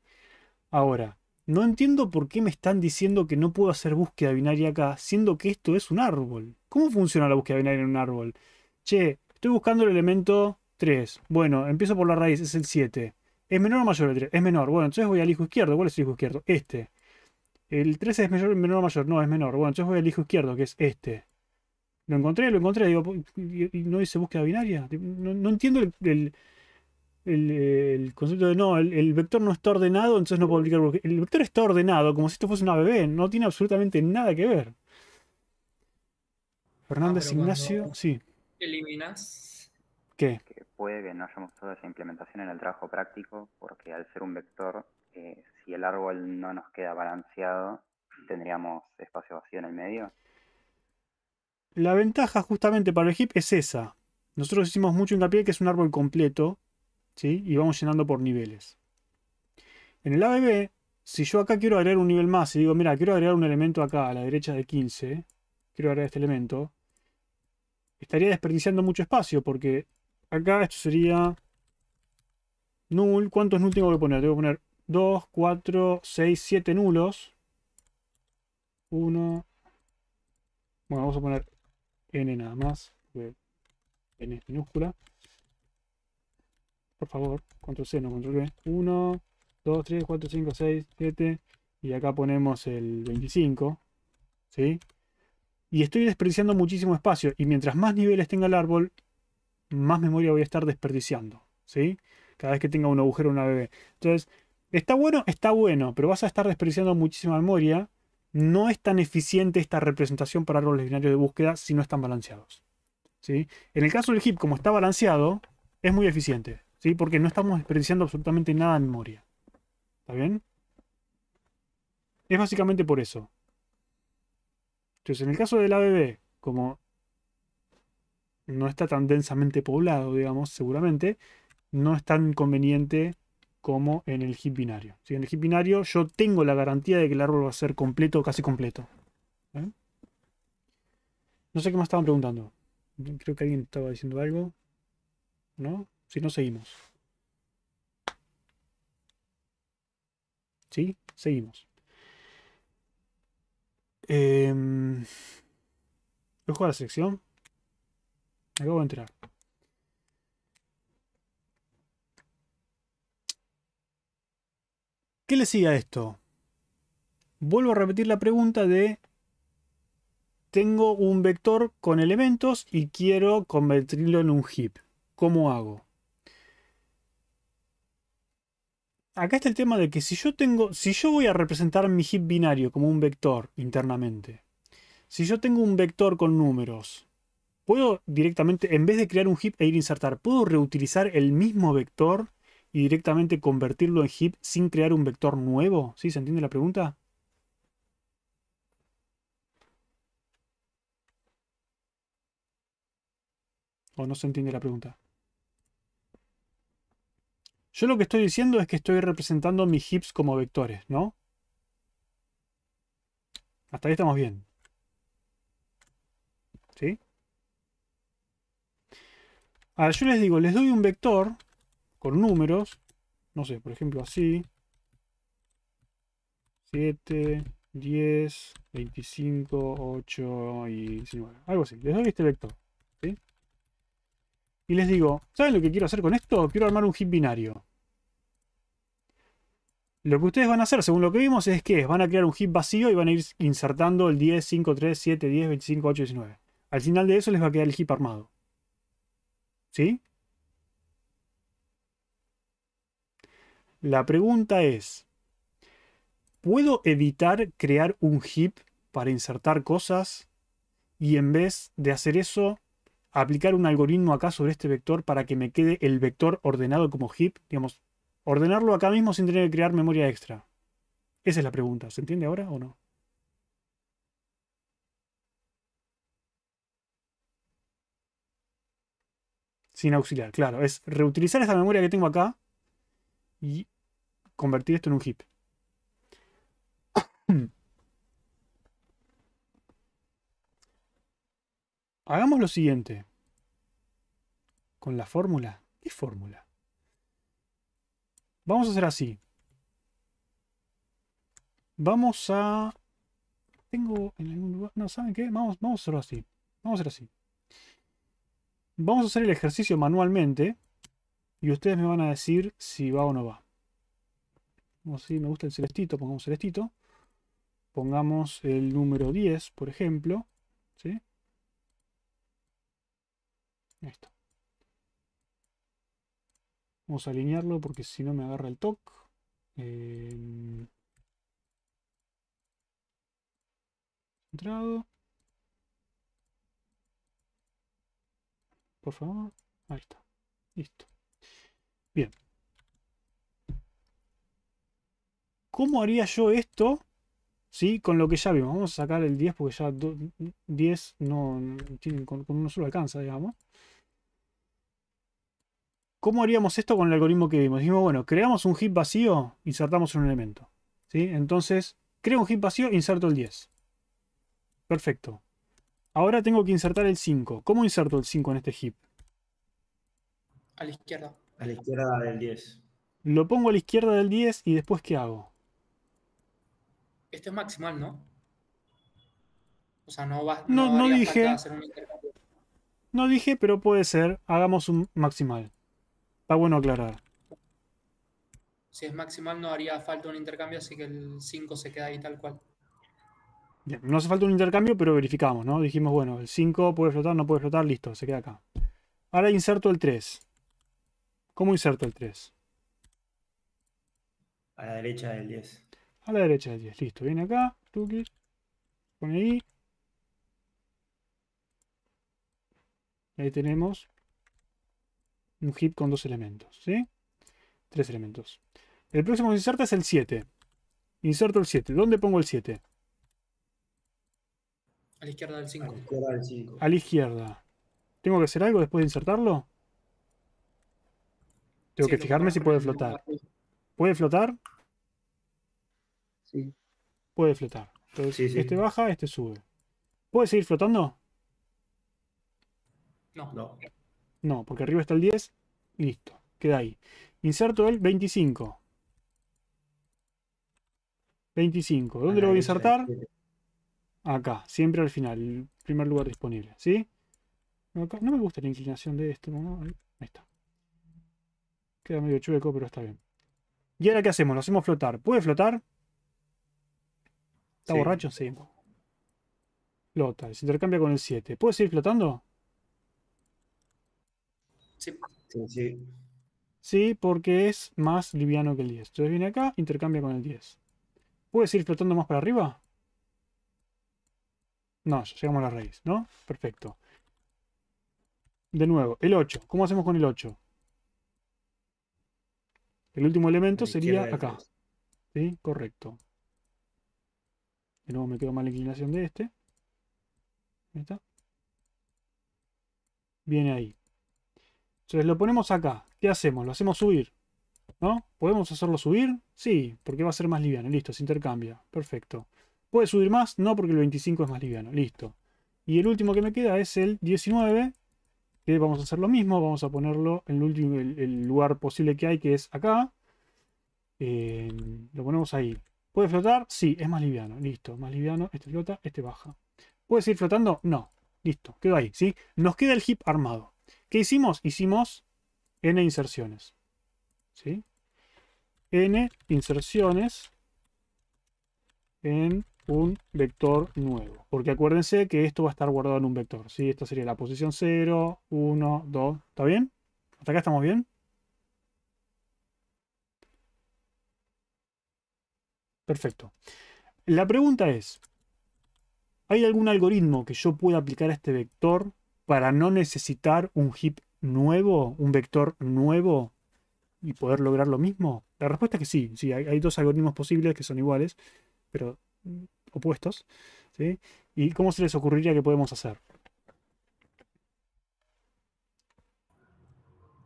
Ahora, no entiendo por qué me están diciendo que no puedo hacer búsqueda binaria acá, siendo que esto es un árbol. ¿Cómo funciona la búsqueda binaria en un árbol? Che, estoy buscando el elemento 3. Bueno, empiezo por la raíz, es el 7. ¿Es menor o mayor el 3? Es menor. Bueno, entonces voy al hijo izquierdo. ¿Cuál es el hijo izquierdo? Este. El 3 es menor, menor o mayor. No, es menor. Bueno, entonces voy al hijo izquierdo, que es este. Lo encontré, lo encontré. Digo, ¿y no hice búsqueda binaria? No, entiendo el, el, concepto de no, el, vector no está ordenado, entonces no puedo aplicar búsqueda. El vector está ordenado, como si esto fuese una bebé. No tiene absolutamente nada que ver. Ah, Fernández Ignacio, sí. Eliminas que puede que no hayamos toda esa implementación en el trabajo práctico, porque al ser un vector, eh, si el árbol no nos queda balanceado, tendríamos espacio vacío en el medio. La ventaja justamente para el heap es esa. Nosotros hicimos mucho hincapié que es un árbol completo, ¿sí? Y vamos llenando por niveles. En el ABB, si yo acá quiero agregar un nivel más y digo, mira, quiero agregar un elemento acá a la derecha de 15, quiero agregar este elemento, estaría desperdiciando mucho espacio porque acá esto sería null. ¿Cuántos null tengo que poner? Tengo que poner 2, 4, 6, 7 nulos. 1. Bueno, vamos a poner n nada más. n es minúscula. Por favor, control C, no control B. 1, 2, 3, 4, 5, 6, 7. Y acá ponemos el 25. ¿Sí? Y estoy desperdiciando muchísimo espacio. Y mientras más niveles tenga el árbol, más memoria voy a estar desperdiciando, ¿sí? Cada vez que tenga un agujero una bebé. Entonces, está bueno, está bueno, pero vas a estar desperdiciando muchísima memoria. No es tan eficiente esta representación para árboles binarios de búsqueda si no están balanceados. ¿sí? En el caso del heap, como está balanceado, es muy eficiente, ¿sí? Porque no estamos desperdiciando absolutamente nada en memoria. ¿Está bien? Es básicamente por eso. Entonces, en el caso del ABB, como no está tan densamente poblado, digamos, seguramente, no es tan conveniente como en el hit binario. Si en el hit binario yo tengo la garantía de que el árbol va a ser completo o casi completo. ¿Eh? No sé qué más estaban preguntando. Creo que alguien estaba diciendo algo. ¿No? Si no, seguimos. ¿Sí? Seguimos. Eh, a la sección? Me acabo de entrar. ¿Qué le sigue a esto? Vuelvo a repetir la pregunta de... Tengo un vector con elementos y quiero convertirlo en un heap. ¿Cómo hago? Acá está el tema de que si yo tengo, si yo voy a representar mi heap binario como un vector internamente, si yo tengo un vector con números puedo directamente, en vez de crear un heap e ir a insertar, puedo reutilizar el mismo vector y directamente convertirlo en heap sin crear un vector nuevo. ¿Sí? ¿Se entiende la pregunta? ¿O no se entiende la pregunta? Yo lo que estoy diciendo es que estoy representando mis heaps como vectores, ¿no? Hasta ahí estamos bien. Ahora yo les digo, les doy un vector con números, no sé, por ejemplo así, 7, 10, 25, 8 y 19, algo así. Les doy este vector. ¿sí? Y les digo, ¿saben lo que quiero hacer con esto? Quiero armar un hit binario. Lo que ustedes van a hacer, según lo que vimos, es que van a crear un hit vacío y van a ir insertando el 10, 5, 3, 7, 10, 25, 8, 19. Al final de eso les va a quedar el heap armado. ¿Sí? La pregunta es, ¿puedo evitar crear un heap para insertar cosas y en vez de hacer eso, aplicar un algoritmo acá sobre este vector para que me quede el vector ordenado como heap? Digamos, ordenarlo acá mismo sin tener que crear memoria extra. Esa es la pregunta. ¿Se entiende ahora o no? Sin auxiliar, claro. Es reutilizar esta memoria que tengo acá y convertir esto en un heap. Hagamos lo siguiente. Con la fórmula. ¿Qué fórmula? Vamos a hacer así. Vamos a... Tengo en algún lugar... No, ¿saben qué? Vamos, vamos a hacerlo así. Vamos a hacer así. Vamos a hacer el ejercicio manualmente y ustedes me van a decir si va o no va. Vamos si me gusta el celestito, pongamos celestito. Pongamos el número 10, por ejemplo. ¿sí? Esto. Vamos a alinearlo porque si no me agarra el toque. Em, Entrado. por favor. Ahí está. Listo. Bien. ¿Cómo haría yo esto? ¿Sí? Con lo que ya vimos. Vamos a sacar el 10 porque ya 10 no, se con, uno solo alcanza, digamos. ¿Cómo haríamos esto con el algoritmo que vimos? Dijimos, bueno, creamos un hit vacío, insertamos un elemento. ¿Sí? Entonces, creo un hit vacío, inserto el 10. Perfecto. Ahora tengo que insertar el 5. ¿Cómo inserto el 5 en este heap? A la izquierda. A la izquierda del 10. Lo pongo a la izquierda del 10 y después ¿qué hago? Esto es maximal, ¿no? O sea, no vas No, no, dije. no dije, pero puede ser. Hagamos un maximal. Está bueno aclarar. Si es maximal no haría falta un intercambio, así que el 5 se queda ahí tal cual no hace falta un intercambio, pero verificamos, ¿no? Dijimos, bueno, el 5 puede flotar, no puede flotar, listo, se queda acá. Ahora inserto el 3. ¿Cómo inserto el 3? A la derecha del 10. A la derecha del 10, listo. Viene acá, tuki, pone ahí. Y ahí tenemos un hit con dos elementos, ¿sí? Tres elementos. El próximo que inserta es el 7. Inserto el 7. ¿Dónde pongo el 7? A la izquierda del 5. A la izquierda ¿Tengo que hacer algo después de insertarlo? Tengo que fijarme si puede flotar. ¿Puede flotar? Sí. Puede flotar. Entonces, este baja, este sube. ¿Puede seguir flotando? No. No. No, porque arriba está el 10 listo. Queda ahí. Inserto el 25. 25. ¿Dónde lo voy a insertar? Acá, siempre al final, el primer lugar disponible, ¿sí? no me gusta la inclinación de esto, ahí está. Queda medio chueco, pero está bien. ¿Y ahora qué hacemos? Lo hacemos flotar. ¿Puede flotar? ¿Está borracho? Sí. Flota, se intercambia con el 7. ¿Puede seguir flotando? Sí. sí. porque es más liviano que el 10. Entonces viene acá, intercambia con el 10. ¿Puede seguir flotando más para arriba? No, llegamos a la raíz, ¿no? Perfecto. De nuevo, el 8. ¿Cómo hacemos con el 8? El último elemento sería acá. ¿Sí? Correcto. De nuevo me quedo mal la inclinación de este. Ahí está. Viene ahí. Entonces lo ponemos acá. ¿Qué hacemos? Lo hacemos subir. ¿No? ¿Podemos hacerlo subir? Sí, porque va a ser más liviano. Listo, se intercambia. Perfecto. ¿Puede subir más? No, porque el 25 es más liviano. Listo. Y el último que me queda es el 19, que vamos a hacer lo mismo. Vamos a ponerlo en el, último, el, lugar posible que hay, que es acá. Em, lo ponemos ahí. ¿Puede flotar? Sí, es más liviano. Listo, más liviano. Este flota, este baja. ¿Puede seguir flotando? No. Listo, quedó ahí. ¿sí? Nos queda el hip armado. ¿Qué hicimos? Hicimos n inserciones. ¿sí? n inserciones en un vector nuevo. Porque acuérdense que esto va a estar guardado en un vector. ¿sí? Esta sería la posición 0, 1, 2. ¿Está bien? ¿Hasta acá estamos bien? Perfecto. La pregunta es, ¿hay algún algoritmo que yo pueda aplicar a este vector para no necesitar un heap nuevo, un vector nuevo y poder lograr lo mismo? La respuesta es que sí, sí, hay, hay dos algoritmos posibles que son iguales, pero opuestos. ¿Y cómo se les ocurriría que podemos hacer?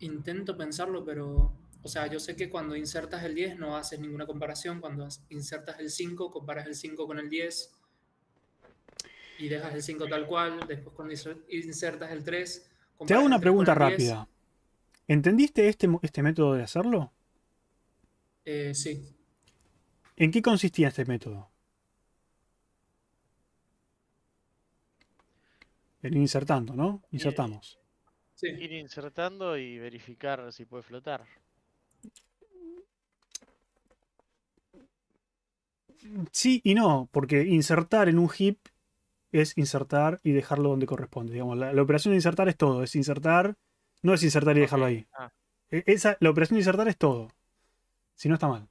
Intento pensarlo, pero, o sea, yo sé que cuando insertas el 10 no haces ninguna comparación, cuando insertas el 5 comparas el 5 con el 10 y dejas el 5 tal cual, después cuando insertas el 3... Te hago una pregunta rápida. ¿Entendiste este, este método de hacerlo? Eh, sí. ¿En qué consistía este método? Ir insertando, ¿no? Insertamos. Sí. Ir insertando y verificar si puede flotar. Sí y no, porque insertar en un heap es insertar y dejarlo donde corresponde. Digamos, la, operación de insertar es todo. Es insertar, no es insertar y dejarlo ahí. Ah. E, la operación de insertar es todo. Si no está mal.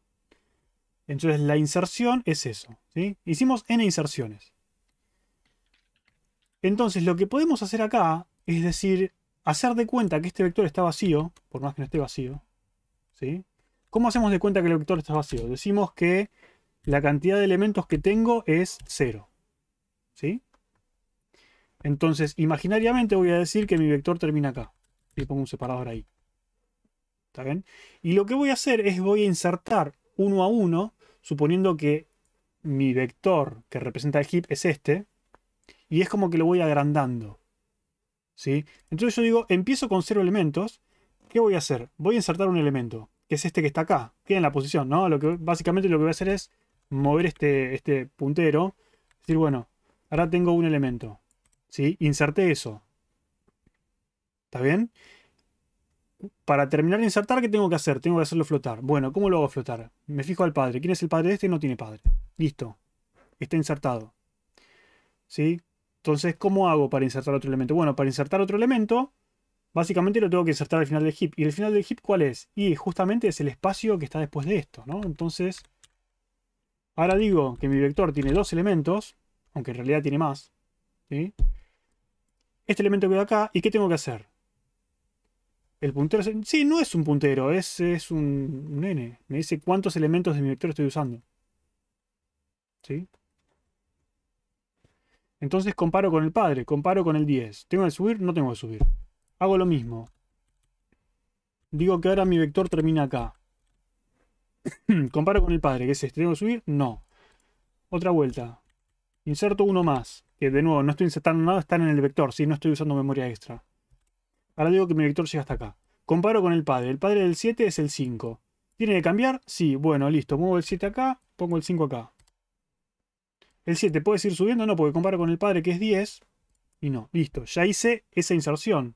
Entonces la inserción es eso. ¿sí? Hicimos n inserciones. Entonces lo que podemos hacer acá es decir, hacer de cuenta que este vector está vacío, por más que no esté vacío. ¿sí? ¿Cómo hacemos de cuenta que el vector está vacío? Decimos que la cantidad de elementos que tengo es 0. ¿sí? Entonces, imaginariamente voy a decir que mi vector termina acá. Y pongo un separador ahí. ¿Está bien? Y lo que voy a hacer es voy a insertar uno a uno, suponiendo que mi vector que representa el heap es este, y es como que lo voy agrandando. ¿Sí? Entonces yo digo, empiezo con cero elementos. ¿Qué voy a hacer? Voy a insertar un elemento, que es este que está acá. Queda en la posición, ¿no? Lo que, básicamente lo que voy a hacer es mover este, este puntero. Decir, bueno, ahora tengo un elemento. ¿Sí? Inserté eso. ¿Está bien? Para terminar de insertar, ¿qué tengo que hacer? Tengo que hacerlo flotar. Bueno, ¿cómo lo hago flotar? Me fijo al padre. ¿Quién es el padre de este? No tiene padre. Listo. Está insertado. ¿Sí? Entonces, ¿cómo hago para insertar otro elemento? Bueno, para insertar otro elemento, básicamente lo tengo que insertar al final del heap. ¿Y el final del heap cuál es? Y justamente es el espacio que está después de esto, ¿no? Entonces, ahora digo que mi vector tiene dos elementos, aunque en realidad tiene más, Este elemento queda acá, ¿y qué tengo que hacer? El puntero... Sí, no es un puntero, es, es un, un, n. Me dice cuántos elementos de mi vector estoy usando. ¿Sí? Entonces comparo con el padre, comparo con el 10. ¿Tengo que subir? No tengo que subir. Hago lo mismo. Digo que ahora mi vector termina acá. comparo con el padre, que es este. ¿Tengo que subir? No. Otra vuelta. Inserto uno más. Que de nuevo, no estoy insertando nada, están en el vector, si no estoy usando memoria extra. Ahora digo que mi vector llega hasta acá. Comparo con el padre. El padre del 7 es el 5. ¿Tiene que cambiar? Sí, bueno, listo. Muevo el 7 acá, pongo el 5 acá. El 7 puede ir subiendo, no, porque comparo con el padre que es 10. Y no, listo, ya hice esa inserción.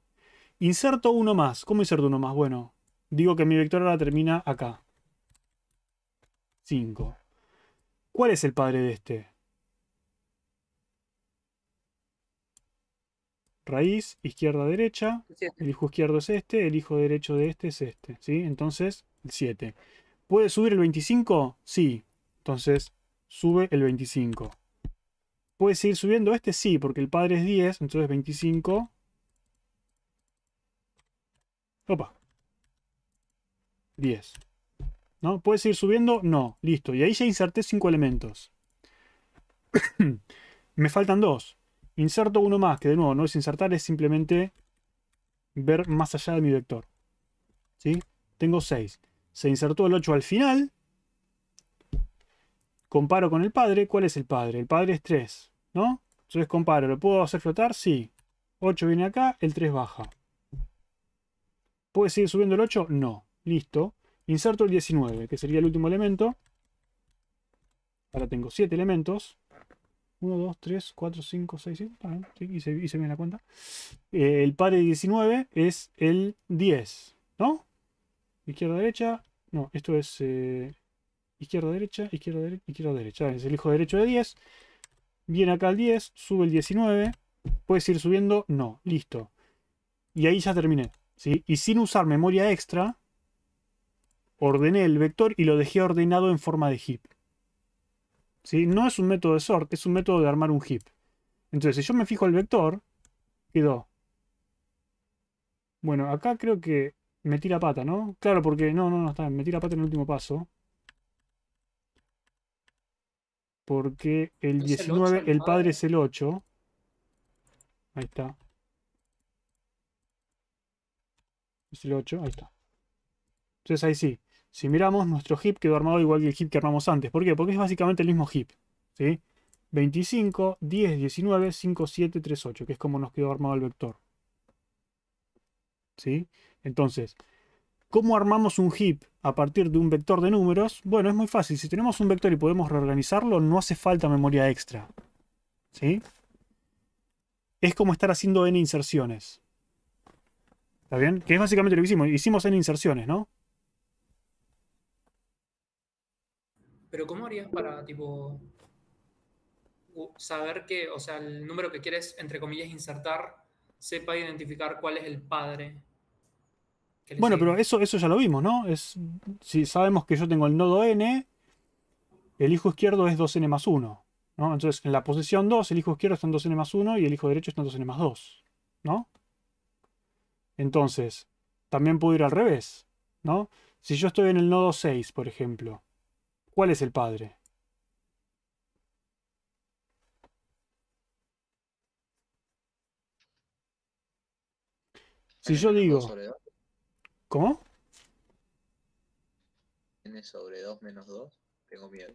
Inserto uno más. ¿Cómo inserto uno más? Bueno, digo que mi vector ahora termina acá. 5. ¿Cuál es el padre de este? Raíz, izquierda, derecha. El hijo izquierdo es este, el hijo derecho de este es este. ¿sí? Entonces, el 7. ¿Puede subir el 25? Sí. Entonces, sube el 25. ¿Puede seguir subiendo? Este sí, porque el padre es 10, entonces 25. Opa. 10. ¿No? ¿Puede seguir subiendo? No. Listo. Y ahí ya inserté 5 elementos. Me faltan 2. Inserto uno más, que de nuevo no es insertar, es simplemente ver más allá de mi vector. ¿Sí? Tengo 6. Se insertó el 8 al final. Comparo con el padre. ¿Cuál es el padre? El padre es 3. ¿no? Entonces comparo, ¿lo puedo hacer flotar? Sí. 8 viene acá, el 3 baja. ¿Puede seguir subiendo el 8? No. Listo. Inserto el 19, que sería el último elemento. Ahora tengo 7 elementos. 1, 2, 3, 4, 5, 6, 7. Y se hice, la cuenta. Eh, el par de 19 es el 10, ¿no? Izquierda, derecha. No, esto es eh, izquierda, derecha, izquierda, derecha, izquierda, derecha. Es el hijo derecho de 10 viene acá el 10, sube el 19, puedes ir subiendo, no, listo. Y ahí ya terminé. ¿sí? Y sin usar memoria extra, ordené el vector y lo dejé ordenado en forma de heap. ¿sí? No es un método de sort, es un método de armar un heap. Entonces, si yo me fijo el vector, quedó. Bueno, acá creo que me tira pata, ¿no? Claro, porque no, no, no, está, me tira pata en el último paso. Porque el 19, el, padre? padre es el 8. Ahí está. Es el 8, ahí está. Entonces ahí sí. Si miramos, nuestro heap quedó armado igual que el heap que armamos antes. ¿Por qué? Porque es básicamente el mismo heap. ¿sí? 25, 10, 19, 5, 7, 3, 8, que es como nos quedó armado el vector. ¿Sí? Entonces, ¿Cómo armamos un heap a partir de un vector de números? Bueno, es muy fácil. Si tenemos un vector y podemos reorganizarlo, no hace falta memoria extra. ¿Sí? Es como estar haciendo n inserciones. ¿Está bien? Que es básicamente lo que hicimos. Hicimos n inserciones, ¿no? Pero ¿cómo harías para, tipo, saber que, o sea, el número que quieres, entre comillas, insertar, sepa identificar cuál es el padre? Bueno, pero eso, eso ya lo vimos, ¿no? Es, si sabemos que yo tengo el nodo n, el hijo izquierdo es 2n más 1. ¿no? Entonces, en la posición 2, el hijo izquierdo está en 2n más 1 y el hijo derecho está en 2n más 2. ¿No? Entonces, también puedo ir al revés, ¿no? Si yo estoy en el nodo 6, por ejemplo, ¿cuál es el padre? Si yo digo, ¿Cómo? n sobre 2 menos 2, tengo miedo.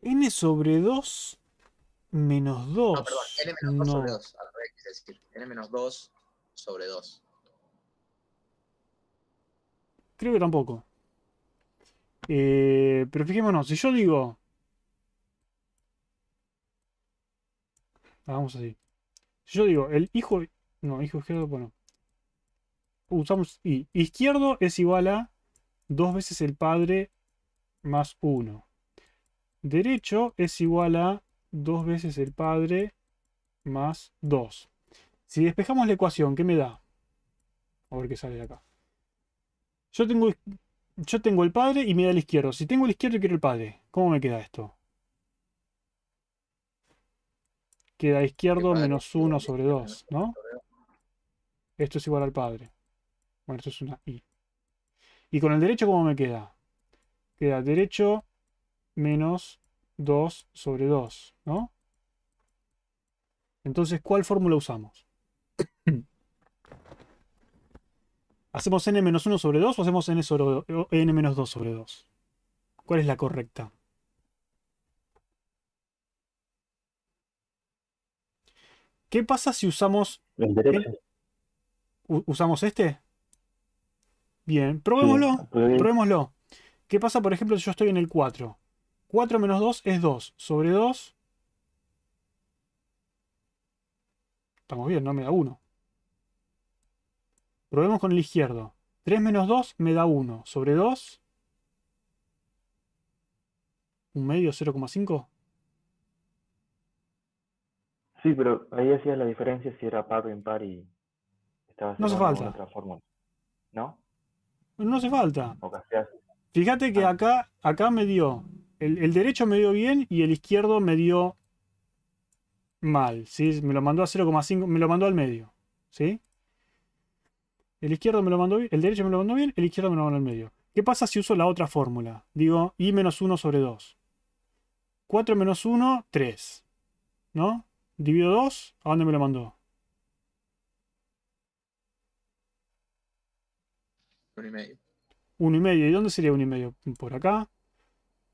n sobre 2 menos 2. No, perdón, n menos 2 sobre 2, al revés, es decir, n menos 2 sobre 2. Creo que tampoco. Eh, pero fijémonos, si yo digo... Hagamos así. Si yo digo, el hijo... No, hijo izquierdo, bueno. Pues usamos y izquierdo es igual a dos veces el padre más 1. Derecho es igual a dos veces el padre más 2. Si despejamos la ecuación, ¿qué me da? A ver qué sale de acá. Yo tengo, yo tengo el padre y me da el izquierdo. Si tengo el izquierdo quiero el padre, ¿cómo me queda esto? Queda izquierdo menos 1 sobre 2, ¿no? Esto es igual al padre. Bueno, esto es una I. ¿Y con el derecho cómo me queda? Queda derecho menos 2 sobre 2, ¿no? Entonces, ¿cuál fórmula usamos? ¿Hacemos n menos 1 sobre 2 o hacemos n, menos 2 sobre 2? ¿Cuál es la correcta? ¿Qué pasa si usamos... El derecho. ¿Usamos este? Bien, probémoslo. ¿Qué pasa, por ejemplo, si yo estoy en el 4? 4 menos 2 es 2. Sobre 2. Estamos bien, no me da 1. Probemos con el izquierdo. 3 menos 2 me da 1. Sobre 2. ¿Un medio 0,5? Sí, pero ahí hacía la diferencia si era par o impar y estaba no hace falta. otra fórmula. ¿No? No hace falta. Fíjate que ah. acá, acá me dio. El, derecho me dio bien y el izquierdo me dio mal. Me lo mandó a 0,5. Me lo mandó al medio. ¿Sí? El izquierdo me lo mandó bien. El derecho me lo mandó bien. El izquierdo me lo mandó al medio. ¿Qué pasa si uso la otra fórmula? Digo, y menos 1 sobre 2. 4 menos 1, 3. ¿No? Divido 2. ¿A dónde me lo mandó? Uno y medio. y medio. ¿Y dónde sería uno y medio? Por acá.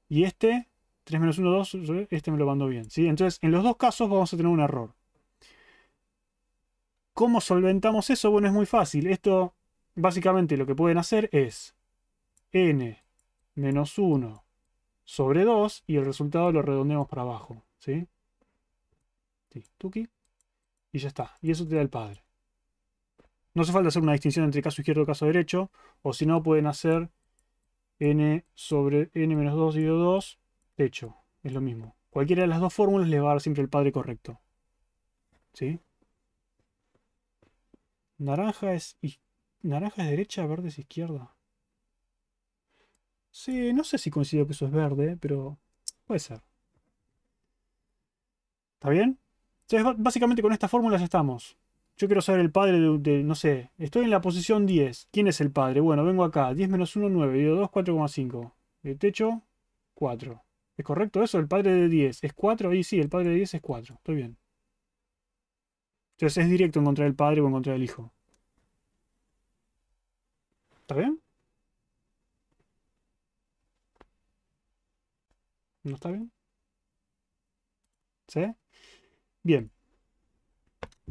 Y este, 3 menos 1, 2, este me lo mandó bien. ¿sí? Entonces, en los dos casos vamos a tener un error. ¿Cómo solventamos eso? Bueno, es muy fácil. Esto, básicamente, lo que pueden hacer es n menos 1 sobre 2 y el resultado lo redondeamos para abajo. ¿sí? Y ya está. Y eso te da el padre. No hace falta hacer una distinción entre caso izquierdo y caso derecho, o si no pueden hacer n sobre n menos 2 dividido 2, techo es lo mismo. Cualquiera de las dos fórmulas les va a dar siempre el padre correcto. ¿Sí? Naranja es, naranja derecha, verde es izquierda. Sí, no sé si coincido que eso es verde, pero puede ser. ¿Está bien? básicamente con estas fórmulas estamos. Yo quiero saber el padre de, no sé, estoy en la posición 10. ¿Quién es el padre? Bueno, vengo acá. 10 menos 1, 9. Y 2, 4,5. El techo, 4. ¿Es correcto eso? El padre de 10 es 4. Y sí, el padre de 10 es 4. Estoy bien. Entonces es directo encontrar el padre o encontrar el hijo. ¿Está bien? ¿No está bien? ¿Sí? Bien.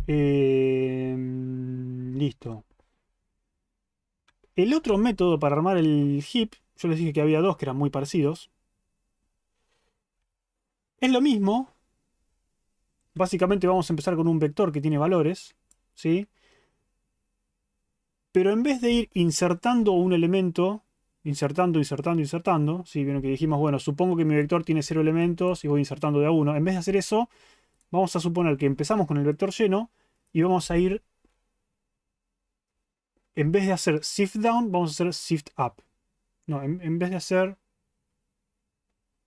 Em, listo. El otro método para armar el heap, yo les dije que había dos que eran muy parecidos. Es lo mismo. Básicamente vamos a empezar con un vector que tiene valores, ¿sí? Pero en vez de ir insertando un elemento, insertando, insertando, insertando, ¿sí? Vieron que dijimos, bueno, supongo que mi vector tiene cero elementos y voy insertando de a uno. En vez de hacer eso, Vamos a suponer que empezamos con el vector lleno y vamos a ir, en vez de hacer shift down, vamos a hacer shift up. No, en, vez de hacer,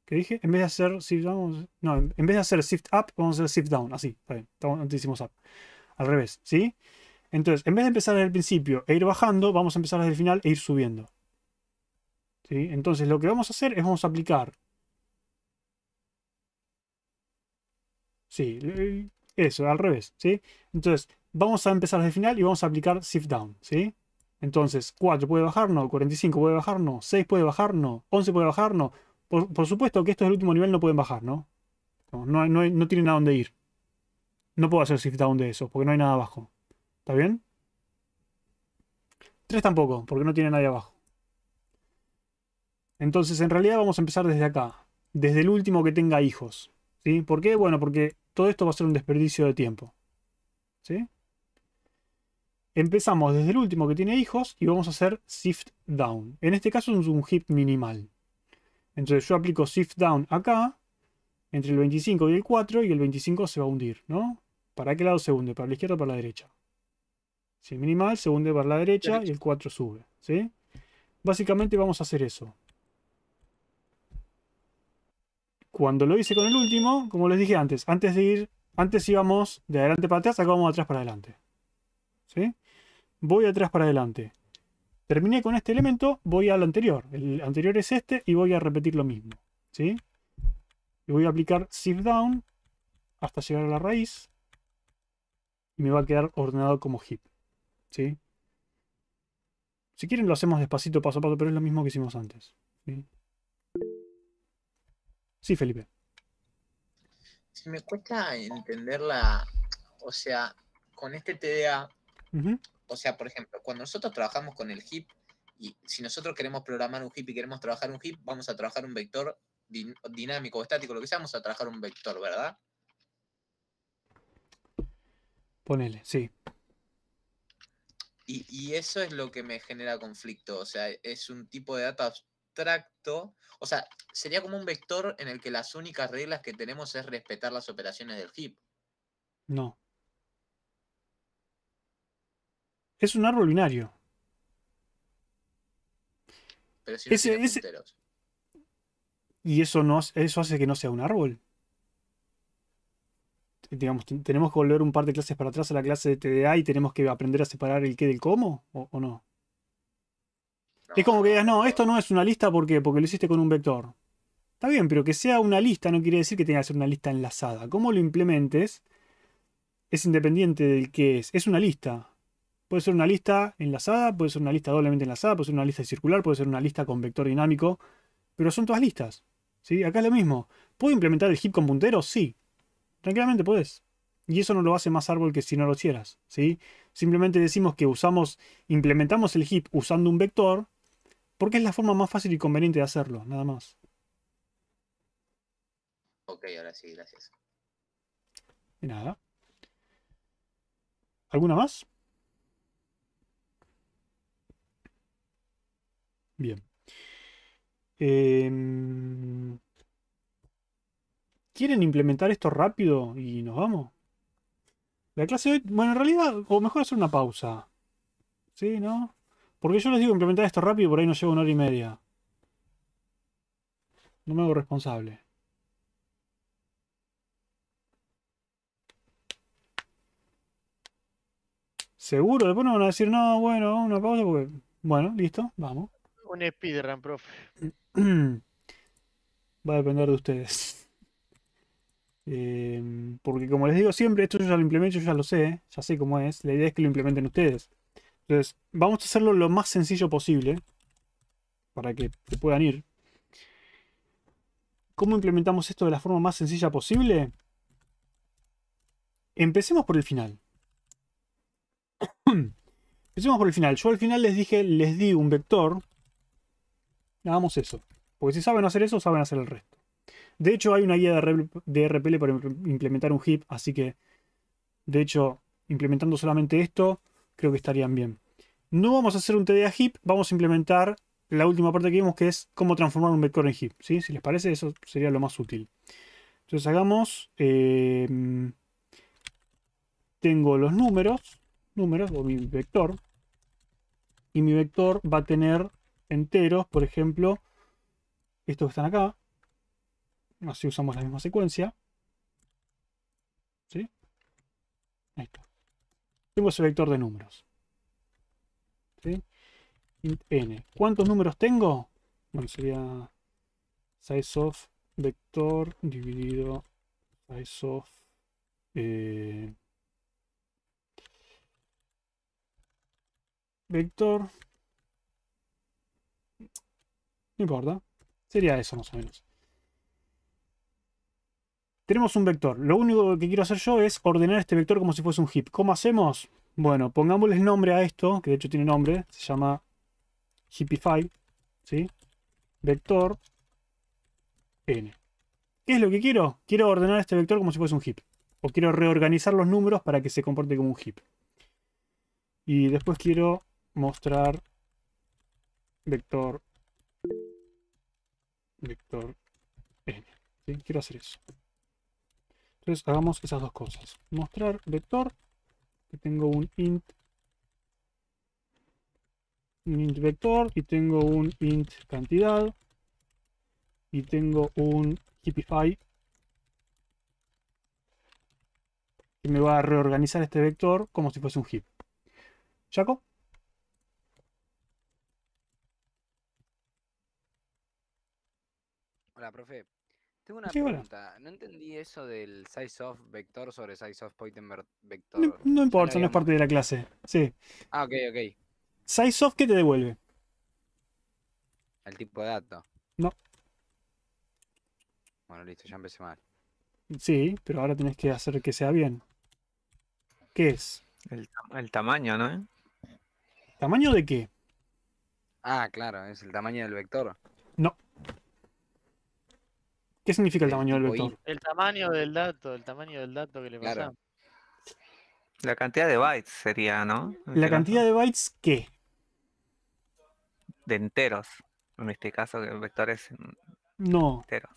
¿qué dije? En vez de hacer shift down, no, en, vez de hacer shift up, vamos a hacer shift down, así, está bien, antes hicimos up. Al revés, ¿sí? Entonces, en vez de empezar desde el principio e ir bajando, vamos a empezar desde el final e ir subiendo. ¿Sí? Entonces, lo que vamos a hacer es vamos a aplicar Sí, eh, eso, al revés, ¿sí? Entonces, vamos a empezar desde el final y vamos a aplicar shift down, ¿sí? Entonces, 4 puede bajar, no. 45 puede bajar, no. 6 puede bajar, no. 11 puede bajar, no. Por, supuesto que esto es el último nivel, no pueden bajar, ¿no? No, no, tienen a dónde ir. No puedo hacer shift down de eso, porque no hay nada abajo. ¿Está bien? 3 tampoco, porque no tiene nadie abajo. Entonces, en realidad vamos a empezar desde acá. Desde el último que tenga hijos. ¿Sí? ¿Por qué? Bueno, porque todo esto va a ser un desperdicio de tiempo. ¿Sí? Empezamos desde el último que tiene hijos y vamos a hacer shift down. En este caso es un hip minimal. Entonces yo aplico shift down acá, entre el 25 y el 4, y el 25 se va a hundir, ¿no? ¿Para qué lado se hunde? ¿Para la izquierda o para la derecha? Si es minimal se hunde para la derecha y el 4 sube, ¿sí? Básicamente vamos a hacer eso. Cuando lo hice con el último, como les dije antes, antes de ir, antes íbamos de adelante para atrás, acá vamos de atrás para adelante. ¿Sí? Voy atrás para adelante. Terminé con este elemento, voy al anterior. El anterior es este y voy a repetir lo mismo. ¿Sí? Y voy a aplicar shift down hasta llegar a la raíz. Y me va a quedar ordenado como hip. ¿Sí? Si quieren lo hacemos despacito, paso a paso, pero es lo mismo que hicimos antes. Sí, Felipe. Si me cuesta entenderla, o sea, con este TDA, o sea, por ejemplo, cuando nosotros trabajamos con el HIP, y si nosotros queremos programar un HIP y queremos trabajar un heap, vamos a trabajar un vector dinámico o estático, lo que sea, vamos a trabajar un vector, ¿verdad? Ponele, sí. Y, y, eso es lo que me genera conflicto, o sea, es un tipo de data abstracto, o sea, sería como un vector en el que las únicas reglas que tenemos es respetar las operaciones del heap. No. Es un árbol binario. Pero si no Y eso, no, eso hace que no sea un árbol. Digamos, tenemos que volver un par de clases para atrás a la clase de TDA y tenemos que aprender a separar el qué del cómo, o no? Es como que digas, no, esto no es una lista ¿por porque lo hiciste con un vector. Está bien, pero que sea una lista no quiere decir que tenga que ser una lista enlazada. ¿Cómo lo implementes? Es independiente del que es. Es una lista. Puede ser una lista enlazada, puede ser una lista doblemente enlazada, puede ser una lista circular, puede ser una lista con vector dinámico, pero son todas listas. ¿sí? Acá es lo mismo. ¿Puedo implementar el heap con puntero? Sí. Tranquilamente puedes. Y eso no lo hace más árbol que si no lo hicieras. ¿sí? Simplemente decimos que usamos, implementamos el heap usando un vector porque es la forma más fácil y conveniente de hacerlo, nada más. Ok, ahora sí, gracias. De nada. ¿Alguna más? Bien. Em, ¿Quieren implementar esto rápido y nos vamos? La clase de hoy, bueno, en realidad, o mejor hacer una pausa. ¿Sí, no? Porque yo les digo implementar esto rápido y por ahí no llevo una hora y media. No me hago responsable. Seguro, después nos van a decir, no, bueno, una pausa porque. Bueno, listo, vamos. Un speedrun, profe. Va a depender de ustedes. Eh, porque como les digo siempre, esto yo ya lo implemento, yo ya lo sé, ya sé cómo es. La idea es que lo implementen ustedes. Entonces, vamos a hacerlo lo más sencillo posible para que se puedan ir. ¿Cómo implementamos esto de la forma más sencilla posible? Empecemos por el final. Empecemos por el final. Yo al final les dije, les di un vector. Hagamos eso. Porque si saben hacer eso, saben hacer el resto. De hecho, hay una guía de RPL para implementar un heap, así que, de hecho, implementando solamente esto, creo que estarían bien. No vamos a hacer un TDA heap, vamos a implementar la última parte que vimos que es cómo transformar un vector en heap. Si les parece, eso sería lo más útil. Entonces hagamos... Em, tengo los números, números o mi vector, y mi vector va a tener enteros, por ejemplo, estos que están acá, así usamos la misma secuencia, ¿sí? Ahí está. Tengo ese vector de números. ¿Sí? Int n. ¿Cuántos números tengo? Bueno, sería size of vector dividido size of eh, vector. No importa. Sería eso más o menos. Tenemos un vector. Lo único que quiero hacer yo es ordenar este vector como si fuese un heap. ¿Cómo hacemos? Bueno, pongámosle nombre a esto, que de hecho tiene nombre, se llama Heapify, ¿sí? Vector n. ¿Qué es lo que quiero? Quiero ordenar este vector como si fuese un heap. O quiero reorganizar los números para que se comporte como un heap. Y después quiero mostrar vector vector n. ¿sí? Quiero hacer eso. Entonces hagamos esas dos cosas. Mostrar vector, que tengo un int, un int vector, y tengo un int cantidad, y tengo un hippify, que me va a reorganizar este vector como si fuese un heap. ¿Chaco? Hola, profe. Tengo una pregunta. No entendí eso del size of vector sobre size of point vector. No, importa, no es parte de la clase. Sí. Ah, ok, ok. Size of, ¿qué te devuelve? El tipo de dato. No. Bueno, listo, ya empecé mal. Sí, pero ahora tenés que hacer que sea bien. ¿Qué es? El, el tamaño, ¿no? ¿Tamaño de qué? Ah, claro, es el tamaño del vector. ¿Qué significa el tamaño del vector? El tamaño del dato, el tamaño del dato que le pasamos. La cantidad de bytes sería, ¿no? ¿La cantidad de bytes qué? De enteros. En este caso, vectores. No. Enteros.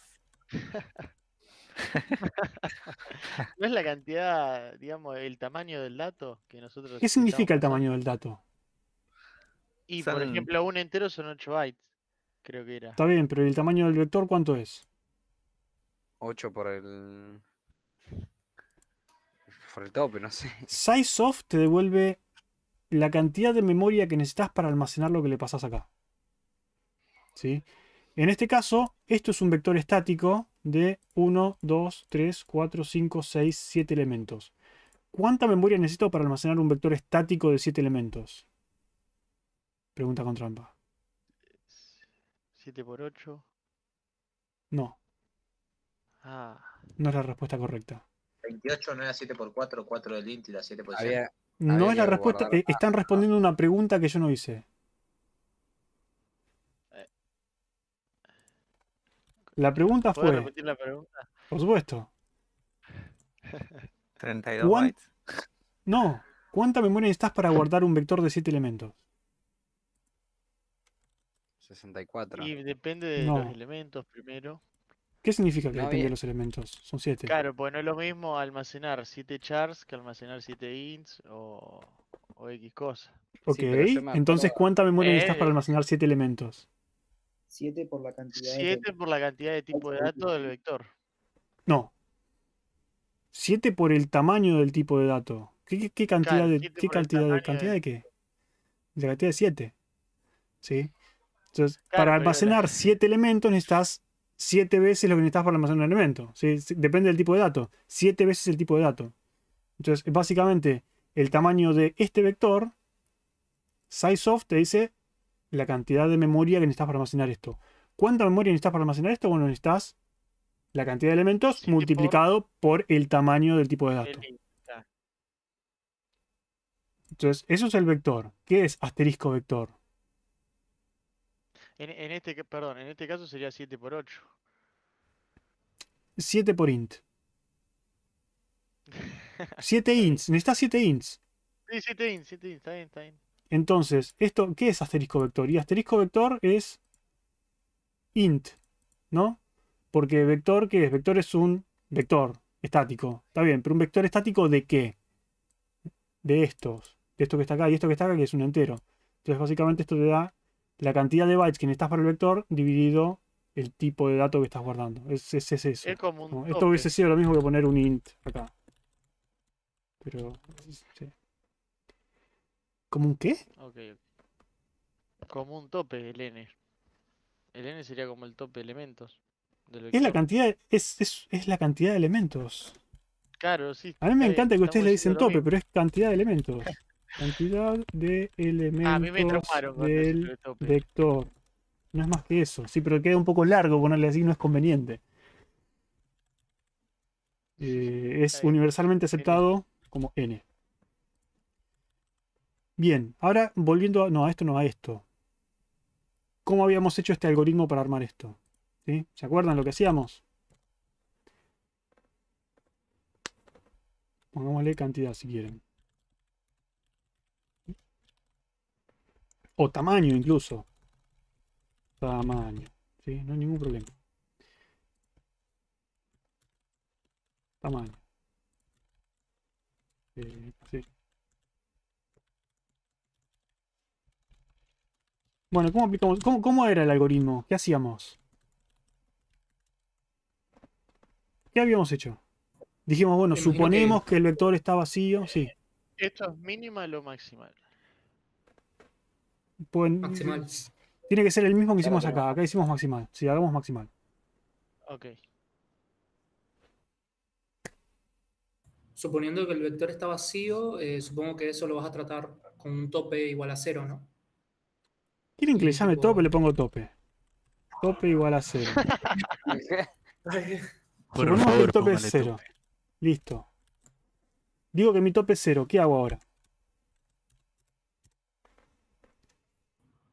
¿No es la cantidad, digamos, el tamaño del dato que nosotros. ¿Qué significa el tamaño del dato? Y, por ejemplo, un entero son 8 bytes, creo que era. Está bien, pero ¿el tamaño del vector cuánto es? 8 por el. Por el tope, no sé. SciSoft te devuelve la cantidad de memoria que necesitas para almacenar lo que le pasas acá. ¿Sí? En este caso, esto es un vector estático de 1, 2, 3, 4, 5, 6, 7 elementos. ¿Cuánta memoria necesito para almacenar un vector estático de 7 elementos? Pregunta con trampa. 7 por 8. No, Ah. No es la respuesta correcta. 28 no era 7 x 4, 4 del int y la 7 por 7. no es la respuesta. Eh, están respondiendo una pregunta que yo no hice. Eh. La pregunta fue. ¿puedo repetir la pregunta? Por supuesto. 32 ¿Cuán... bytes. No. ¿Cuánta memoria necesitas para guardar un vector de 7 elementos? 64. Y depende de los elementos primero. ¿Qué significa que depende de los elementos? Son 7. Claro, pues no es lo mismo almacenar 7 chars que almacenar 7 ints o, X cosa. Ok, entonces ¿cuánta memoria necesitas para eh. almacenar 7 elementos? 7 por la cantidad 7 de... por la cantidad de tipo de dato del vector. No. 7 por el tamaño del tipo de dato. ¿Qué, cantidad de qué cantidad de cantidad de... qué? De la cantidad de 7. ¿Sí? Entonces, para almacenar 7 elementos necesitas siete veces lo que necesitas para almacenar un elemento. Depende del tipo de dato. Siete veces el tipo de dato. Entonces, básicamente, el tamaño de este vector, sizeof te dice la cantidad de memoria que necesitas para almacenar esto. ¿Cuánta memoria necesitas para almacenar esto? Bueno, necesitas la cantidad de elementos multiplicado por... por el tamaño del tipo de dato. Entonces, eso es el vector. ¿Qué es asterisco vector? En, este, perdón, en este caso sería 7 por 8. 7 por int. 7 ints, necesitas 7 ints. Sí, 7 ints, 7 ints, está bien, está bien. Entonces, esto, ¿qué es asterisco vector? Y asterisco vector es int, ¿no? Porque vector, ¿qué es? Vector es un vector estático. Está bien, pero un vector estático de qué? De estos. De esto que está acá y esto que está acá, que es un entero. Entonces, básicamente esto te da la cantidad de bytes que necesitas para el vector dividido el tipo de dato que estás guardando. Es, es, eso. como Esto hubiese sido lo mismo que poner un int acá. Pero. ¿Como un qué? Como un tope, el n. El n sería como el tope de elementos. es la cantidad de, es, es, la cantidad de elementos. Claro, sí. A mí me encanta que ustedes le dicen tope, pero es cantidad de elementos. Cantidad de ah, elementos del vector. No es más que eso. Sí, pero queda un poco largo ponerle así, no es conveniente. Eh, es universalmente aceptado como n. Bien, ahora volviendo a... No, a esto no, a esto. ¿Cómo habíamos hecho este algoritmo para armar esto? ¿Sí? ¿Se acuerdan lo que hacíamos? Pongámosle cantidad si quieren. O tamaño incluso. Tamaño. No hay ningún problema. Tamaño. Eh, bueno, ¿cómo era el algoritmo? ¿Qué hacíamos? ¿Qué habíamos hecho? Dijimos, bueno, suponemos que, el vector está vacío, sí. ¿Esto es mínima o maximal? Pueden, Tiene que ser el mismo que hicimos acá. Acá hicimos maximal. Si hagamos maximal. Ok. Suponiendo que el vector está vacío, eh, supongo que eso lo vas a tratar con un tope igual a cero, ¿no? ¿Quieren que le llame tope? Le pongo tope. Tope igual a cero. Suponemos que el tope es cero. Listo. Digo que mi tope es cero. ¿Qué hago ahora?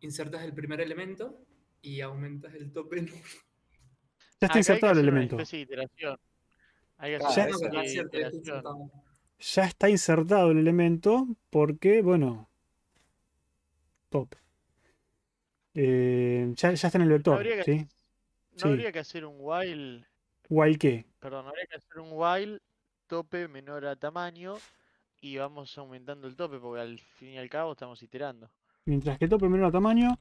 insertas el primer elemento y aumentas el tope. Ya está insertado el elemento. Ya está insertado el elemento porque, bueno, top. Eh, ya, está en el vector. No ¿sí? no habría que hacer un while. ¿While qué? Perdón, habría que hacer un while tope menor a tamaño y vamos aumentando el tope porque al fin y al cabo estamos iterando. Mientras que tope menor a tamaño,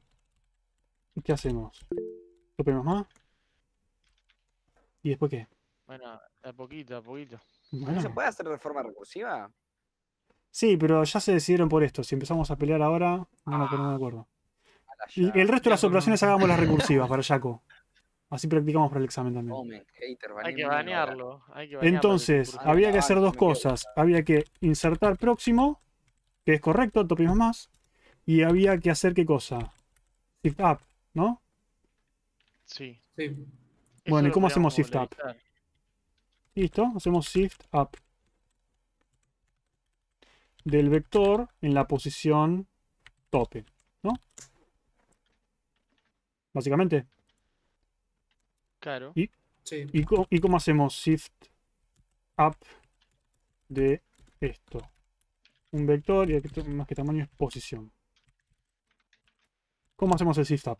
¿qué hacemos? ¿Topemos más? ¿Y después qué? Bueno, a poquito, a poquito. ¿Se puede hacer de forma recursiva? Sí, pero ya se decidieron por esto. Si empezamos a pelear ahora, no de acuerdo. Ah, el resto de las operaciones hagamos las recursivas para Jaco. Así practicamos para el examen también. hay que bañarlo. Entonces, había que hacer ah, dos cosas. Había que insertar próximo, que es correcto, topimos más. Y había que hacer qué cosa? Shift up, ¿no? Sí. Bueno, ¿y cómo hacemos shift up? Listo, hacemos shift up del vector en la posición tope, ¿no? Básicamente. Claro. ¿Y, sí. cómo hacemos shift up de esto? Un vector y más que tamaño es posición. ¿Cómo hacemos el shift up?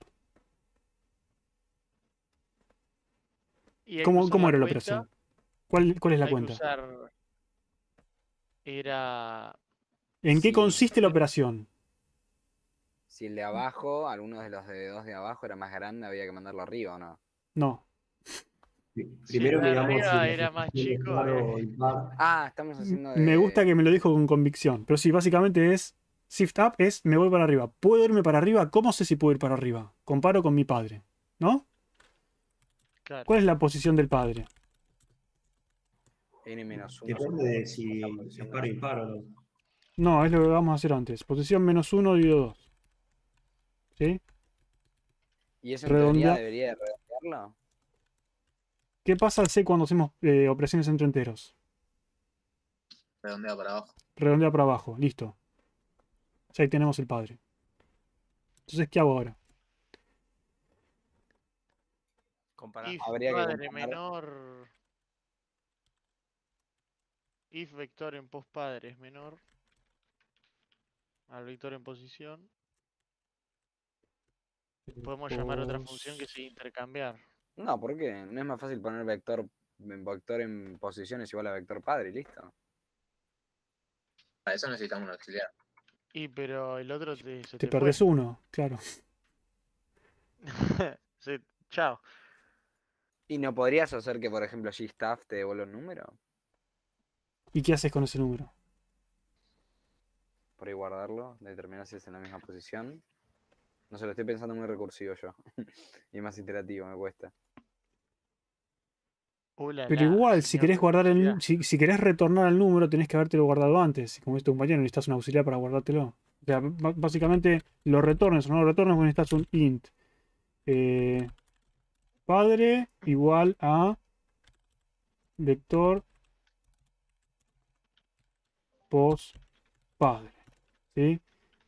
¿Cómo, era la, operación? ¿Cuál, es la cuenta? Era... ¿En qué consiste la operación? Si el de abajo, alguno de los de dos de abajo era más grande, había que mandarlo arriba o no. No. primero si digamos, era más chico. Eh. Ah, estamos haciendo. Me gusta que me lo dijo con convicción. Pero sí, básicamente es Shift up es me voy para arriba. ¿Puedo irme para arriba? ¿Cómo sé si puedo ir para arriba? Comparo con mi padre, ¿no? ¿Cuál es la posición del padre? N-1. Depende de si es par no. es lo que vamos a hacer antes. Posición menos 1 dividido 2. ¿Sí? ¿Y eso Redondea... debería redondearla? ¿Qué pasa al C cuando hacemos eh, operaciones entre enteros? Redondea para abajo. Redondea para abajo, listo ahí tenemos el padre. Entonces, ¿qué hago ahora? Comparar. If padre menor. If vector en pospadre padre es menor al vector en posición. Podemos llamar otra función que sea intercambiar. No, ¿por qué? No es más fácil poner vector, vector en posición es igual a vector padre, listo. Para eso necesitamos un auxiliar. Y pero el otro te. te, uno, claro. sí, chao. ¿Y no podrías hacer que, por ejemplo, G-Staff te devuelva un número? ¿Y qué haces con ese número? Por ahí guardarlo, determinar si es en la misma posición. No se lo estoy pensando muy recursivo yo. y más iterativo me cuesta. Pero igual, si querés guardar el, si, querés retornar al número, tenés que habértelo guardado antes. Como es tu compañero, necesitas un auxiliar para guardártelo. O sea, básicamente lo retornes o no lo retornes, necesitas un int. Eh, padre igual a vector post padre. ¿sí?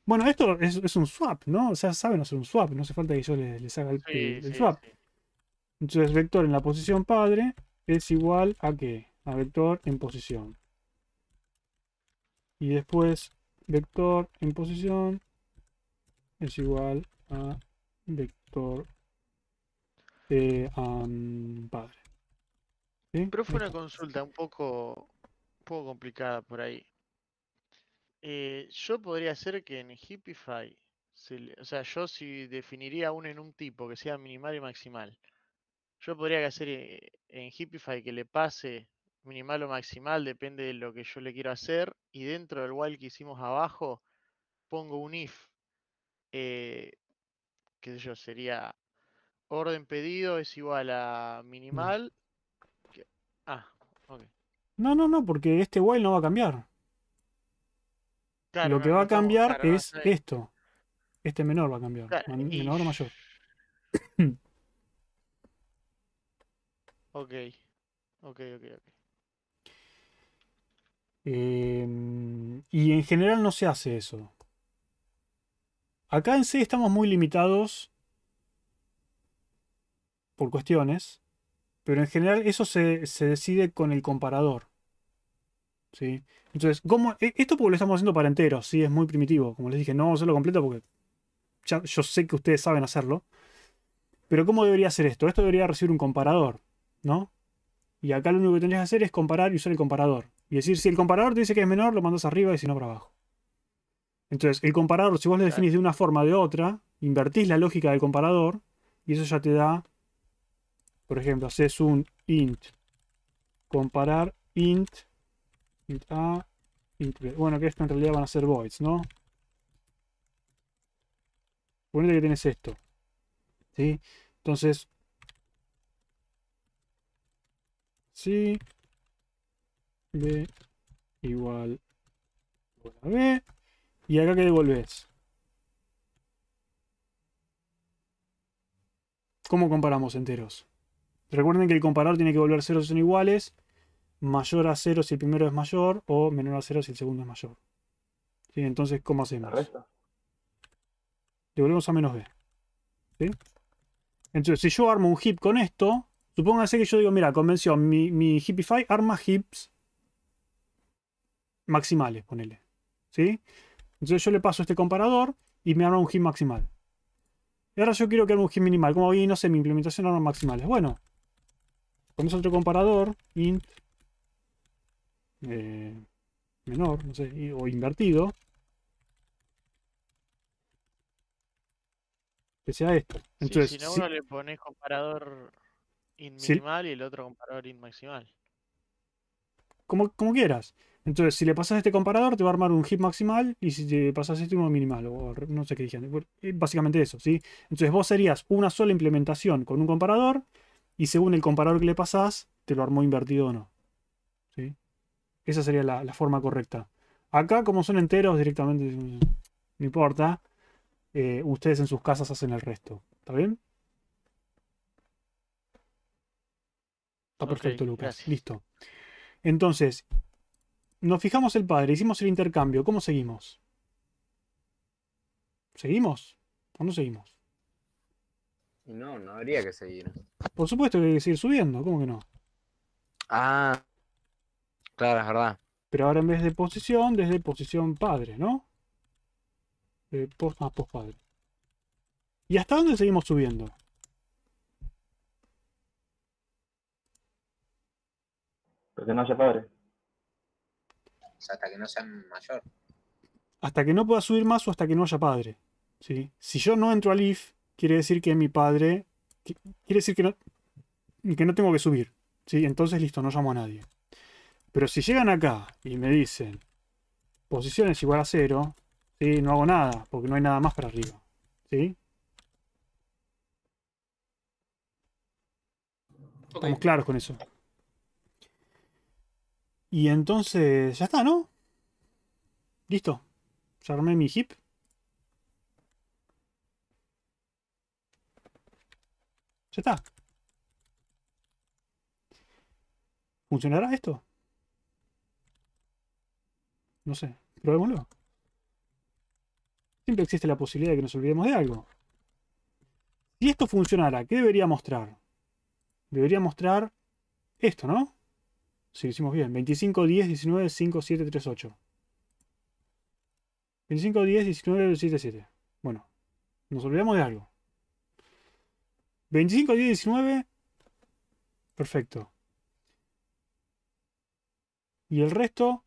Bueno, esto es, un swap, ¿no? O sea, saben hacer un swap, no hace falta que yo les, haga el, swap. Entonces, vector en la posición padre es igual a qué? A vector en posición. Y después vector en posición es igual a vector eh, padre. Pero fue una consulta un poco, poco complicada por ahí. Eh, yo podría hacer que en Hippify, o sea, yo si definiría uno en un tipo que sea minimal y maximal, yo podría hacer eh, en Hippify que le pase minimal o maximal, depende de lo que yo le quiero hacer. Y dentro del while que hicimos abajo, pongo un if. Que eh, qué yo, sería orden pedido es igual a mm. minimal. ah, ok. No, no, no, porque este while no va a cambiar. lo que va a cambiar es esto. Este menor va a cambiar. menor o mayor. Ok, ok, ok, ok. Em, y en general no se hace eso. Acá en C estamos muy limitados por cuestiones, pero en general eso se, decide con el comparador. ¿sí? Entonces, ¿cómo? E, esto porque lo estamos haciendo para enteros, ¿sí? es muy primitivo. Como les dije, no vamos a hacerlo completo porque ya, yo sé que ustedes saben hacerlo. Pero ¿cómo debería ser esto? Esto debería recibir un comparador. ¿no? Y acá lo único que tendrías que hacer es comparar y usar el comparador. Y decir, si el comparador te dice que es menor, lo mandas arriba y si no, para abajo. Entonces, el comparador, si vos lo definís de una forma o de otra, invertís la lógica del comparador y eso ya te da, por ejemplo, haces un int, comparar int, int a, int Bueno, que esto en realidad van a ser voids, ¿no? Ponete que tenés esto. ¿Sí? Entonces, Sí, b igual a b. Y acá que devolvés. ¿Cómo comparamos enteros? Recuerden que el comparador tiene que volver ceros son iguales, mayor a cero si el primero es mayor, o menor a cero si el segundo es mayor. ¿Sí? Entonces, ¿cómo hacemos? Devolvemos a menos b. ¿Sí? Entonces, si yo armo un heap con esto, Supóngase que yo digo, mira, convención, mi, mi Hipify arma hips maximales, ponele. ¿Sí? Entonces yo le paso este comparador y me arma un hip maximal. Y ahora yo quiero que arme un hip minimal. Como vi, no sé, mi implementación arma maximales. Bueno, ponemos otro comparador, int eh, menor, no sé, o invertido. Que sea esto. Entonces, si no, uno le pones comparador int minimal y el otro comparador int maximal. Como, como, quieras. Entonces, si le pasas este comparador, te va a armar un hit maximal y si te pasas este, uno minimal, o no sé qué dijeron. Eh, básicamente eso, ¿sí? Entonces, vos serías una sola implementación con un comparador y según el comparador que le pasás, te lo armó invertido o no. ¿Sí? Esa sería la, forma correcta. Acá, como son enteros, directamente no importa. Eh, ustedes en sus casas hacen el resto. ¿Está bien? Está perfecto, Lucas. Listo. Entonces, nos fijamos el padre, hicimos el intercambio. ¿Cómo seguimos? ¿Seguimos? ¿O no seguimos? No, no habría que seguir. Por supuesto que hay que seguir subiendo, ¿cómo que no? Ah, claro, es verdad. Pero ahora en vez de posición, desde posición padre, ¿no? Eh, post más post padre. ¿Y hasta dónde seguimos subiendo? Pero que no haya padre. hasta que no sea mayor. Hasta que no pueda subir más o hasta que no haya padre. ¿sí? Si yo no entro al IF, quiere decir que mi padre. Quiere decir que no, que no tengo que subir. ¿sí? Entonces, listo, no llamo a nadie. Pero si llegan acá y me dicen Posiciones igual a cero, ¿sí? no hago nada, porque no hay nada más para arriba. ¿sí? Estamos claros con eso. Y entonces ya está, ¿no? Listo. Ya armé mi hip. Ya está. ¿Funcionará esto? No sé. Probémoslo. Siempre existe la posibilidad de que nos olvidemos de algo. Si esto funcionara, ¿qué debería mostrar? Debería mostrar esto, ¿no? Si lo hicimos bien. 25, 10, 19, 5, 7, 3, 8. 25, 10, 19, 7, 7. Bueno, nos olvidamos de algo. 25, 10, 19. Perfecto. Y el resto...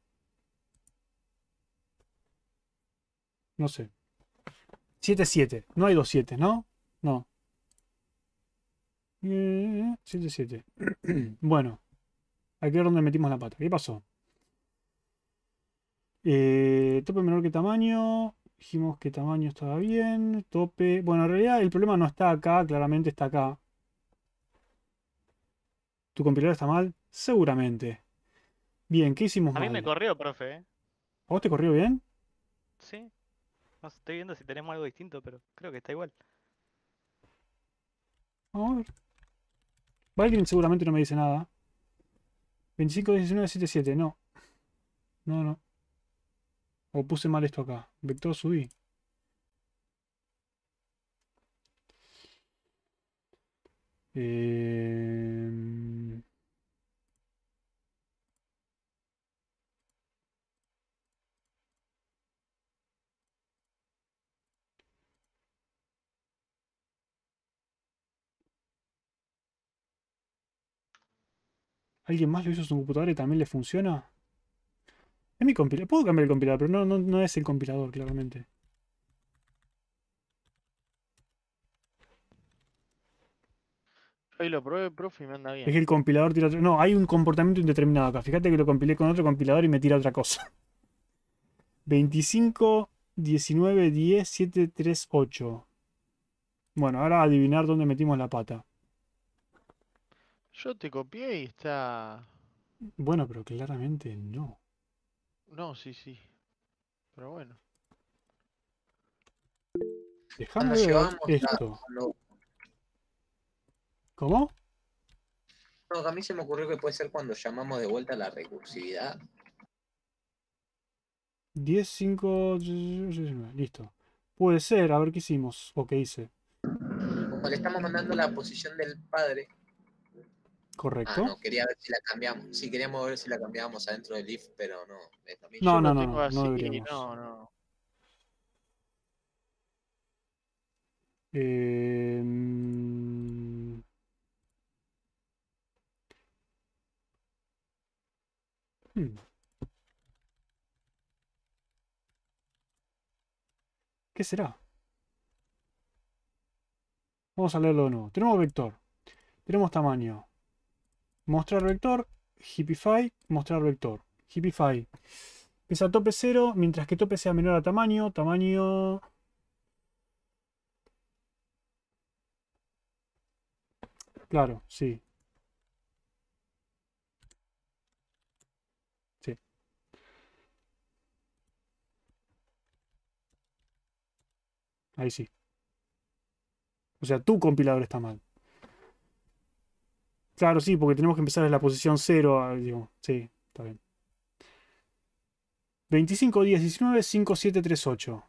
No sé. 7, 7. No hay dos 7, ¿no? No. 7, eh, 7. bueno. Aquí es donde metimos la pata. ¿Qué pasó? Eh, tope menor que tamaño. Dijimos que tamaño estaba bien. Tope. Bueno, en realidad el problema no está acá, claramente está acá. ¿Tu compilador está mal? Seguramente. Bien, ¿qué hicimos? A mí me corrió, profe. ¿eh? ¿A vos te corrió bien? Sí. No estoy viendo si tenemos algo distinto, pero creo que está igual. Vamos a ver. Valkyrie seguramente no me dice nada. 25, 19, 7, 7. No. No, no. O puse mal esto acá. Vector subí. Eh... ¿Alguien más lo hizo en su computadora y también le funciona? Es mi compilador. Puedo cambiar el compilador, pero no, es el compilador, claramente. Ahí lo probé, profe, y me anda bien. Es el compilador tira otro... No, hay un comportamiento indeterminado acá. Fíjate que lo compilé con otro compilador y me tira otra cosa. 25, 19, 10, 7, 3, 8. Bueno, ahora adivinar dónde metimos la pata. Yo te copié y está... Bueno, pero claramente no. No, sí, sí. Pero bueno. dejamos esto. ¿Cómo? No, a mí se me ocurrió que puede ser cuando llamamos de vuelta la recursividad. 10, 5, listo. Puede ser, a ver qué hicimos o qué hice. Como le estamos mandando la posición del padre, Ah, Correcto. no, quería ver si la cambiamos. Sí, queríamos ver si la cambiábamos adentro del if, pero no. No, no, no, no, no, no, no, ¿Qué será? Vamos a leerlo de nuevo. Tenemos vector, tenemos tamaño, mostrar vector, hippify, mostrar vector, hippify. Pesa tope cero mientras que tope sea menor a tamaño, tamaño... Claro, sí. Sí. Ahí sí. O sea, tu compilador está mal. Claro, sí, porque tenemos que empezar en la posición 0. Ah, sí, está bien. 25, 10, 19, 5, 7, 3, 8.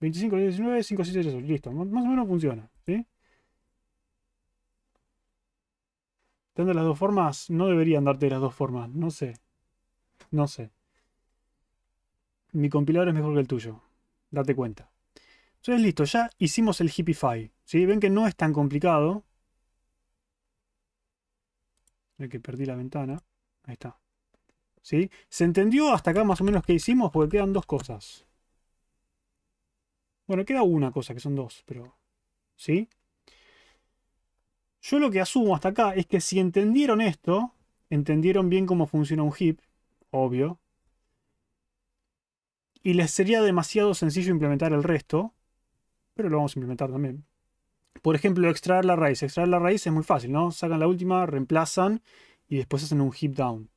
25, 10, 19, 5, 7, 3, 8. Listo, más o menos funciona. ¿sí? ¿Te las dos formas? No deberían darte las dos formas, no sé. No sé. Mi compilador es mejor que el tuyo. Date cuenta. Entonces listo, ya hicimos el Hippify. ¿sí? Ven que no es tan complicado. Ya que perdí la ventana. Ahí está. ¿Sí? ¿Se entendió hasta acá más o menos qué hicimos? Porque quedan dos cosas. Bueno, queda una cosa, que son dos, pero... ¿Sí? Yo lo que asumo hasta acá es que si entendieron esto, entendieron bien cómo funciona un heap, obvio, y les sería demasiado sencillo implementar el resto, pero lo vamos a implementar también. Por ejemplo, extraer la raíz. Extraer la raíz es muy fácil, ¿no? Sacan la última, reemplazan y después hacen un heap down,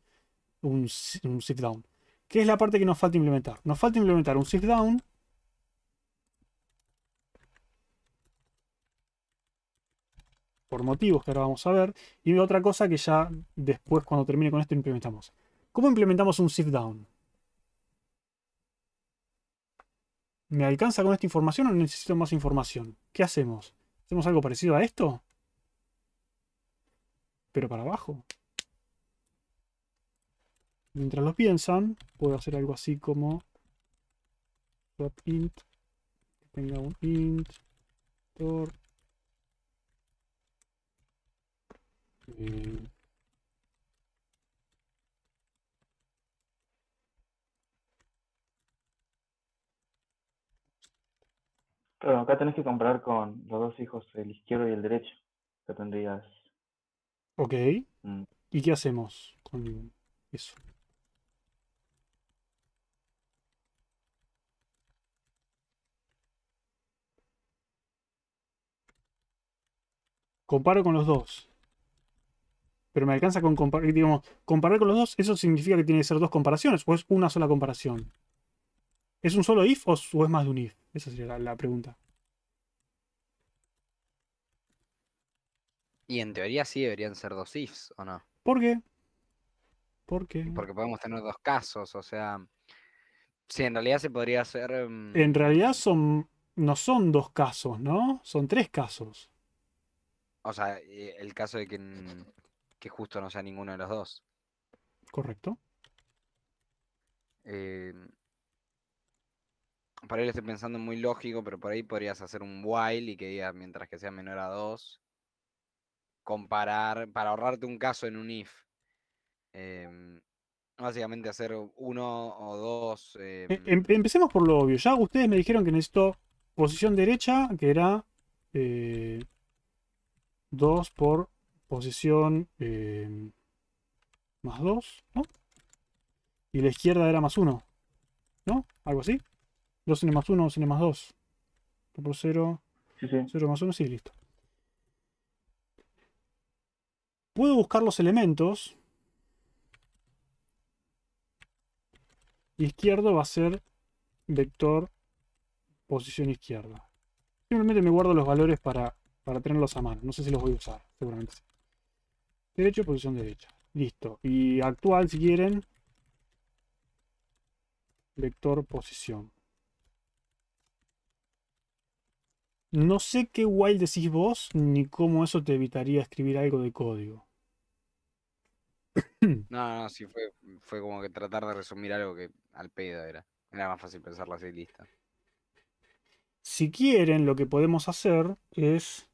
un, un down. ¿Qué es la parte que nos falta implementar? Nos falta implementar un shift down por motivos que ahora vamos a ver, y otra cosa que ya después, cuando termine con esto, implementamos. ¿Cómo implementamos un shift down? ¿Me alcanza con esta información o necesito más información? ¿Qué hacemos? Hacemos algo parecido a esto. Pero para abajo. Mientras los piensan, puedo hacer algo así como int. Que tenga un int. Tor, eh, Claro, acá tenés que comparar con los dos hijos, el izquierdo y el derecho. Que tendrías. Ok. Mm. ¿Y qué hacemos con eso? Comparo con los dos. Pero me alcanza con comparar, comparar con los dos, eso significa que tiene que ser dos comparaciones o es una sola comparación. ¿Es un solo if o es más de un if? Esa sería la, pregunta. Y en teoría sí deberían ser dos ifs, ¿o no? ¿Por qué? Porque podemos tener dos casos, o sea. si en realidad se podría hacer. Em, en realidad son. No son dos casos, ¿no? Son tres casos. O sea, eh, el caso de que, mm, que justo no sea ninguno de los dos. Correcto. Eh, por ahí lo estoy pensando muy lógico, pero por ahí podrías hacer un while y que mientras que sea menor a 2, comparar, para ahorrarte un caso en un if. Em, básicamente hacer uno o dos. E, em. Em, empecemos por lo obvio. Ya ustedes me dijeron que necesito posición derecha, que era 2 eh, por posición más 2, ¿no? Y la izquierda era más 1, ¿no? Algo así. 2 n más 1, 2 n más 2. Por 0, 0 más 1, sí, listo. Puedo buscar los elementos. izquierdo va a ser vector posición izquierda. Simplemente me guardo los valores para, para tenerlos a mano. No sé si los voy a usar, seguramente sí. Derecho, posición derecha. Listo. Y actual, si quieren, vector posición. No sé qué while decís vos, ni cómo eso te evitaría escribir algo de código. No, no, sí fue, fue como que tratar de resumir algo que al pedo era. Era más fácil pensarlo así, listo. Si quieren, lo que podemos hacer es.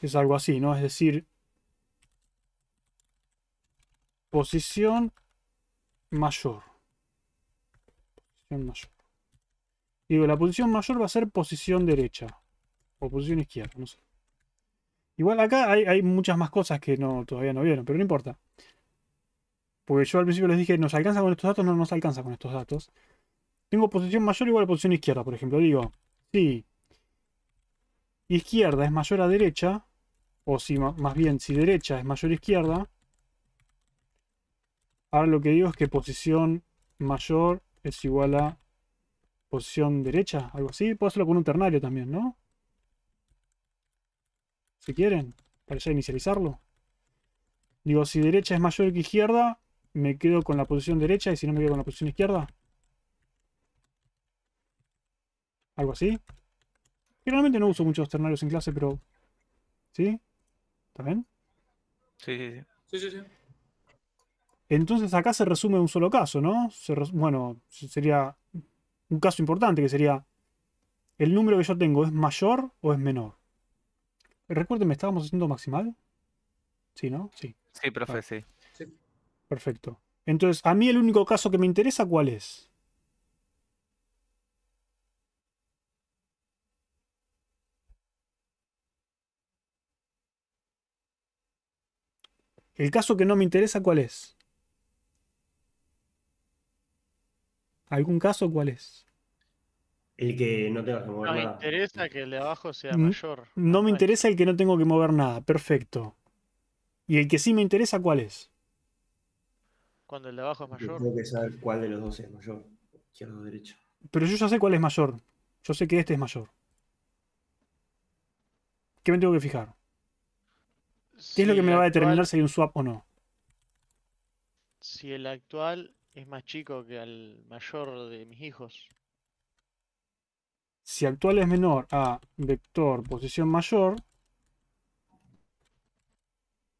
Es algo así, ¿no? Es decir. Posición mayor. Posición mayor. Digo, la posición mayor va a ser posición derecha. O posición izquierda, no sé. Igual acá hay, muchas más cosas que no, todavía no vieron, pero no importa. Porque yo al principio les dije, ¿nos alcanza con estos datos? No nos alcanza con estos datos. Tengo posición mayor igual a posición izquierda, por ejemplo. Digo, si izquierda es mayor a derecha, o si más bien si derecha es mayor a izquierda, ahora lo que digo es que posición mayor es igual a posición derecha, algo así. Puedo hacerlo con un ternario también, ¿no? Si quieren, para ya inicializarlo. Digo, si derecha es mayor que izquierda, me quedo con la posición derecha y si no me quedo con la posición izquierda. Algo así. Generalmente no uso muchos ternarios en clase, pero... ¿Sí? ¿Está bien? Sí, sí, sí. sí, Entonces acá se resume un solo caso, ¿no? bueno, sería un caso importante que sería, ¿el número que yo tengo es mayor o es menor? ¿me ¿estábamos haciendo maximal? Sí, ¿no? Sí. Sí, profe, sí. Perfecto. Entonces, a mí el único caso que me interesa, ¿cuál es? El caso que no me interesa, ¿cuál es? ¿Algún caso cuál es? El que no tengas que mover no me interesa que el de abajo sea mm, mayor. No me interesa el que no tengo que mover nada. Perfecto. ¿Y el que sí me interesa cuál es? Cuando el de abajo es mayor. Yo tengo que saber cuál de los dos es mayor. Izquierdo o derecho. Pero yo ya sé cuál es mayor. Yo sé que este es mayor. ¿Qué me tengo que fijar? ¿Qué es lo que me va a determinar si hay un swap o no? Si el actual es más chico que al mayor de mis hijos. Si actual es menor a vector posición mayor.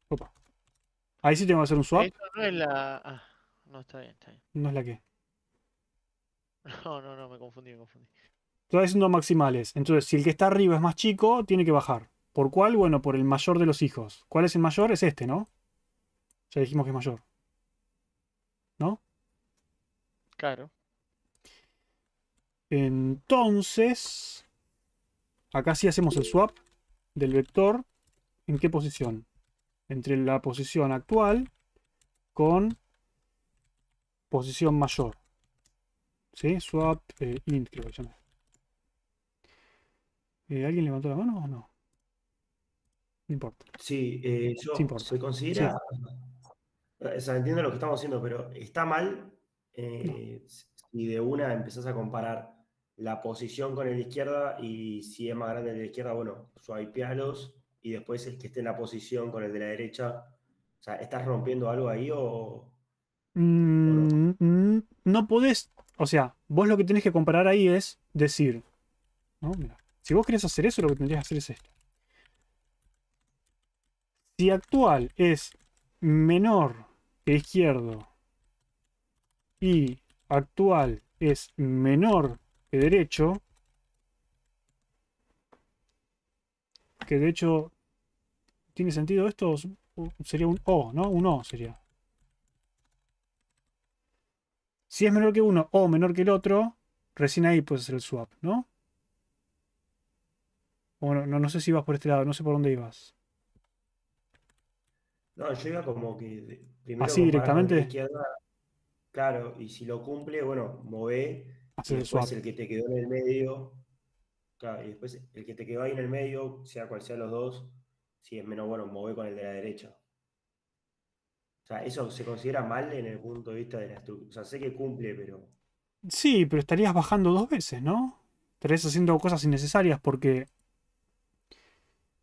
Opa. Ahí sí tengo que hacer un swap. Esto no es la. Ah, no, está bien, está bien. No es la que. No, no, no, me confundí, me confundí. Estoy haciendo maximales. Entonces, si el que está arriba es más chico, tiene que bajar. ¿Por cuál? Bueno, por el mayor de los hijos. ¿Cuál es el mayor? Es este, ¿no? Ya dijimos que es mayor. ¿No? Claro. Entonces, acá sí hacemos el swap del vector. ¿En qué posición? Entre la posición actual con posición mayor. ¿Sí? Swap eh, int, creo que eh, ¿Alguien levantó la mano o no? No importa. Sí, eh, yo sí se considera. entiendo lo que estamos haciendo, pero está mal eh, si de una empezás a comparar la posición con el izquierda y si es más grande el de la izquierda, bueno, swipealos y después el que esté en la posición con el de la derecha. O sea, ¿estás rompiendo algo ahí o...? Mm, mm, no? podés, o sea, vos lo que tenés que comparar ahí es decir, si vos querés hacer eso, lo que tendrías que hacer es esto. Si actual es menor que izquierdo y actual es menor que derecho, que de hecho tiene sentido esto, sería un O, ¿no? Un O sería. Si es menor que uno o menor que el otro, recién ahí puedes hacer el swap, ¿no? Bueno, no, sé si vas por este lado, no sé por dónde ibas. No, llega como que. Así directamente. Claro, y si lo cumple, bueno, move. es después el que te quedó en el medio. y después el que te quedó ahí en el medio, sea cual sea los dos, si es menos bueno, move con el de la derecha. O sea, ¿eso se considera mal en el punto de vista de la estructura? O sea, sé que cumple, pero. Sí, pero estarías bajando dos veces, ¿no? Estarías haciendo cosas innecesarias porque.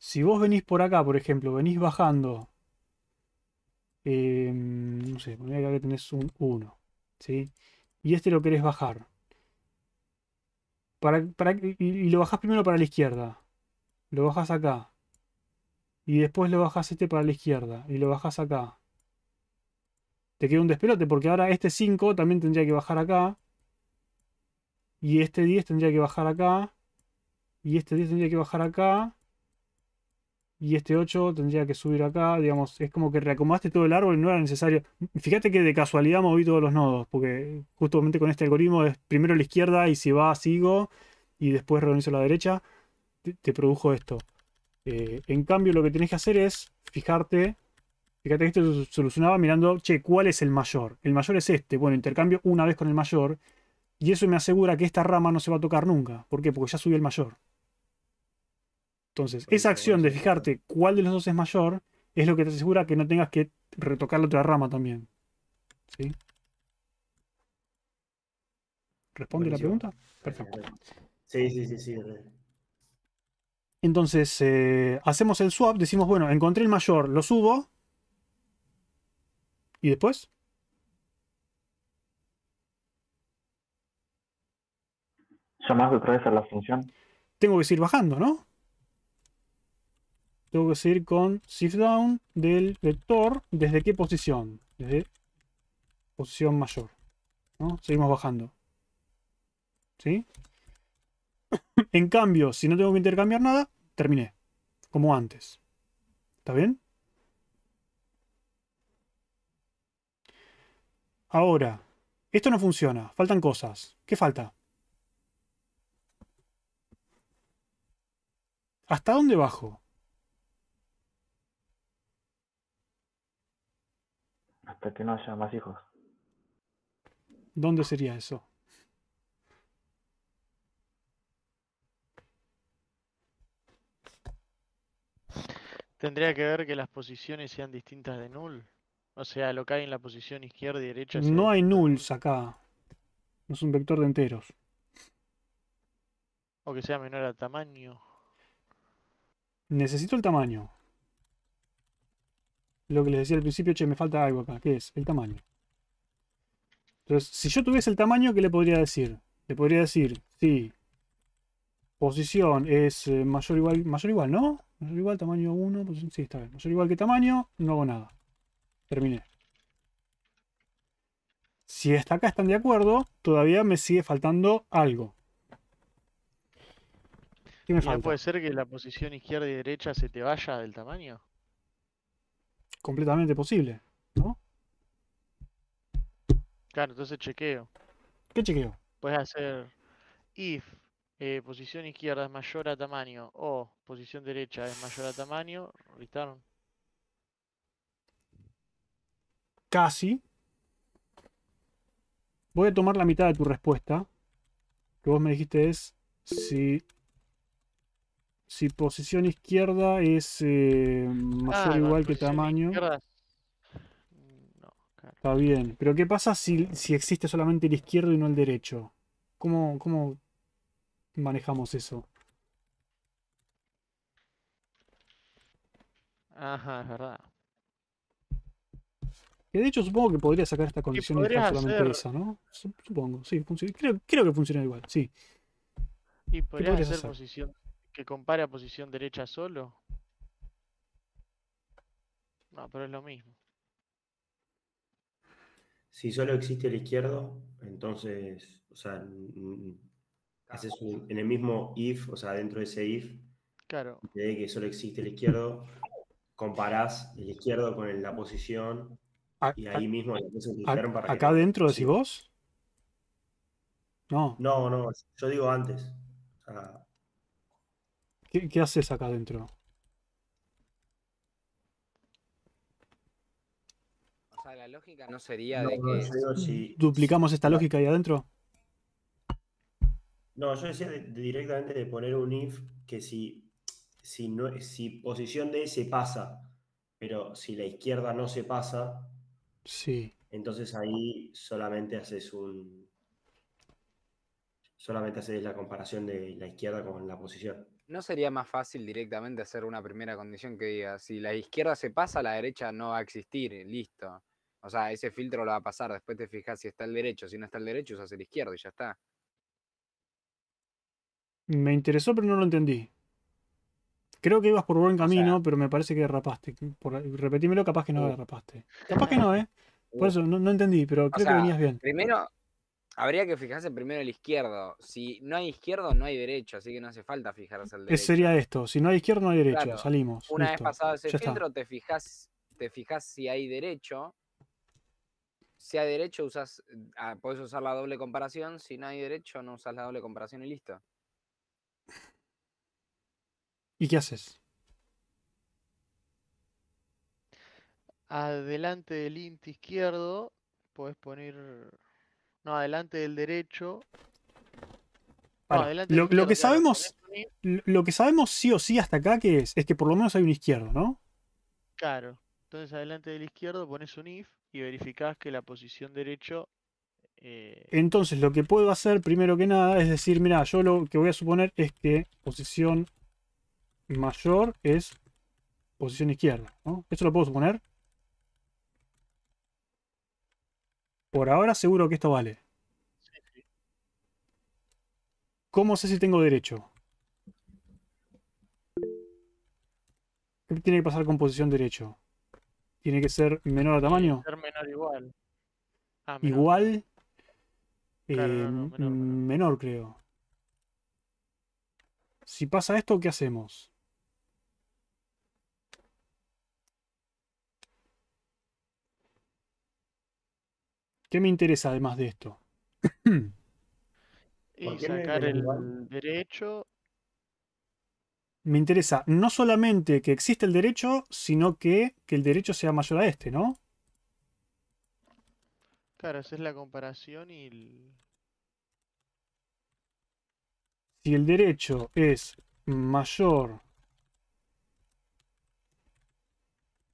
Si vos venís por acá, por ejemplo, venís bajando. Eh, no sé, acá que tenés un 1. ¿sí? Y este lo querés bajar. Para, y lo bajás primero para la izquierda. Lo bajas acá. Y después lo bajas este para la izquierda. Y lo bajas acá. Te queda un despelote porque ahora este 5 también tendría que bajar acá. Y este 10 tendría que bajar acá. Y este 10 tendría que bajar acá y este 8 tendría que subir acá, digamos, es como que reacomodaste todo el árbol y no era necesario. Fíjate que de casualidad moví todos los nodos, porque justamente con este algoritmo es primero la izquierda y si va sigo y después reorganizo a la derecha, te, produjo esto. Eh, en cambio lo que tenés que hacer es fijarte, fíjate que esto se solucionaba mirando, che, ¿cuál es el mayor? El mayor es este, bueno, intercambio una vez con el mayor y eso me asegura que esta rama no se va a tocar nunca. ¿Por qué? Porque ya subí el mayor. Entonces, esa acción de fijarte cuál de los dos es mayor es lo que te asegura que no tengas que retocar la otra rama también. ¿Sí? ¿Responde la pregunta? Perfecto. Sí, sí, sí, sí. Entonces, eh, hacemos el swap, decimos, bueno, encontré el mayor, lo subo. ¿Y después? Llamás otra vez a la función. Tengo que seguir bajando, ¿no? tengo que seguir con shift down del vector. ¿Desde qué posición? Desde posición mayor. Seguimos bajando. ¿Sí? en cambio, si no tengo que intercambiar nada, terminé. Como antes. ¿Está bien? Ahora, esto no funciona. Faltan cosas. ¿Qué falta? ¿Hasta dónde bajo? hasta que no haya más hijos. ¿Dónde sería eso? Tendría que ver que las posiciones sean distintas de null. O sea, lo que hay en la posición izquierda y derecha. No hay nulls acá. No es un vector de enteros. O que sea menor al tamaño. Necesito el tamaño lo que les decía al principio, che, me falta algo acá, que es el tamaño. Entonces, si yo tuviese el tamaño, ¿qué le podría decir? Le podría decir, sí, posición es eh, mayor o igual, mayor igual, ¿no? Mayor igual, tamaño 1, pues, sí, está bien. Mayor igual que tamaño, no hago nada. Terminé. Si hasta acá están de acuerdo, todavía me sigue faltando algo. ¿Qué me falta? ¿Puede ser que la posición izquierda y derecha se te vaya del tamaño? completamente posible, ¿no? Claro, entonces chequeo. ¿Qué chequeo? Puedes hacer if eh, posición izquierda es mayor a tamaño o posición derecha es mayor a tamaño, return. Casi. Voy a tomar la mitad de tu respuesta. Lo que vos me dijiste es si si posición izquierda es eh, mayor o ah, igual que tamaño. Mm, no, Está bien. Pero ¿qué pasa si, existe solamente el izquierdo y no el derecho? ¿Cómo, cómo manejamos eso? Ajá, es verdad. de hecho supongo que podría sacar esta condición y de solamente esa, ¿no? Supongo, sí, creo, que funciona igual, sí. Y podría ser posición que a posición derecha solo. No, pero es lo mismo. Si solo existe el izquierdo, entonces, o sea, haces en el mismo if, o sea, dentro de ese if, claro. que solo existe el izquierdo, comparás el izquierdo con la posición y ahí mismo para ¿Acá adentro dentro decís vos? No. No, no, yo digo antes. ¿Qué, haces acá adentro? O sea, la lógica no sería de que... Mm, ¿Duplicamos esta lógica ahí adentro? No, yo decía directamente de poner un if que si, si, no, si posición D se pasa, pero si la izquierda no se pasa, sí. entonces ahí solamente haces un... Solamente haces la comparación de la izquierda con la posición. ¿No sería más fácil directamente hacer una primera condición que diga, si la izquierda se pasa, la derecha no va a existir, listo? O sea, ese filtro lo va a pasar, después te fijas si está el derecho, si no está el derecho, usas el izquierdo y ya está. Me interesó, pero no lo entendí. Creo que ibas por buen camino, pero me parece que derrapaste. Por, repetímelo, capaz que no derrapaste. Uh. Capaz que no, ¿eh? Por uh. eso no, entendí, pero creo que venías bien. Primero, Habría que fijarse primero el izquierdo. Si no hay izquierdo, no hay derecho, así que no hace falta fijarse el derecho. sería esto, si no hay izquierdo, no hay derecho, salimos. Una vez pasado ese filtro, te fijas, te fijas si hay derecho. Si hay derecho, usas, ah, podés usar la doble comparación. Si no hay derecho, no usas la doble comparación y listo. ¿Y qué haces? Adelante del int izquierdo, podés poner adelante del derecho. lo, que sabemos, ¿eh? lo que sabemos sí o sí hasta acá que es, es que por lo menos hay un izquierdo, ¿no? Claro. Entonces adelante del izquierdo pones un if y verificas que la posición derecho eh, entonces, lo que puedo hacer primero que nada es decir, mira, yo lo que voy a suponer es que posición mayor es posición izquierda. ¿no? ¿Esto lo puedo suponer? Por ahora seguro que esto vale. ¿Cómo sé si tengo derecho? ¿Qué tiene que pasar con posición derecho? ¿Tiene que ser menor a tamaño? Ser menor igual. Ah, menor. Igual. Eh, menor creo. Si pasa esto, ¿qué hacemos? ¿Qué me interesa además de esto? y sacar el derecho. Me interesa no solamente que existe el derecho, sino que, el derecho sea mayor a este, ¿no? Claro, esa es la comparación y Si el derecho es mayor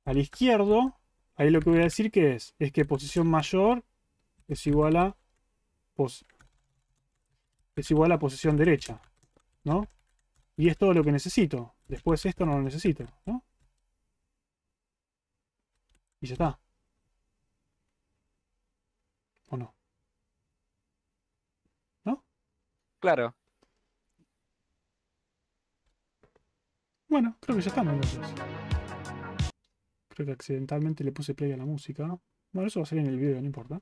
al izquierdo, ahí lo que voy a decir que es, es que posición mayor es igual a, es igual a posición derecha, ¿no? Y es todo lo que necesito. Después esto no lo necesito, ¿no? Y ya está. ¿O no? ¿No? Claro. Bueno, creo que ya estamos Creo que accidentalmente le puse play a la música. Bueno, eso va a salir en el video, no importa.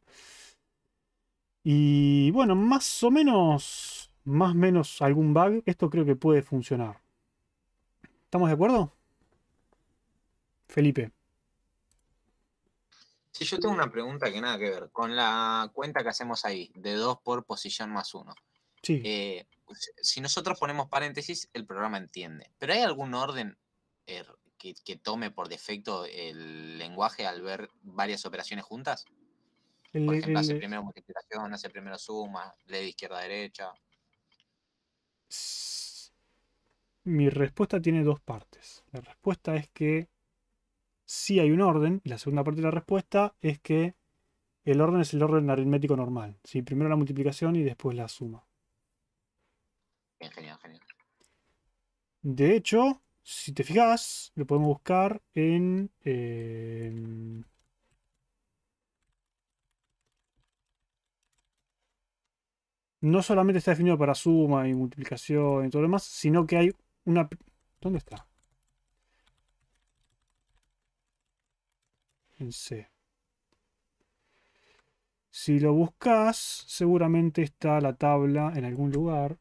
Y bueno, más o menos, más menos algún bug, esto creo que puede funcionar. ¿Estamos de acuerdo? Felipe. Sí, yo tengo una pregunta que nada que ver. Con la cuenta que hacemos ahí, de 2 por posición más 1. Sí. Eh, si nosotros ponemos paréntesis, el programa entiende. ¿Pero hay algún orden er, que, que, tome por defecto el lenguaje al ver varias operaciones juntas? El, Por ejemplo, hace primero multiplicación, hace primero suma, lee de izquierda a derecha. Mi respuesta tiene dos partes. La respuesta es que sí hay un orden, y la segunda parte de la respuesta es que el orden es el orden aritmético normal. Primero la multiplicación y después la suma. Bien, genial, genial. De hecho, si te fijas, lo podemos buscar en. Eh, no solamente está definido para suma y multiplicación y todo lo demás, sino que hay una... ¿Dónde está? En C. Si lo buscas, seguramente está la tabla en algún lugar,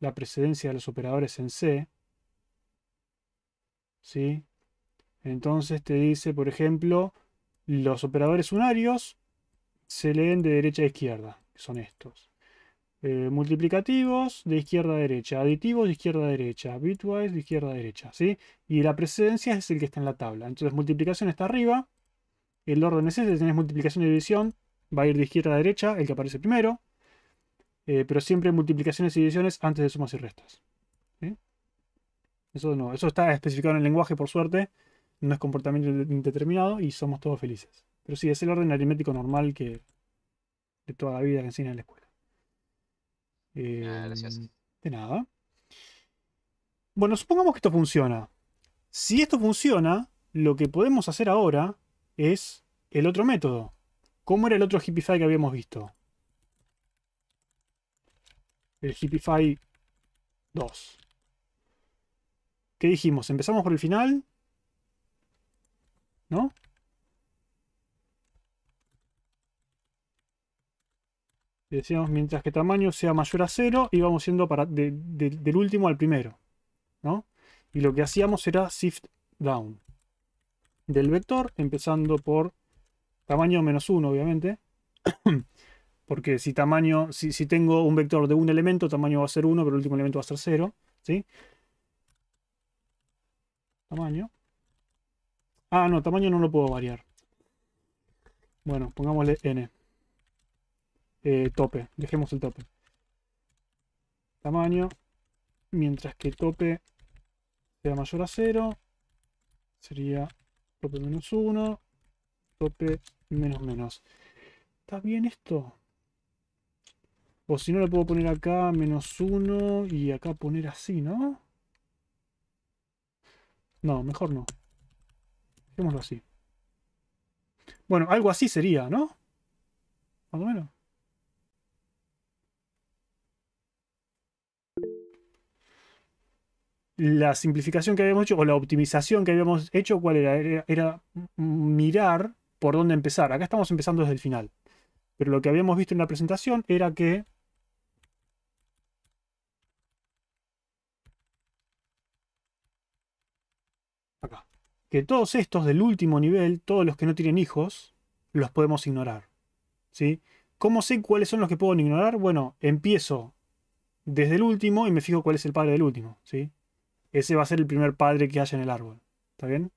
la precedencia de los operadores en C. ¿Sí? Entonces te dice, por ejemplo, los operadores unarios se leen de derecha a izquierda, que son estos. Eh, multiplicativos de izquierda a derecha, aditivos de izquierda a derecha, bitwise de izquierda a derecha, ¿sí? Y la precedencia es el que está en la tabla. Entonces multiplicación está arriba, el orden es ese, tenés multiplicación y división, va a ir de izquierda a derecha, el que aparece primero, eh, pero siempre multiplicaciones y divisiones antes de sumas y restas. Eso no, eso está especificado en el lenguaje, por suerte, no es comportamiento indeterminado y somos todos felices. Pero sí, es el orden aritmético normal que de toda la vida que enseña en la escuela. Ah, gracias. Em, de nada. Bueno, supongamos que esto funciona. Si esto funciona, lo que podemos hacer ahora es el otro método. ¿Cómo era el otro Hippify que habíamos visto? El Hippify 2. ¿Qué dijimos? Empezamos por el final. ¿No? decíamos, mientras que tamaño sea mayor a 0, íbamos siendo para del último al primero. ¿no? Y lo que hacíamos era shift down del vector, empezando por tamaño menos 1, obviamente. Porque si tamaño, si, tengo un vector de un elemento, tamaño va a ser 1, pero el último elemento va a ser 0. ¿sí? Tamaño. Ah, no, tamaño no lo puedo variar. Bueno, pongámosle n. Eh, tope. Dejemos el tope. Tamaño. Mientras que tope sea mayor a 0, sería tope menos 1, tope menos menos. ¿Está bien esto? O si no, lo puedo poner acá menos 1 y acá poner así, ¿no? No, mejor no. Dejémoslo así. Bueno, algo así sería, ¿no? Más o menos. la simplificación que habíamos hecho o la optimización que habíamos hecho, ¿cuál era? Era, mirar por dónde empezar. Acá estamos empezando desde el final. Pero lo que habíamos visto en la presentación era que acá, que todos estos del último nivel, todos los que no tienen hijos, los podemos ignorar. ¿Sí? ¿Cómo sé cuáles son los que puedo ignorar? Bueno, empiezo desde el último y me fijo cuál es el padre del último. ¿sí? Ese va a ser el primer padre que haya en el árbol. ¿Está bien?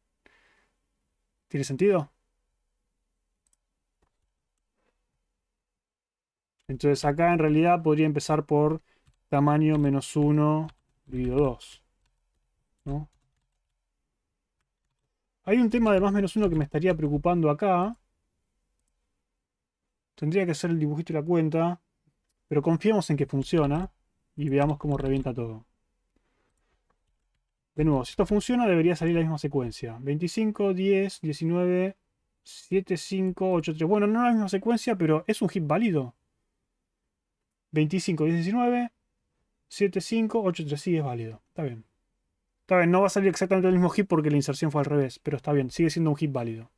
¿Tiene sentido? Entonces acá en realidad podría empezar por tamaño menos 1 dividido 2. Hay un tema de más menos 1 que me estaría preocupando acá. Tendría que ser el dibujito y la cuenta. Pero confiemos en que funciona y veamos cómo revienta todo. De nuevo, si esto funciona, debería salir la misma secuencia. 25, 10, 19, 7, 5, 8, 3. Bueno, no es la misma secuencia, pero es un hit válido. 25, 10, 19, 7, 5, 8, 3. Sí, es válido. Está bien. Está bien, no va a salir exactamente el mismo hit porque la inserción fue al revés, pero está bien, sigue siendo un hit válido.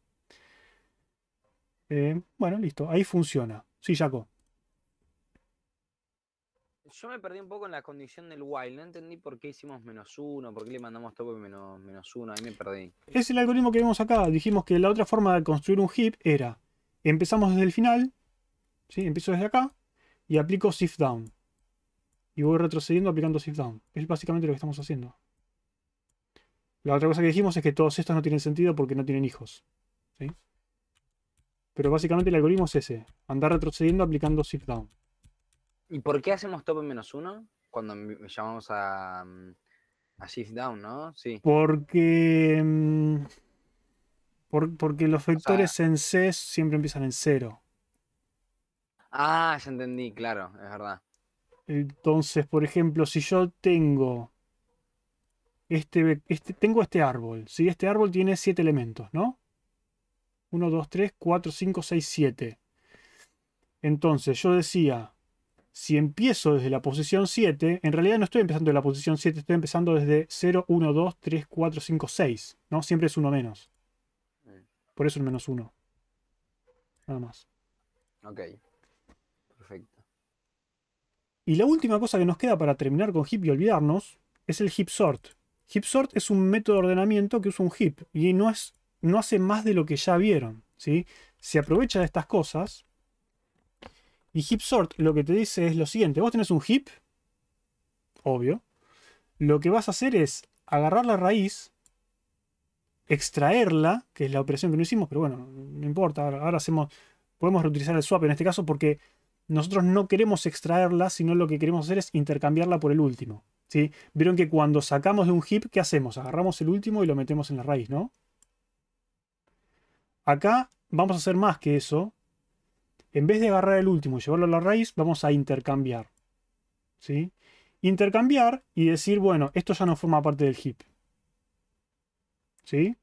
Eh, bueno, listo. Ahí funciona. Sí, Jaco yo me perdí un poco en la condición del while. No entendí por qué hicimos menos uno, por qué le mandamos todo menos, uno. Ahí me perdí. Es el algoritmo que vemos acá. Dijimos que la otra forma de construir un heap era empezamos desde el final, ¿sí? empiezo desde acá y aplico shift down. Y voy retrocediendo aplicando shift down. Es básicamente lo que estamos haciendo. La otra cosa que dijimos es que todos estos no tienen sentido porque no tienen hijos. Pero básicamente el algoritmo es ese. Andar retrocediendo aplicando shift down. ¿Y por qué hacemos tope menos uno cuando llamamos a, mm, a Shift Down, no? Sí. Porque. Mm, por, porque los vectores en C siempre empiezan en cero. Ah, ya entendí, claro, es verdad. Entonces, por ejemplo, si yo tengo. Este, este tengo este árbol. ¿sí? Este árbol tiene 7 elementos, ¿no? 1, 2, 3, 4, 5, 6, 7. Entonces, yo decía, si empiezo desde la posición 7, en realidad no estoy empezando desde la posición 7, estoy empezando desde 0, 1, 2, 3, 4, 5, 6. ¿no? Siempre es uno menos. Por eso el menos 1. Nada más. Ok. Perfecto. Y la última cosa que nos queda para terminar con heap y olvidarnos es el heap sort. Heap sort es un método de ordenamiento que usa un heap y no, es, no hace más de lo que ya vieron. Se aprovecha de estas cosas y hip lo que te dice es lo siguiente. Vos tenés un heap, obvio. Lo que vas a hacer es agarrar la raíz, extraerla, que es la operación que no hicimos, pero bueno, no importa. Ahora hacemos, podemos reutilizar el swap en este caso porque nosotros no queremos extraerla, sino lo que queremos hacer es intercambiarla por el último. ¿sí? Vieron que cuando sacamos de un heap, ¿qué hacemos? Agarramos el último y lo metemos en la raíz, ¿no? Acá vamos a hacer más que eso en vez de agarrar el último y llevarlo a la raíz, vamos a intercambiar. ¿Sí? Intercambiar y decir, bueno, esto ya no forma parte del heap. ¿Sí?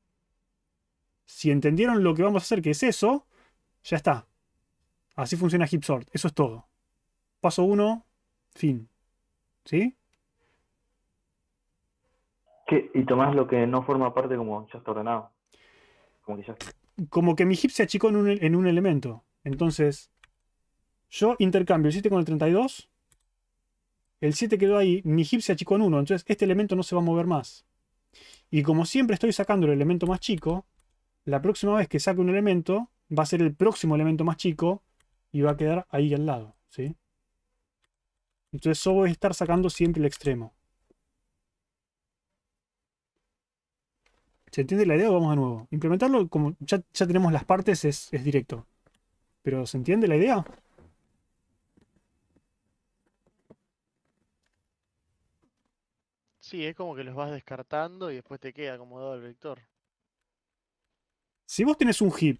Si entendieron lo que vamos a hacer, que es eso, ya está. Así funciona Heapsort. Eso es todo. Paso 1, fin. ¿Sí? Y tomás lo que no forma parte como ya está ordenado. Como que, mi heap se achicó en un, en un elemento. Entonces, yo intercambio el 7 con el 32. El 7 quedó ahí, mi hip se achicó en 1, entonces este elemento no se va a mover más. Y como siempre estoy sacando el elemento más chico, la próxima vez que saque un elemento, va a ser el próximo elemento más chico y va a quedar ahí al lado, Entonces solo voy a estar sacando siempre el extremo. ¿Se entiende la idea o vamos de nuevo? Implementarlo como ya, tenemos las partes es directo. Pero ¿se entiende la idea? Sí, es como que los vas descartando y después te queda acomodado el vector. Si vos tenés un heap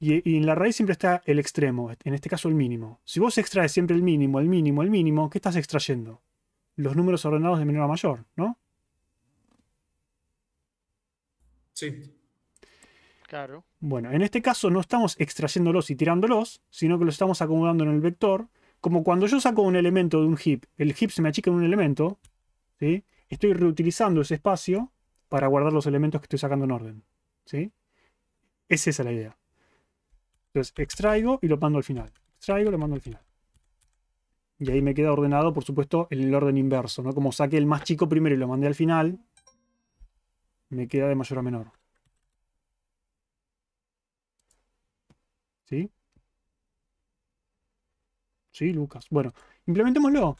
y, en la raíz siempre está el extremo, en este caso el mínimo. Si vos extraes siempre el mínimo, el mínimo, el mínimo, ¿qué estás extrayendo? Los números ordenados de menor a mayor, ¿no? Sí. Bueno, en este caso no estamos extrayéndolos y tirándolos, sino que los estamos acomodando en el vector. Como cuando yo saco un elemento de un heap, el heap se me achica en un elemento, ¿sí? estoy reutilizando ese espacio para guardar los elementos que estoy sacando en orden. ¿sí? Es esa la idea. Entonces extraigo y lo mando al final. Extraigo y lo mando al final. Y ahí me queda ordenado, por supuesto, en el orden inverso. ¿no? Como saqué el más chico primero y lo mandé al final, me queda de mayor a menor. ¿Sí? Lucas? Bueno, implementémoslo.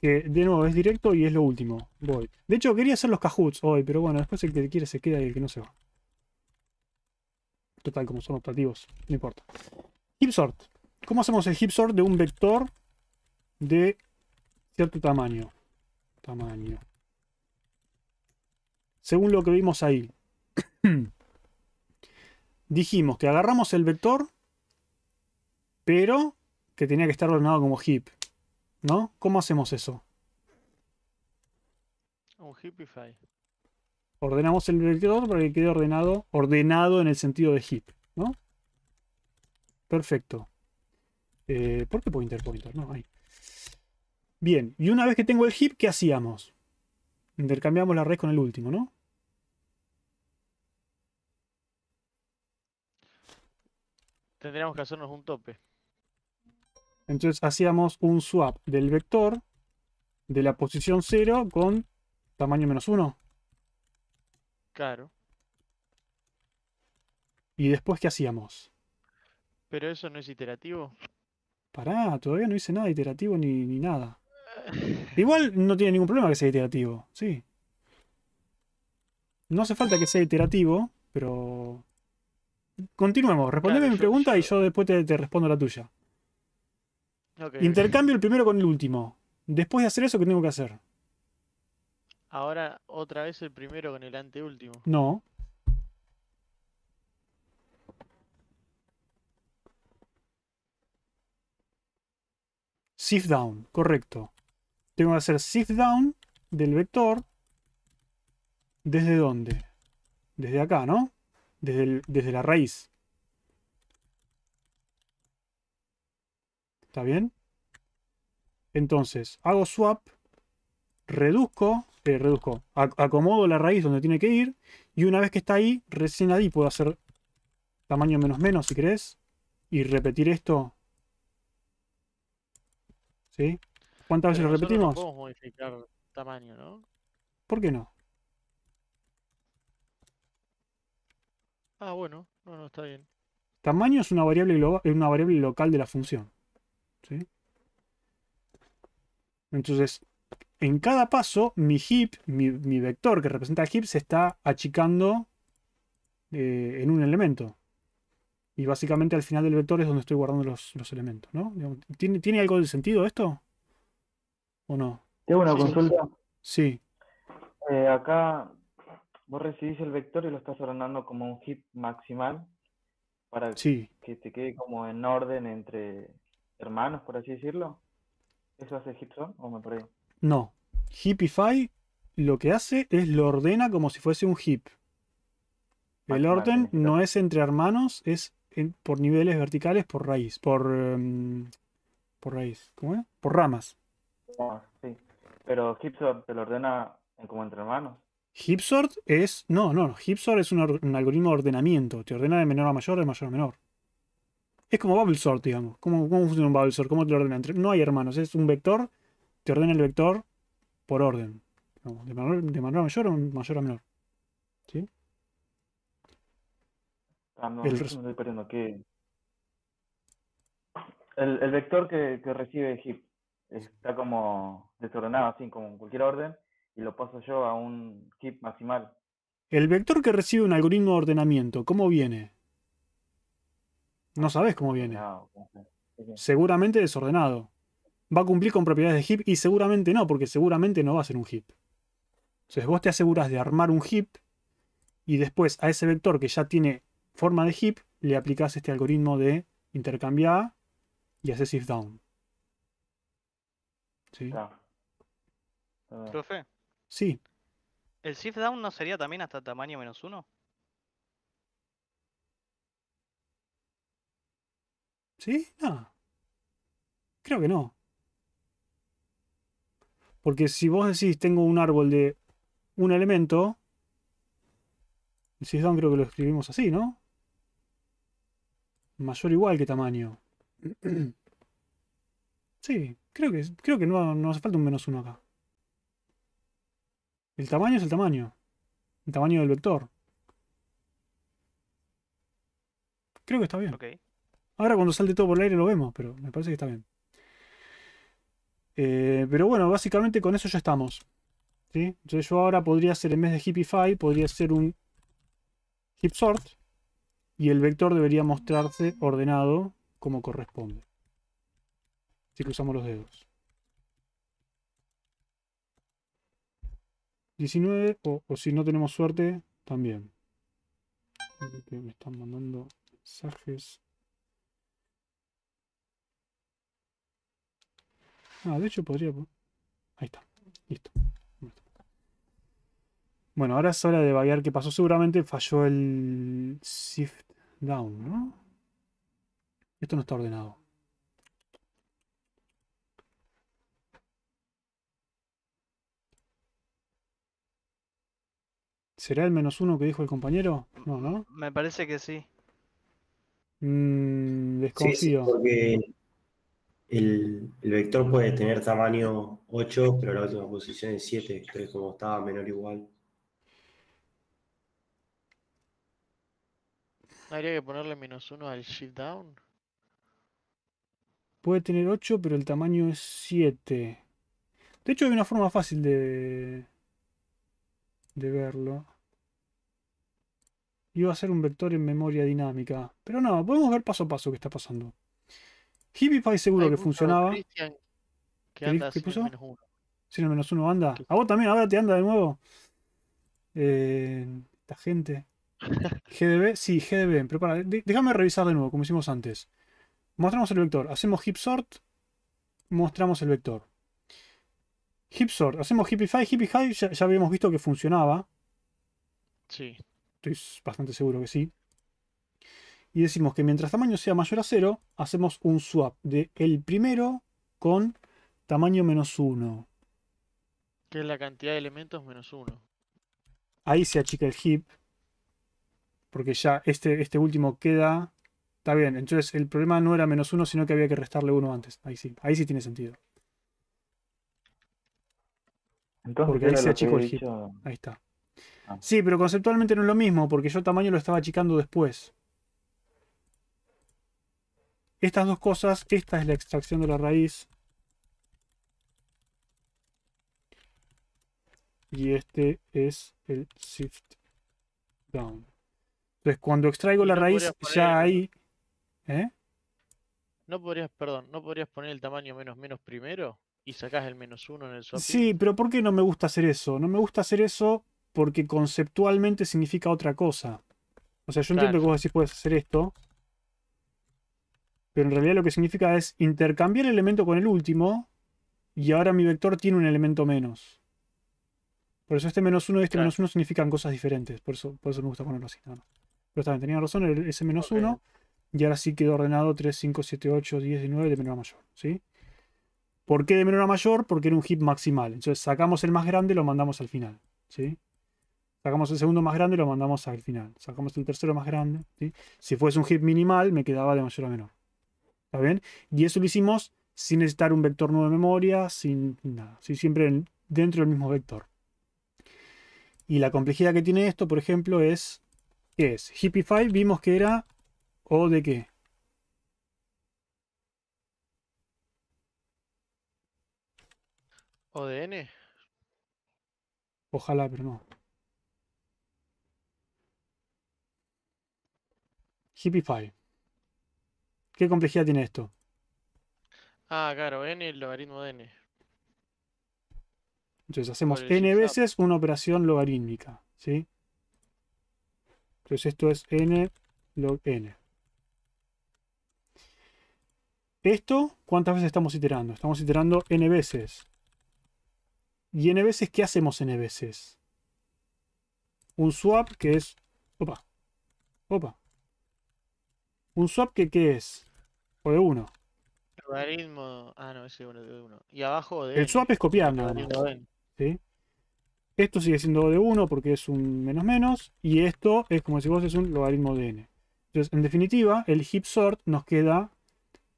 Que de nuevo es directo y es lo último. Voy. De hecho, quería hacer los cajuts hoy, pero bueno, después el que quiere se queda y el que no se va. Total, como son optativos, no importa. Hipsort. ¿Cómo hacemos el hipsort de un vector de cierto tamaño? Tamaño. Según lo que vimos ahí. Dijimos que agarramos el vector pero que tenía que estar ordenado como heap. ¿No? ¿Cómo hacemos eso? Un heapify. Ordenamos el vector para que quede ordenado, ordenado en el sentido de heap, ¿no? Perfecto. Eh, ¿Por qué pointer pointer? No, ahí. Bien, y una vez que tengo el heap, ¿qué hacíamos? Intercambiamos la red con el último, ¿no? Tendríamos que hacernos un tope. Entonces hacíamos un swap del vector de la posición 0 con tamaño menos 1. Claro. ¿Y después qué hacíamos? Pero eso no es iterativo. Pará, todavía no hice nada iterativo ni, nada. Igual no tiene ningún problema que sea iterativo, sí. No hace falta que sea iterativo, pero... Continuemos, respondeme mi pregunta y yo después te, te respondo la tuya. Intercambio el primero con el último. Después de hacer eso, ¿qué tengo que hacer? Ahora otra vez el primero con el anteúltimo. No. Shift down, correcto. Tengo que hacer shift down del vector. ¿Desde dónde? Desde acá, ¿no? Desde, desde la raíz. ¿Está bien? Entonces, hago swap, reduzco, eh, reduzco, acomodo la raíz donde tiene que ir y una vez que está ahí, recién ahí puedo hacer tamaño menos menos si querés y repetir esto. ¿Sí? ¿Cuántas veces lo repetimos? No modificar tamaño, ¿no? ¿Por qué no? Ah, bueno, no, no, está bien. Tamaño es una variable, global, una variable local de la función. Entonces, en cada paso, mi heap, mi, vector que representa el heap, se está achicando eh, en un elemento. Y básicamente al final del vector es donde estoy guardando los, elementos, ¿no? ¿Tiene, algo de sentido esto? ¿O no? Tengo una consulta. Sí. Eh, acá vos recibís el vector y lo estás ordenando como un heap maximal para que te quede como en orden entre hermanos, por así decirlo? ¿Eso hace hipsort o me perdí? No. Hipify lo que hace es lo ordena como si fuese un hip. El orden no es entre hermanos, es por niveles verticales por raíz, por, em, por raíz, ¿cómo Por ramas. Ah, sí. Pero Hipsort te lo ordena como entre hermanos. Hipsort es, no, no, Hipsort es un, un algoritmo de ordenamiento, te ordena de menor a mayor, de mayor a menor. Es como Bubble Sort, digamos. ¿Cómo, funciona un Bubble Sort? ¿Cómo te lo No hay hermanos, es un vector, te ordena el vector por orden. de, manera mayor o mayor a menor. ¿Sí? Ah, el, El, vector que, recibe heap está como desordenado, así como cualquier orden, y lo paso yo a un heap maximal. El vector que recibe un algoritmo de ordenamiento, ¿cómo viene? No sabes cómo viene. Ah, seguramente desordenado. Va a cumplir con propiedades de heap y seguramente no, porque seguramente no va a ser un heap. Entonces vos te aseguras de armar un heap y después a ese vector que ya tiene forma de heap le aplicas este algoritmo de intercambiar y haces shift down. ¿Sí? Claro. ¿Profe? Sí. profe sí el shift down no sería también hasta tamaño menos uno? ¿Sí? No. Creo que no. Porque si vos decís tengo un árbol de un elemento, el don creo que lo escribimos así, ¿no? Mayor o igual que tamaño. Sí, creo que, creo que no, hace falta un menos uno acá. El tamaño es el tamaño. El tamaño del vector. Creo que está bien. ok Ahora cuando salte todo por el aire lo vemos, pero me parece que está bien. Eh, pero bueno, básicamente con eso ya estamos. Entonces yo ahora podría hacer, en vez de heapify, podría ser un HipSort. Y el vector debería mostrarse ordenado como corresponde. Si cruzamos los dedos. 19, o si no tenemos suerte, también. Me están mandando mensajes. Ah, de hecho podría. Ahí está. Listo. Bueno, ahora es hora de vaguear qué pasó. Seguramente falló el shift down, ¿no? Esto no está ordenado. ¿Será el menos uno que dijo el compañero? No, ¿no? Me parece que sí. Mmm. desconfío. El, vector puede tener tamaño 8, pero la última posición es 7, es como estaba menor o igual. Habría que ponerle menos 1 al shift down. Puede tener 8, pero el tamaño es 7. De hecho, hay una forma fácil de, de verlo. Iba a ser un vector en memoria dinámica. Pero no, podemos ver paso a paso qué está pasando. Hippie seguro que funcionaba. ¿Qué, puso? Menos uno. menos uno anda. ¿A vos también? ¿Ahora te anda de nuevo? Eh, esta gente. GDB, sí, GDB. déjame revisar de nuevo, como hicimos antes. Mostramos el vector. Hacemos hip sort. Mostramos el vector. Hip sort. Hacemos hippify, hippify. ya habíamos visto que funcionaba. Sí. Estoy bastante seguro que sí y decimos que mientras tamaño sea mayor a 0, hacemos un swap de el primero con tamaño menos 1. Que es la cantidad de elementos menos 1. Ahí se achica el heap. Porque ya este, este último queda. Está bien. Entonces el problema no era menos 1, sino que había que restarle 1 antes. Ahí sí. Ahí sí tiene sentido. Entonces, porque ahí se achicó el heap. Ahí está. Ah. Sí, pero conceptualmente no es lo mismo, porque yo tamaño lo estaba achicando después. Estas dos cosas, esta es la extracción de la raíz. Y este es el shift down. Entonces, cuando extraigo la raíz, ya ahí... ¿eh? No podrías, perdón, ¿no podrías poner el tamaño menos menos primero? y sacas el menos uno en el swap. Sí, pero ¿por qué no me gusta hacer eso? No me gusta hacer eso porque conceptualmente significa otra cosa. O sea, yo entiendo que vos decís puedes hacer esto, pero en realidad lo que significa es intercambiar el elemento con el último y ahora mi vector tiene un elemento menos. Por eso este menos uno y este menos uno significan cosas diferentes. Por eso, me gusta ponerlo así. Pero también tenía razón, ese menos uno y ahora sí quedó ordenado 3, 5, 7, 8, 10, 19 de menor a mayor. ¿sí? ¿Por qué de menor a mayor? Porque era un hit maximal. Entonces sacamos el más grande y lo mandamos al final. ¿sí? Sacamos el segundo más grande y lo mandamos al final. Sacamos el tercero más grande. ¿sí? Si fuese un hit minimal, me quedaba de mayor a menor bien? Y eso lo hicimos sin necesitar un vector nuevo de memoria, sin nada. Siempre dentro del mismo vector. Y la complejidad que tiene esto, por ejemplo, es... ¿Qué es? Hippify vimos que era... ¿O de qué? ¿O de n? Ojalá, pero no. Hippify. ¿Qué complejidad tiene esto? Ah, claro, n el logaritmo de n. Entonces hacemos n veces una operación logarítmica, ¿sí? Entonces esto es n log n. Esto, ¿cuántas veces estamos iterando? Estamos iterando n veces. ¿Y n veces qué hacemos n veces? Un swap que es... Opa. Opa. Un swap que qué es? de 1. Logaritmo. Ah, no, ese es de 1. Y abajo de. El swap es copiar ¿Sí? Esto sigue siendo de 1 porque es un menos menos. Y esto es como si vos es un logaritmo de n. Entonces, en definitiva, el heap sort nos queda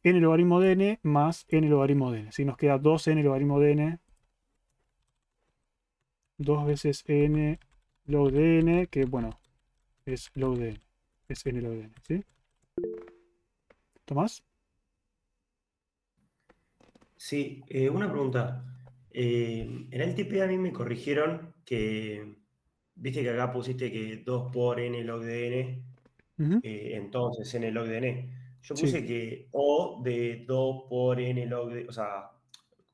n logaritmo de n más n logaritmo de n. Si nos queda 2n logaritmo de n. 2 veces n log de n, que bueno, es log de n. Es n log de n, ¿sí? ¿Tomás? Sí, eh, una pregunta. Eh, en el TP a mí me corrigieron que, viste que acá pusiste que 2 por n log de n, eh, entonces n log de n. Yo puse que O de 2 por n log de, o sea,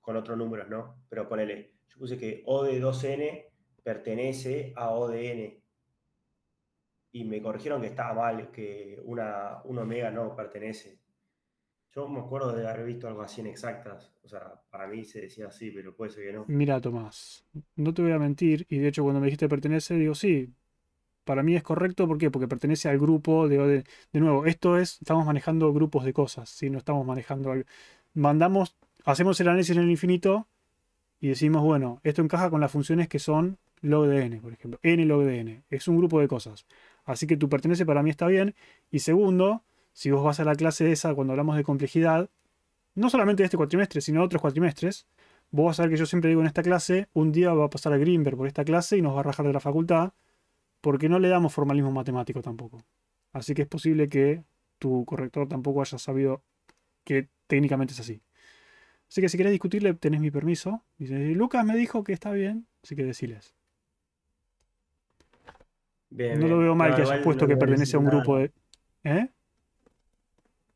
con otros números, ¿no? Pero ponele, yo puse que O de 2n pertenece a O de n. Y me corrigieron que estaba mal, que una, un omega no pertenece. Yo me acuerdo de haber visto algo así en exactas. O sea, para mí se decía así, pero puede ser que no. Mira, Tomás, no te voy a mentir. Y de hecho, cuando me dijiste pertenece, digo, sí, para mí es correcto. ¿Por qué? Porque pertenece al grupo de. De, nuevo, esto es. Estamos manejando grupos de cosas, ¿sí? No estamos manejando. Mandamos. Hacemos el análisis en el infinito y decimos, bueno, esto encaja con las funciones que son log de n, por ejemplo. n log de n. Es un grupo de cosas. Así que tu pertenece para mí está bien. Y segundo si vos vas a la clase esa cuando hablamos de complejidad, no solamente de este cuatrimestre, sino de otros cuatrimestres, vos vas a ver que yo siempre digo en esta clase, un día va a pasar a Greenberg por esta clase y nos va a rajar de la facultad, porque no le damos formalismo matemático tampoco. Así que es posible que tu corrector tampoco haya sabido que técnicamente es así. Así que si querés discutirle, tenés mi permiso. Dice, Lucas me dijo que está bien, así que deciles. no lo veo mal que hayas puesto que pertenece a un grupo de... ¿eh?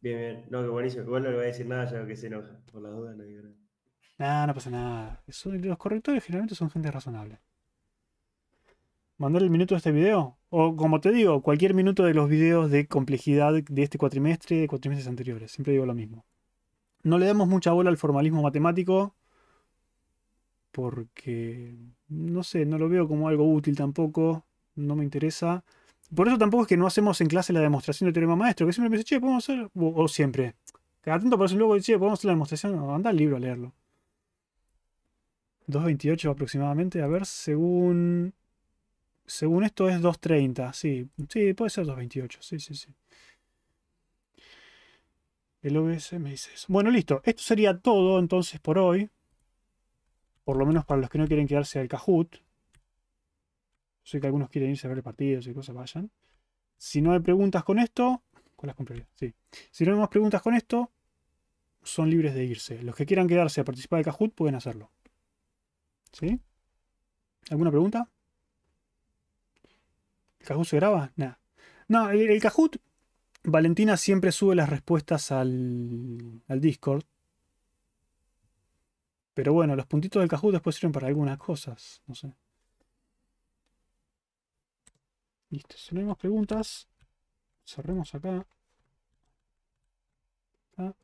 Bien, bien. No, qué buenísimo. Igual no le voy a decir nada ya que se enoja. Por las dudas no digo nada. Nada, no pasa nada. los correctores generalmente son gente razonable. Mandar el minuto de este video. O como te digo, cualquier minuto de los videos de complejidad de este cuatrimestre, de cuatrimestres anteriores. Siempre digo lo mismo. No le damos mucha bola al formalismo matemático. Porque, no sé, no lo veo como algo útil tampoco. No me interesa. Por eso tampoco es que no hacemos en clase la demostración del teorema maestro, que siempre me dice, che, podemos hacer, o, siempre, cada tanto por eso luego dice, che, podemos hacer la demostración, anda al libro a leerlo. 2.28 aproximadamente, a ver, según... Según esto es 2.30, sí, sí, puede ser 2.28, sí, sí, sí. El OBS me dice eso. Bueno, listo. Esto sería todo entonces por hoy. Por lo menos para los que no quieren quedarse al Kahoot sé que algunos quieren irse a ver el partido, si cosas vayan. Si no hay preguntas con esto, con las Si no hay más preguntas con esto, son libres de irse. Los que quieran quedarse a participar del Kahoot pueden hacerlo. ¿Sí? ¿Alguna pregunta? ¿El Kahoot se graba? Nada. No, el, Cajut, Valentina siempre sube las respuestas al, al Discord. Pero bueno, los puntitos del Kahoot después sirven para algunas cosas, no sé. Listo, si no hay preguntas, cerremos acá. acá.